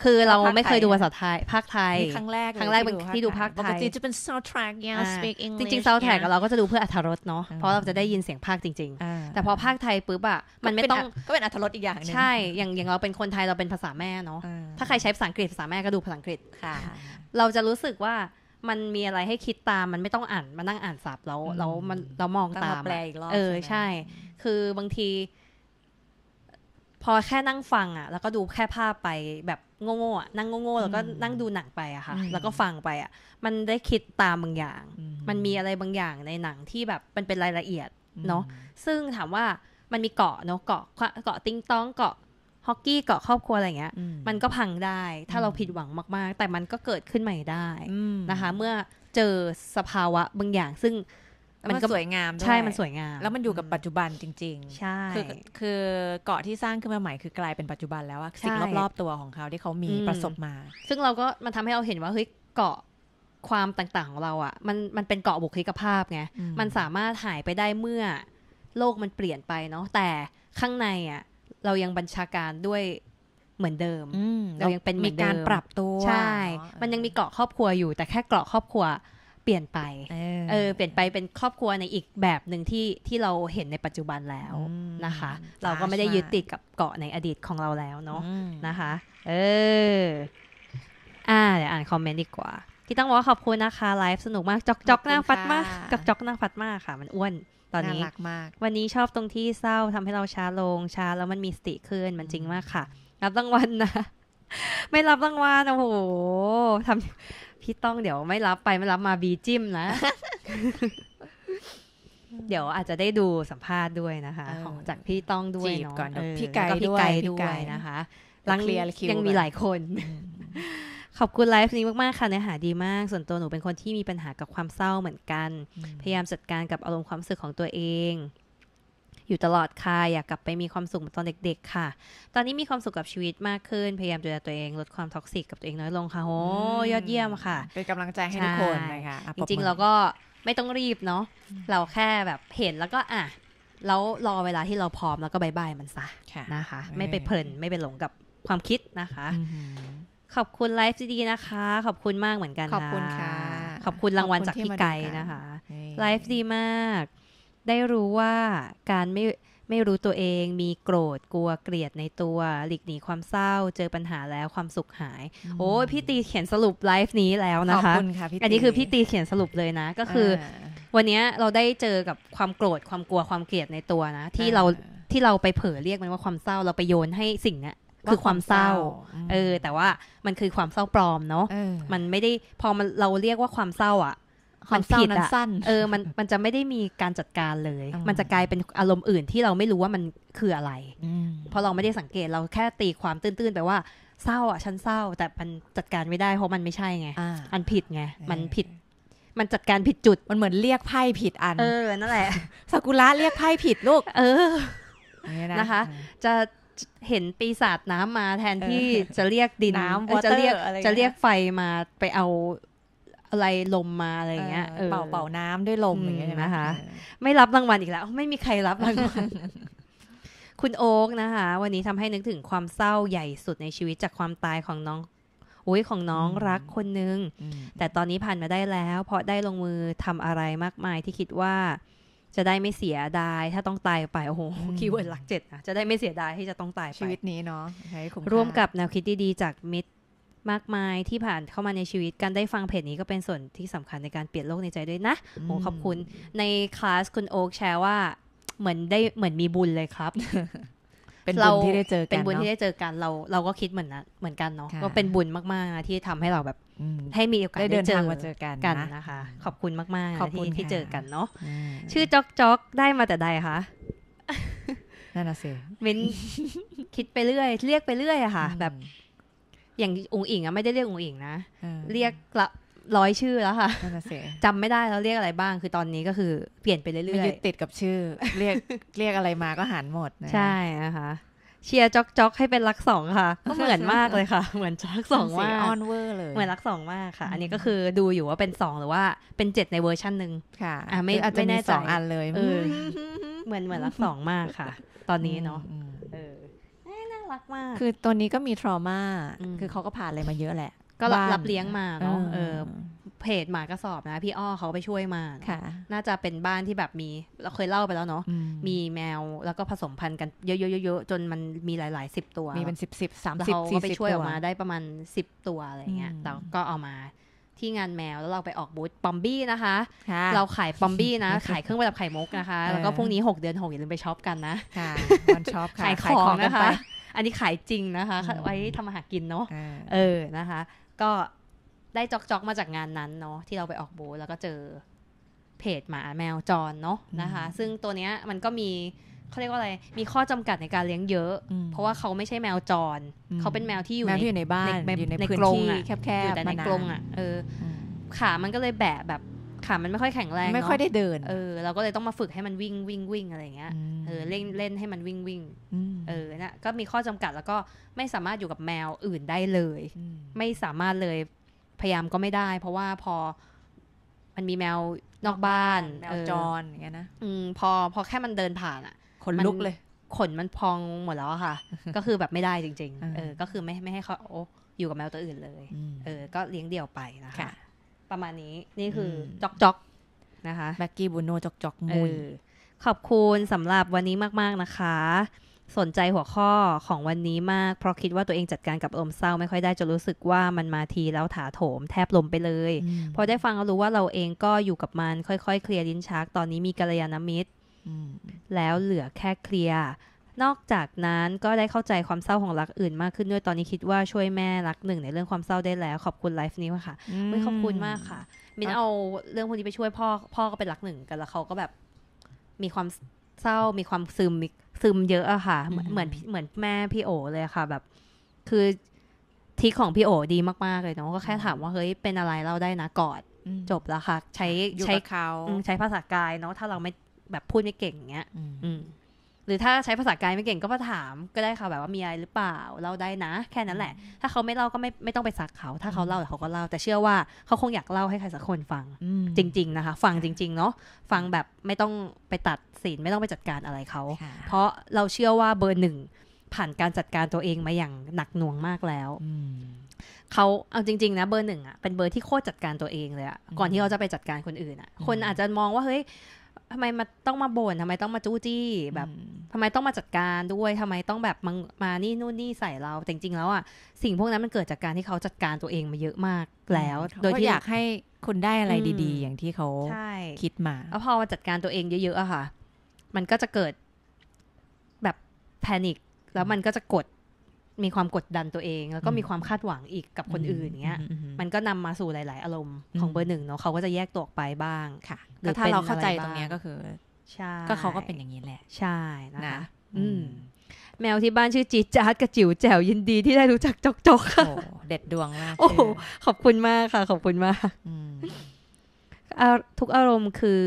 คือเราไม่เคยดูภาษาไทย ภาคไทย ครั้งแรกครั้งแรกเป็นที่ดูภาคไทยปกติจะเป็น soundtrack yeah speak English จริงๆ soundtrack เราก็จะดูเพื่ออัธรสเนาะ เพราะเราจะได้ยินเสียงภาคจริง ๆ แต่พอภาคไทยปุ๊บอะมันไม่ต้องก็เป็นอัธรสอีกอย่างนึงใช่อย่างอย่างเราเป็นคนไทยเราเป็นภาษาแม่เนาะ ถ้าใครใช้ภาษาอังกฤษภาษาแม่ก็ดูภาษาอังกฤษเราจะรู้สึกว่ามันมีอะไรให้คิดตามมันไม่ต้องอ่านมานั่งอ่านสับแล้วแล้วมันเรามองตามแปลอีกรอบเออใช่ คือบางทีพอแค่นั่งฟังอ่ะ แล้วก็ดูแค่ภาพไปแบบโง่ๆอ่ะนั่งโง่ๆแล้วก็นั่งดูหนังไปอะค่ะแล้วก็ฟังไปอ่ะ มันได้คิดตามบางอย่าง มันมีอะไรบางอย่างในหนังที่แบบมันเป็นรายละเอียดเนาะซึ่งถามว่ามันมีเกาะเนาะเกาะเกาะติงต้องเกาะฮอกกี้เกาะครอบครัวอะไรเงี้ย มันก็พังได้ ถ้าเราผิดหวังมากๆ แต่มันก็เกิดขึ้นใหม่ได้นะคะ เมื่อเจอสภาวะบางอย่างซึ่งมันก็สวยงามใช่ มันสวยงามแล้วมันอยู่กับปัจจุบันจริง ๆ ใช่ คือคือเกาะที่สร้างขึ้นมาใหม่คือกลายเป็นปัจจุบันแล้วสิ่งรอบ ๆ ตัวของเขาที่เขามีประสบมา ซึ่งเราก็มันทำให้เราเห็นว่าเฮ้ยเกาะความต่างๆของเราอ่ะมันมันเป็นเกาะบุคลิกภาพไงมันสามารถหายไปได้เมื่อโลกมันเปลี่ยนไปเนาะแต่ข้างในอ่ะเรายังบัญชาการด้วยเหมือนเดิมเรายังเป็นมีการปรับตัวใช่ มันยังมีเกาะครอบครัวอยู่ แต่แค่เกาะครอบครัวเปลี่ยนไป เออเปลี่ยนไปเป็นครอบครัวในอีกแบบหนึ่งที่ที่เราเห็นในปัจจุบันแล้วนะคะ เราก็ไม่ได้ยึดติดกับเกาะในอดีตของเราแล้วเนาะนะคะ เอออ่าเดี๋ยวอ่านคอมเมนต์ดีกว่ากีต้องบอกขอบคุณนะคะไลฟ์สนุกมากจอกจอกนางฟัดมากจอกจอกนางฟัดมากค่ะ มันอ้วนตอนนี้รักมาก วันนี้ชอบตรงที่เศร้าทำให้เราช้าลง ช้าแล้วมันมีสติขึ้นมันจริงมากค่ะ รับรางวัลนะไม่รับรางวัลโอ้โหทำพี่ต้องเดี๋ยวไม่รับไปไม่รับมาบีจิ้มนะ เดี๋ยวอาจจะได้ดูสัมภาษณ์ด้วยนะคะ ของจากพี่ต้องด้วยเนาะพี่ไก่ด้วยนะคะรังเลียยังมีหลายคนขอบคุณไลฟ์นี้มาก ๆ ค่ะเนื้อหาดีมาก ส่วนตัวหนูเป็นคนที่มีปัญหากับความเศร้าเหมือนกัน พยายามจัดการกับอารมณ์ความสึกของตัวเองอยู่ตลอดค่ะอยากกลับไปมีความสุขเหมือนตอนเด็ก ๆ ค่ะ ตอนนี้มีความสุขกับชีวิตมากขึ้น พยายามดูแลตัวเองลดความท็อกซิกกับตัวเองน้อยลงค่ะโอ้ยอดเยี่ยมค่ะ เป็นกำลังใจให้ทุกคนนะคะจริงๆเราก็ไม่ต้องรีบเนาะเราแค่แบบเห็นแล้วก็อ่ะแล้วรอเวลาที่เราพร้อมแล้วก็บายบายมันซะนะคะ ไม่ไปเพลินไม่ไปหลงกับความคิดนะคะขอบคุณไลฟ์ดีนะคะ ขอบคุณมากเหมือนกันขอบคุณค่ะ ขอบคุณรางวัลจากพี่ไก่นะคะไลฟ์ดีมากได้รู้ว่าการไม่ไม่รู้ตัวเองมีโกรธกลัวเกลียดในตัว หลีกหนีความเศร้า เจอปัญหาแล้วความสุขหาย โอ้พี่ตีเขียนสรุปไลฟ์นี้แล้วนะคะขอบคุณค่ะพี่อันนี้คือพี่ตีเขียนสรุปเลยนะ ก็คือ วันนี้เราได้เจอกับความโกรธความกลัวความเกลียดในตัวนะ ที่เราที่เราไปเผลอเรียกมันว่าความเศร้าเราไปโยนให้สิ่งนี้คือความเศร้า เออ แต่ว่ามันคือความเศร้าปลอมเนาะมันไม่ได้ พอมันเราเรียกว่าความเศร้า อ่ะมันผิดอ่ะเออ มันมันจะไม่ได้มีการจัดการเลย มันจะกลายเป็นอารมณ์อื่นที่เราไม่รู้ว่ามันคืออะไร เพราะเราไม่ได้สังเกต เราแค่ตีความตื้นๆไปว่าเศร้าอ่ะ ฉันเศร้า แต่มันจัดการไม่ได้เพราะมันไม่ใช่ไง อันผิดไง มันผิด มันจัดการผิดจุด มันเหมือนเรียกไพ่ผิดอัน เออ นั่นแหละสากุระเรียกไพ่ผิดลูก เออ นะคะ จะเห็นปีศาจน้ำมาแทนที่จะเรียกดินจะเรียกจะเรียกไฟมาไปเอาอะไรลมมาอะไรเงี้ยเป่าเป่าน้ำด้วยลมอย่างเงี้ยนะคะ ไม่รับรางวัลอีกแล้ว ไม่มีใครรับรางวัลคุณโอ๊กนะคะวันนี้ทำให้นึกถึงความเศร้าใหญ่สุดในชีวิตจากความตายของน้องโอ้ยของน้องรักคนนึง แต่ตอนนี้ผ่านมาได้แล้ว เพราะได้ลงมือทำอะไรมากมายที่คิดว่าจะได้ไม่เสีย ดาย ถ้าต้องตายไป โอ้โหคีย์เวิร์ดหลักเจ็ดนะจะได้ไม่เสียดายที่จะต้องตายไป ชีวิตนี้เนาะร่วมกับแนวคิดดีๆจากมิตรมากมายที่ผ่านเข้ามาในชีวิต การได้ฟังเพจนี้ก็เป็นส่วนที่สำคัญในการเปลี่ยนโลกในใจด้วยนะโอหขอบคุณในคลาส คุณโอ๊กแชร์ว่า เหมือนได้เหมือนมีบุญเลยครับเป็นบุญที่ได้เจอกันเป็นบุญที่ได้เจอกันเรา เราก็คิดเหมือนนะเหมือนกันเนาะก็เป็นบุญมากๆนะที่ทำให้เราแบบให้มีโอกาสได้เดินทางมาเจอกันกันนะคะ ขอบคุณมากๆขอบคุณที่เจอกันเนาะชื่อจ๊อกจ๊อกได้มาแต่ใดคะนั่นน่ะสิมินคิดไปเรื่อย เรียกไปเรื่อยอะค่ะแบบ อย่างองค์อิงอะไม่ได้เรียกองค์อิงนะเรียกละร้อยชื่อแล้วค่ะจำไม่ได้แล้วเรียกอะไรบ้าง คือตอนนี้ก็คือเปลี่ยนไปเรื่อยๆยึดติดกับชื่อ เรียกเรียกอะไรมาก็หันหมดใช่นะคะเชียร์จ็อกจ็อกให้เป็นรักสองค่ะ ก็เหมือนมากเลยค่ะ เหมือนรักสองมากออนเวอร์เลยเหมือนรักสองมากค่ะ อันนี้ก็คือดูอยู่ว่าเป็นสองหรือว่า เป็นเจ็ดในเวอร์ชันหนึ่งค่ะอ่าไม่อาจจะมีสองอันเลยเหมือนเหมือนรักสองมากค่ะ ตอนนี้เนาะเออน่ารักมาก คือตัวนี้ก็มีทรมาคือเขาก็ผ่านอะไรมาเยอะแหละ ก็รับเลี้ยงมาเนาะเออเพจหมากระสอบนะพี่อ้อเขาไปช่วยมา ค่ะ น่าจะเป็นบ้านที่แบบมีเราเคยเล่าไปแล้วเนาะ มีแมวแล้วก็ผสมพันธุ์กัน เยอะๆๆจนมันมีหลายๆสิบตัว มีเป็นสิบสิบสามสิบสี่สิบไปช่วยออกมาได้ประมาณสิบตัวอะไรเงี้ยแ้วก็เอามาที่งานแมวแล้วเราไปออกบูธปอมบี้นะคะ เราขายปอมบี้นะขายเครื่องประดับไข่มุกนะคะ แล้วก็พรุ่งนี้ 6 เดือน6อย่าลืมไปช็อปกันนะวันช็อปขายของนะคะ อันนี้ขายจริงนะคะไว้ทำอาหากินเนาะเออนะคะ ก็ได้จอก ๆ มาจากงานนั้นเนาะที่เราไปออกบูธแล้วก็เจอเพจหมาแมวจรเนาะนะคะ ซึ่งตัวเนี้ย มันก็มีเขาเรียกว่าอะไร มีข้อจำกัดในการเลี้ยงเยอะ เพราะว่า เขาไม่ใช่แมวจรเขาเป็นแมวที่อยู่ในบ้านอยู่ในพื้นที่แคบๆอยู่แต่ในกรง อ่ะเออขามันก็เลยแบะแบบขามันไม่ค่อยแข็งแรงไม่ค่อยได้เดิน เออเราก็เลยต้องมาฝึกให้มันวิ่งวิ่งวิ่งอะไรเงี้ยเออเล่นเล่นให้มันวิ่งวิ่งเออนะก็มีข้อจำกัดแล้วก็ไม่สามารถอยู่กับแมวอื่นได้เลย ไม่สามารถเลยพยายามก็ไม่ได้ เพราะว่าพอมันมีแมวนอกบ้านแมวจรอย่างเงี้ยนะอืมพอพอแค่มันเดินผ่านอ่ะขนลุกเลย ขนมันพองหมดแล้วค่ะ ก็คือแบบไม่ได้จริงๆเออ ก็คือไม่ไม่ให้เขาออยู่กับแมวตัวอื่นเลยเออก็เลี้ยงเดี่ยวไปนะคะ ประมาณนี้นี่คือจอกจอกนะคะแบ็กกี้บุโนจอกจอกมุยขอบคุณสำหรับวันนี้มาก ๆนะคะสนใจหัวข้อของวันนี้มาก เพราะคิดว่าตัวเองจัดการกับอารมณ์เศร้าไม่ค่อยได้จะรู้สึกว่ามันมาทีแล้วถาโถม แทบลมไปเลยอพอได้ฟังก็รู้ว่าเราเองก็อยู่กับมันค่อย ๆ เคลียร์ลิ้นชัก ตอนนี้มีกัลยาณมิตรแล้วเหลือแค่เคลียร์นอกจากนั้นก็ได้เข้าใจความเศร้าของรักอื่น มากขึ้นด้วยตอนนี้คิดว่าช่วยแม่รักหนึ่งในเรื่องความเศร้าได้แล้ว ขอบคุณไลฟ์นี้ค่ะไม่ขอบคุณมากค่ะมินเอา เรื่องพวกนี้ไปช่วยพ่อ พ่อก็เป็นรักหนึ่งกันแล้วเขาก็แบบ มีความเศร้ามีความซึมซึมเยอะอะค่ะเหมือนเหมือนเหมือนแม่พี่โอเลยค่ะ แบบคือ ทิศของพี่โอดีมากๆเลยเนาะก็แค่ถามว่า เฮ้ยเป็นอะไรเราได้นะกอดจบแล้วค่ะ ใช้ใช้เขาใช้ภาษากายเนาะถ้าเราไม่แบบพูดไม่เก่งเงี้ย อืหรือถ้าใช้ภาษากายไม่เก่งก็มาถามก็ได้ค่ะ แบบว่ามีอะไรหรือเปล่าเล่าได้นะแค่นั้นแหละ ถ้าเขาไม่เล่าก็ไม่ไม่ต้องไปซักเขา ถ้าเขาเล่าเขาก็เล่า แต่เชื่อว่าเขาคงอยากเล่าให้ใครสักคนฟัง จริงๆนะคะ ฟังจริง ๆเนาะฟังแบบไม่ต้องไปตัดสินไม่ต้องไปจัดการอะไรเขาเพราะเราเชื่อว่าเบอร์หนึ่งผ่านการจัดการตัวเองมาอย่างหนักหน่วงมากแล้วเขาเอาจริง ๆนะเบอร์หนึ่งอะเป็นเบอร์ที่โคตรจัดการตัวเองเลยอะก่อนที่เขาจะไปจัดการคนอื่นอะคนอาจจะมองว่าเฮ้ยทำไมมาต้องมาบ่นทำไมต้องมาจู้จี้แบบทำไมต้องมาจัดการด้วยทำไมต้องแบบมานี่นู่นนี่ใส่เราแต่จริงๆแล้วอ่ะสิ่งพวกนั้นมันเกิดจากการที่เขาจัดการตัวเองมาเยอะมากแล้ว โดยที่อยากให้คุณได้อะไรดี ๆ อย่างที่เขาคิดมาแล้วพอจัดการตัวเองเยอะๆอะค่ะมันก็จะเกิดแบบแพนิคแล้วมันก็จะกดมีความกดดันตัวเอง แล้วก็มีความคาดหวังอีกกับคนอื่นเงี้ย มันก็นำมาสู่หลาย ๆ อารมณ์ของเบอร์หนึ่งเนาะเขาก็จะแยกตัวออกไปบ้างค่ะก็ถ้าเราเข้าใจตรงเนี้ยก็คือ ใช่ ก็เขาก็เป็นอย่างนี้แหละ ใช่นะคะ อืม แมวที่บ้านชื่อจีจาร์ดกระจิ๋วแจ๋วยินดีที่ได้รู้จักจกจกค่ะเด็ดดวงมากโอ้ขอบคุณมากค่ะขอบคุณมากทุกอารมณ์คือ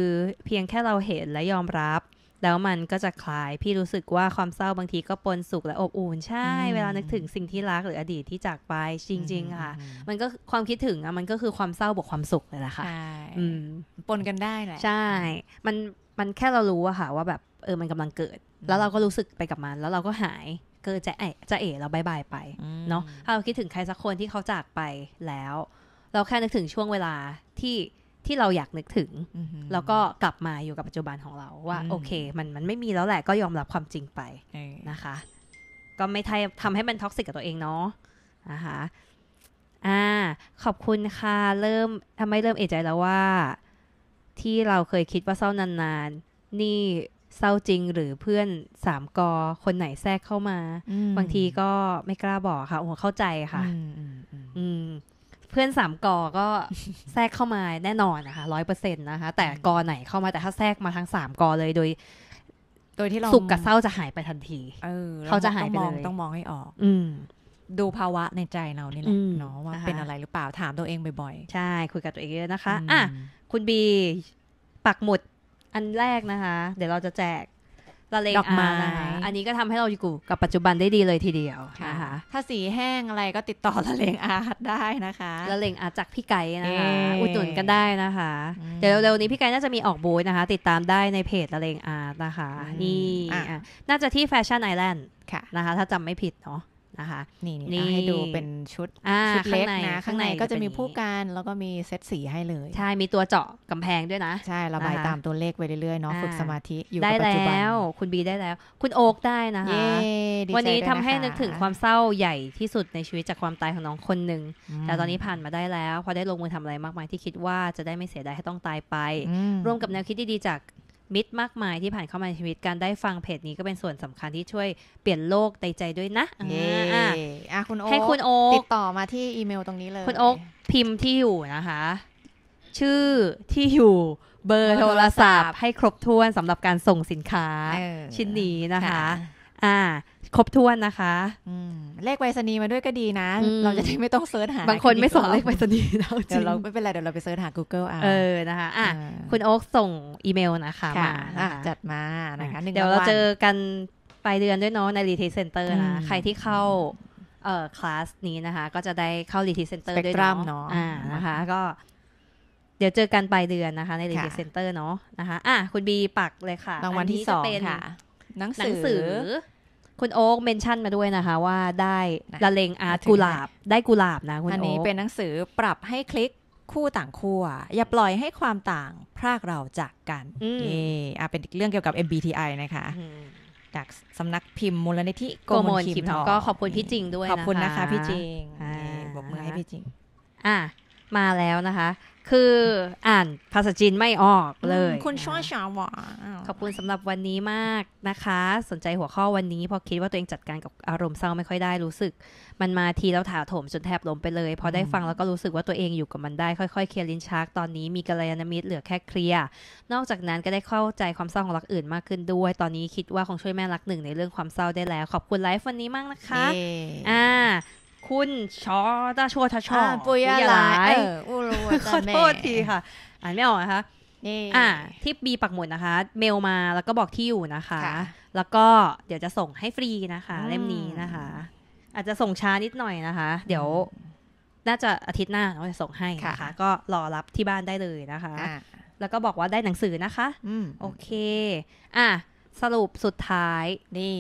เพียงแค่เราเห็นและยอมรับแล้วมันก็จะคลายพี่รู้สึกว่าความเศร้าบางทีก็ปนสุขและอบอุ่นใช่ เวลานึกถึงสิ่งที่รักหรืออดีตที่จากไปจริงๆค่ะมันก็ความคิดถึงอ่ะมันก็คือความเศร้าบวกความสุขเลยแหละค่ะปนกันได้แหละใช่ มันมันแค่เรารู้อะค่ะว่าแบบเออมันกำลังเกิด แล้วเราก็รู้สึกไปกับมันแล้วเราก็หายเกิดจะเอะจะเอะเราบายบายไปเนาะถ้าเราคิดถึงใครสักคนที่เขาจากไปแล้ว เราแค่นึกถึงช่วงเวลาที่ที่เราอยากนึกถึงแล้วก็กลับมาอยู่กับปัจจุบันของเรา ว่า โอเค มันมันไม่มีแล้วแหละ ก็ยอมรับความจริงไปนะคะ ก็ไม่ไทยทำให้มันท็อกซิกกับตัวเองเนาะนะคะอ่า ขอบคุณค่ะเริ่มทำไมเริ่มเอจใจแล้วว่าที่เราเคยคิดว่าเศร้านานๆนี่เศร้าจริงหรือเพื่อนสามกอคนไหนแทรกเข้ามาบางทีก็ไม่กล้าบอกค่ะโอ้เข้าใจค่ะ อืมเพื่อนสามกอก็แทรกเข้ามาแน่นอนนะคะร้อยเปอร์เซ็นต์นะคะ แต่ กอไหนเข้ามาแต่ถ้าแทรกมาทั้งสามกอเลยโดย โดยที่เราสุขกับเศร้าจะหายไปทันทีเขาจะหายไปเลยต้องมองให้ออก อืดูภาวะในใจเรานี่แหละเนาะว่าเป็นอะไรหรือเปล่าถามตัวเองบ่อยๆ ใช่ คุยกับตัวเองเยอะนะคะ อ่ะ คุณบีปักหมุดอันแรกนะคะ เดี๋ยวเราจะแจกละเลงดอกไม้อันนี้ก็ทำให้เราอยู่กับปัจจุบันได้ดีเลยทีเดียวค่ะถ้าสีแห้งอะไรก็ติดต่อละเลงอาร์ตได้นะคะละเลงอาร์ตจากพี่ไก่นะคะ อุดหนุนกันได้นะคะ เดี๋ยวเร็วนี้พี่ไก่น่าจะมีออกบูธนะคะ ติดตามได้ในเพจละเลงอาร์ตนะคะ นี่น่าจะที่แฟชั่นไอแลนด์นะคะ ถ้าจำไม่ผิดเนาะนะคะนี่นี่ให้ดูเป็นชุดชุดเล็กนะ ข้างในก็จะมีผู้การแล้วก็มีเซตสีให้เลย ใช่ มีตัวเจาะกำแพงด้วยนะ ใช่ ระบายตามตัวเลขไปเรื่อยๆเนาะฝึกสมาธิอยู่ปัจจุบัน ได้แล้ว คุณบีได้แล้ว คุณโอ๊กได้นะคะวันนี้ทำให้นึกถึงความเศร้าใหญ่ที่สุดในชีวิตจากความตายของน้องคนหนึ่งแต่ตอนนี้ผ่านมาได้แล้ว พอได้ลงมือทำอะไรมากมายที่คิดว่าจะได้ไม่เสียดายให้ต้องตายไป ร่วมกับแนวคิดดีๆจากมิตรมากมายที่ผ่านเข้ามาในชีวิตการได้ฟังเพจนี้ก็เป็นส่วนสำคัญที่ช่วยเปลี่ยนโลกในใจด้วยนะเย่คุณโอ๊ให้คุณโอ๊คติดต่อมาที่อีเมลตรงนี้เลย คุณโอ๊คพิมพ์ที่อยู่นะคะ ชื่อที่อยู่ เบอร์โทรศัพท์ ให้ครบถ้วนสำหรับการส่งสินค้า ชิ้นนี้นะคะ อ่าครบถ้วนนะคะเลขไปรษณีย์มาด้วยก็ดีนะเราจะได้ไม่ต้องเสิร์ชหาบางคนไม่สอนเลขไปรษณีย์เราจริงเราไม่เป็นไรเดี๋ยวเราไปเสิร์ชหา Google เอาเออนะคะอ่ะคุณโอ๊กส่งอีเมลนะคะมาจัดมานะคะ เดี๋ยวเราเจอกันปลายเดือนด้วยเนาะในรีเทสเซนเตอร์นะใครที่เข้า เอ่อคลาสนี้นะคะ ก็จะได้เข้ารีเทสเซนเตอร์ด้วยเนาะอ่านะคะ ก็ เดี๋ยวเจอกันปลายเดือนนะคะ ในรีเทสเซ็นเตอร์เนาะนะคะ อ่ะคุณบีปักเลยค่ะรางวัลที่สองค่ะ หนังสือคุณโอ๊กเมนชั่นมาด้วยนะคะ ว่าได้ละเลงอาร์ตกุหลาบ ได้กุหลาบนะคุณโอ๊กอันนี้เป็นหนังสือปรับให้คลิกคู่ต่างคู่อย่าปล่อยให้ความต่างพรากเราจากกันนี่อาเป็นเรื่องเกี่ยวกับ MBTI นะคะ จากสำนักพิมพ์มูลนิธิโกมลคิมทองก็ขอบคุณพี่จริงด้วยนะะคขอบคุณนะคะ พี่จริงบอกมือให้พี่จริงอ่ะมาแล้วนะคะคืออ่านภาษาจีนไม่ออกเลย คุณช่วยชาวขอบคุณสำหรับวันนี้มากนะคะ สนใจหัวข้อวันนี้พอคิดว่าตัวเองจัดการกับอารมณ์เศร้าไม่ค่อยได้รู้สึกมันมาทีแล้วถาโถมจนแทบล้มไปเลย พอได้ฟังแล้วก็รู้สึกว่าตัวเองอยู่กับมันได้ค่อยๆเคลียร์ลิ้นชักตอนนี้มีกัลยาณมิตรเหลือแค่เคลียร์นอกจากนั้นก็ได้เข้าใจความเศร้าของรักอื่นมากขึ้นด้วยตอนนี้คิดว่าคงช่วยแม่รักหนึ่งในเรื่องความเศร้าได้แล้ว ขอบคุณไลฟ์วันนี้มากนะคะ อ่าคุณชอตาชัวทาชอปุยอาไรขอโทษทีค่ะ อ่านไม่ออกนะคะ นี่ อ่าที่บีปักหมุดนะคะ เมลมาแล้วก็บอกที่อยู่นะคะ แล้วก็เดี๋ยวจะส่งให้ฟรีนะคะ เล่มนี้นะคะ อาจจะส่งช้านิดหน่อยนะคะ เดี๋ยว น่าจะอาทิตย์หน้าเราจะส่งให้นะคะ ก็รอรับที่บ้านได้เลยนะคะ แล้วก็บอกว่าได้หนังสือนะคะโอเค อ่ะสรุปสุดท้ายนี่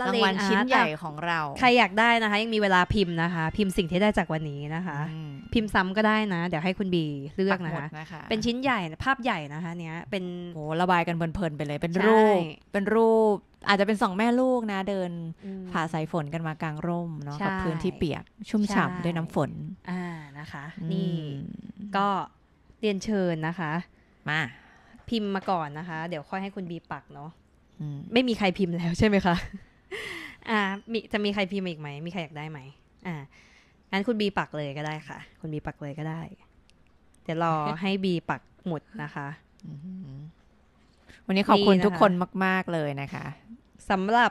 รางวัลชิ้นใหญ่ของเราใครอยากได้นะคะ ยังมีเวลาพิมพ์นะคะ พิมพ์สิ่งที่ได้จากวันนี้นะคะ พิมพ์ซ้ำก็ได้นะ เดี๋ยวให้คุณบีเลือกนะคะคะเป็นชิ้นใหญ่ ภาพใหญ่นะคะเนี้ยเป็นโอ้ระบายกันเพลินๆไปเลย เป็นรูปเป็นรูปอาจจะเป็นสองแม่ลูกนะ เดินฝ่าสายฝนกันมากลางร่มเนาะกับพื้นที่เปียกชุ่มฉ่ำด้วยน้ำฝนอ่านะคะนี่ก็เรียนเชิญนะคะมาพิมพ์มาก่อนนะคะ เดี๋ยวค่อยให้คุณบีปักเนาะไม่มีใครพิมพ์แล้วใช่ไหมคะ อ่าจะมีใครพิมพ์อีกไหม มีใครอยากได้ไหมอ่างั้นคุณบีปักเลยก็ได้ค่ะ คุณบีปักเลยก็ได้ เดี๋ยวรอให้บีปักหมุดนะคะวันนี้ขอบคุณทุกคนมากๆเลยนะคะสำหรับ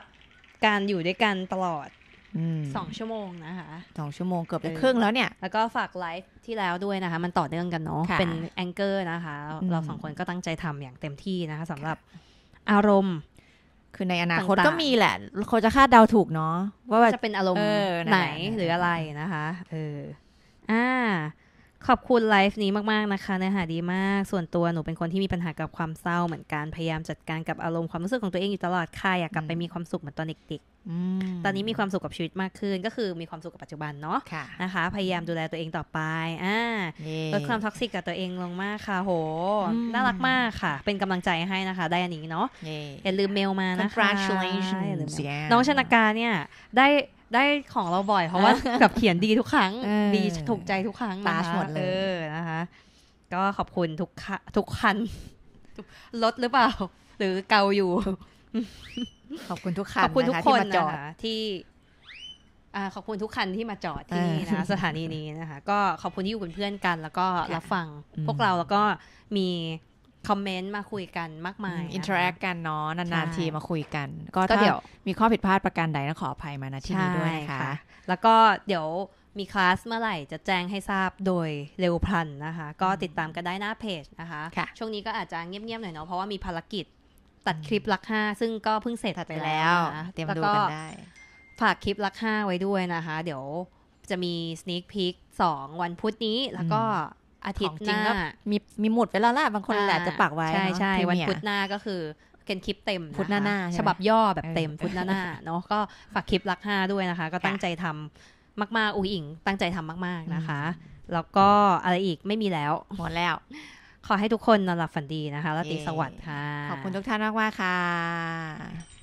การอยู่ด้วยกันตลอดสองชั่วโมงนะคะ สองชั่วโมงเกือบจะครึ่งแล้วเนี่ย แล้วก็ฝากไลฟ์ที่แล้วด้วยนะคะ มันต่อเนื่องกันเนาะะเป็นแองเกอร์นะคะ เราสองคนก็ตั้งใจทำอย่างเต็มที่นะคะสำหรับอารมณ์คือในอนาคตก็มีแหละ เขาจะคาดเดาถูกเนาะว่าจะเป็นอารมณ์ไหนหรืออะไรนะคะเอออ่าขอบคุณไลฟ์นี้มากๆนะคะเนื้อหาดีมากส่วนตัวหนูเป็นคนที่มีปัญหากับความเศร้าเหมือนกันพยายามจัดการกับอารมณ์ความรู้สึกของตัวเองอยู่ตลอดค่ะอยากกลับไปมีความสุขเหมือนตอนเด็กๆตอนนี้มีความสุขกับชีวิตมากขึ้น ก็คือมีความสุขกับปัจจุบันเนาะะนะคะ พยายามดูแลตัวเองต่อไปอ่าลดความท็อกซิกกับตัวเองลงมากค่ะโหน่ารักมากค่ะ เป็นกำลังใจให้นะคะ ได้อันนี้เนาะอย่าลืมเมลมานะคะน้องชนาการเนี่ยได้ได้ของเราบ่อย เพราะว่ากับเขียนดีทุกครั้งดีถูกใจทุกครั้งตาชหมดเลยนะคะก็ขอบคุณทุกทุกคันรถหรือเปล่า หรือเกาอยู่ ขอบคุณทุกคันขอบคุณทุกคนจอดที่ขอบคุณทุกคันที่มาจอดที่นี่นะสถานีนี้นะคะก็ขอบคุณที่อยู่เป็นเพื่อนกันแล้วก็รับฟังพวกเราแล้วก็มีคอมเมนต์มาคุยกันมากมาย อินเทอร์แอคกันเนาะนานๆทีมาคุยกัน ก็ถ้ามีข้อผิดพลาดประการใดนะขออภัยมาณที่นี้ด้วยนะคะแล้วก็เดี๋ยวมีคลาสเมื่อไหร่จะแจ้งให้ทราบโดยเร็วพันนะคะ ก็ติดตามกันได้หน้าเพจนะคะคะ ช่วงนี้ก็อาจจะเงียบๆหน่อยเนาะเพราะว่ามีภารกิจตัดคลิปลักห้าซึ่งก็เพิ่งเสร็จไปแล้วนะเตรียมดูกันได้ฝากคลิปลักห้าไว้ด้วยนะคะ เดี๋ยวจะมีสเน็กพิกสองวันพุธนี้แล้วก็อาทิตย์หน้ามีมีหมดไปแล้วล่ะบางคนแหละจะปักไว้ใช่ใช่ วันพุธหน้าก็คือกันคลิปเต็มพุทธหน้าฉบับย่อแบบเต็มพุทธหน้าเนาะก็ฝากคลิปรักห้าด้วยนะคะ ก็ตั้งใจทำมากๆ อุ๋ยอิงตั้งใจทำมาก ๆนะคะแล้วก็อะไรอีกไม่มีแล้ว หมดแล้ว ขอให้ทุกคนนอนหลับฝันดีนะคะ แล้วตีสวัสดิ์ค่ะขอบคุณทุกท่านมากๆค่ะ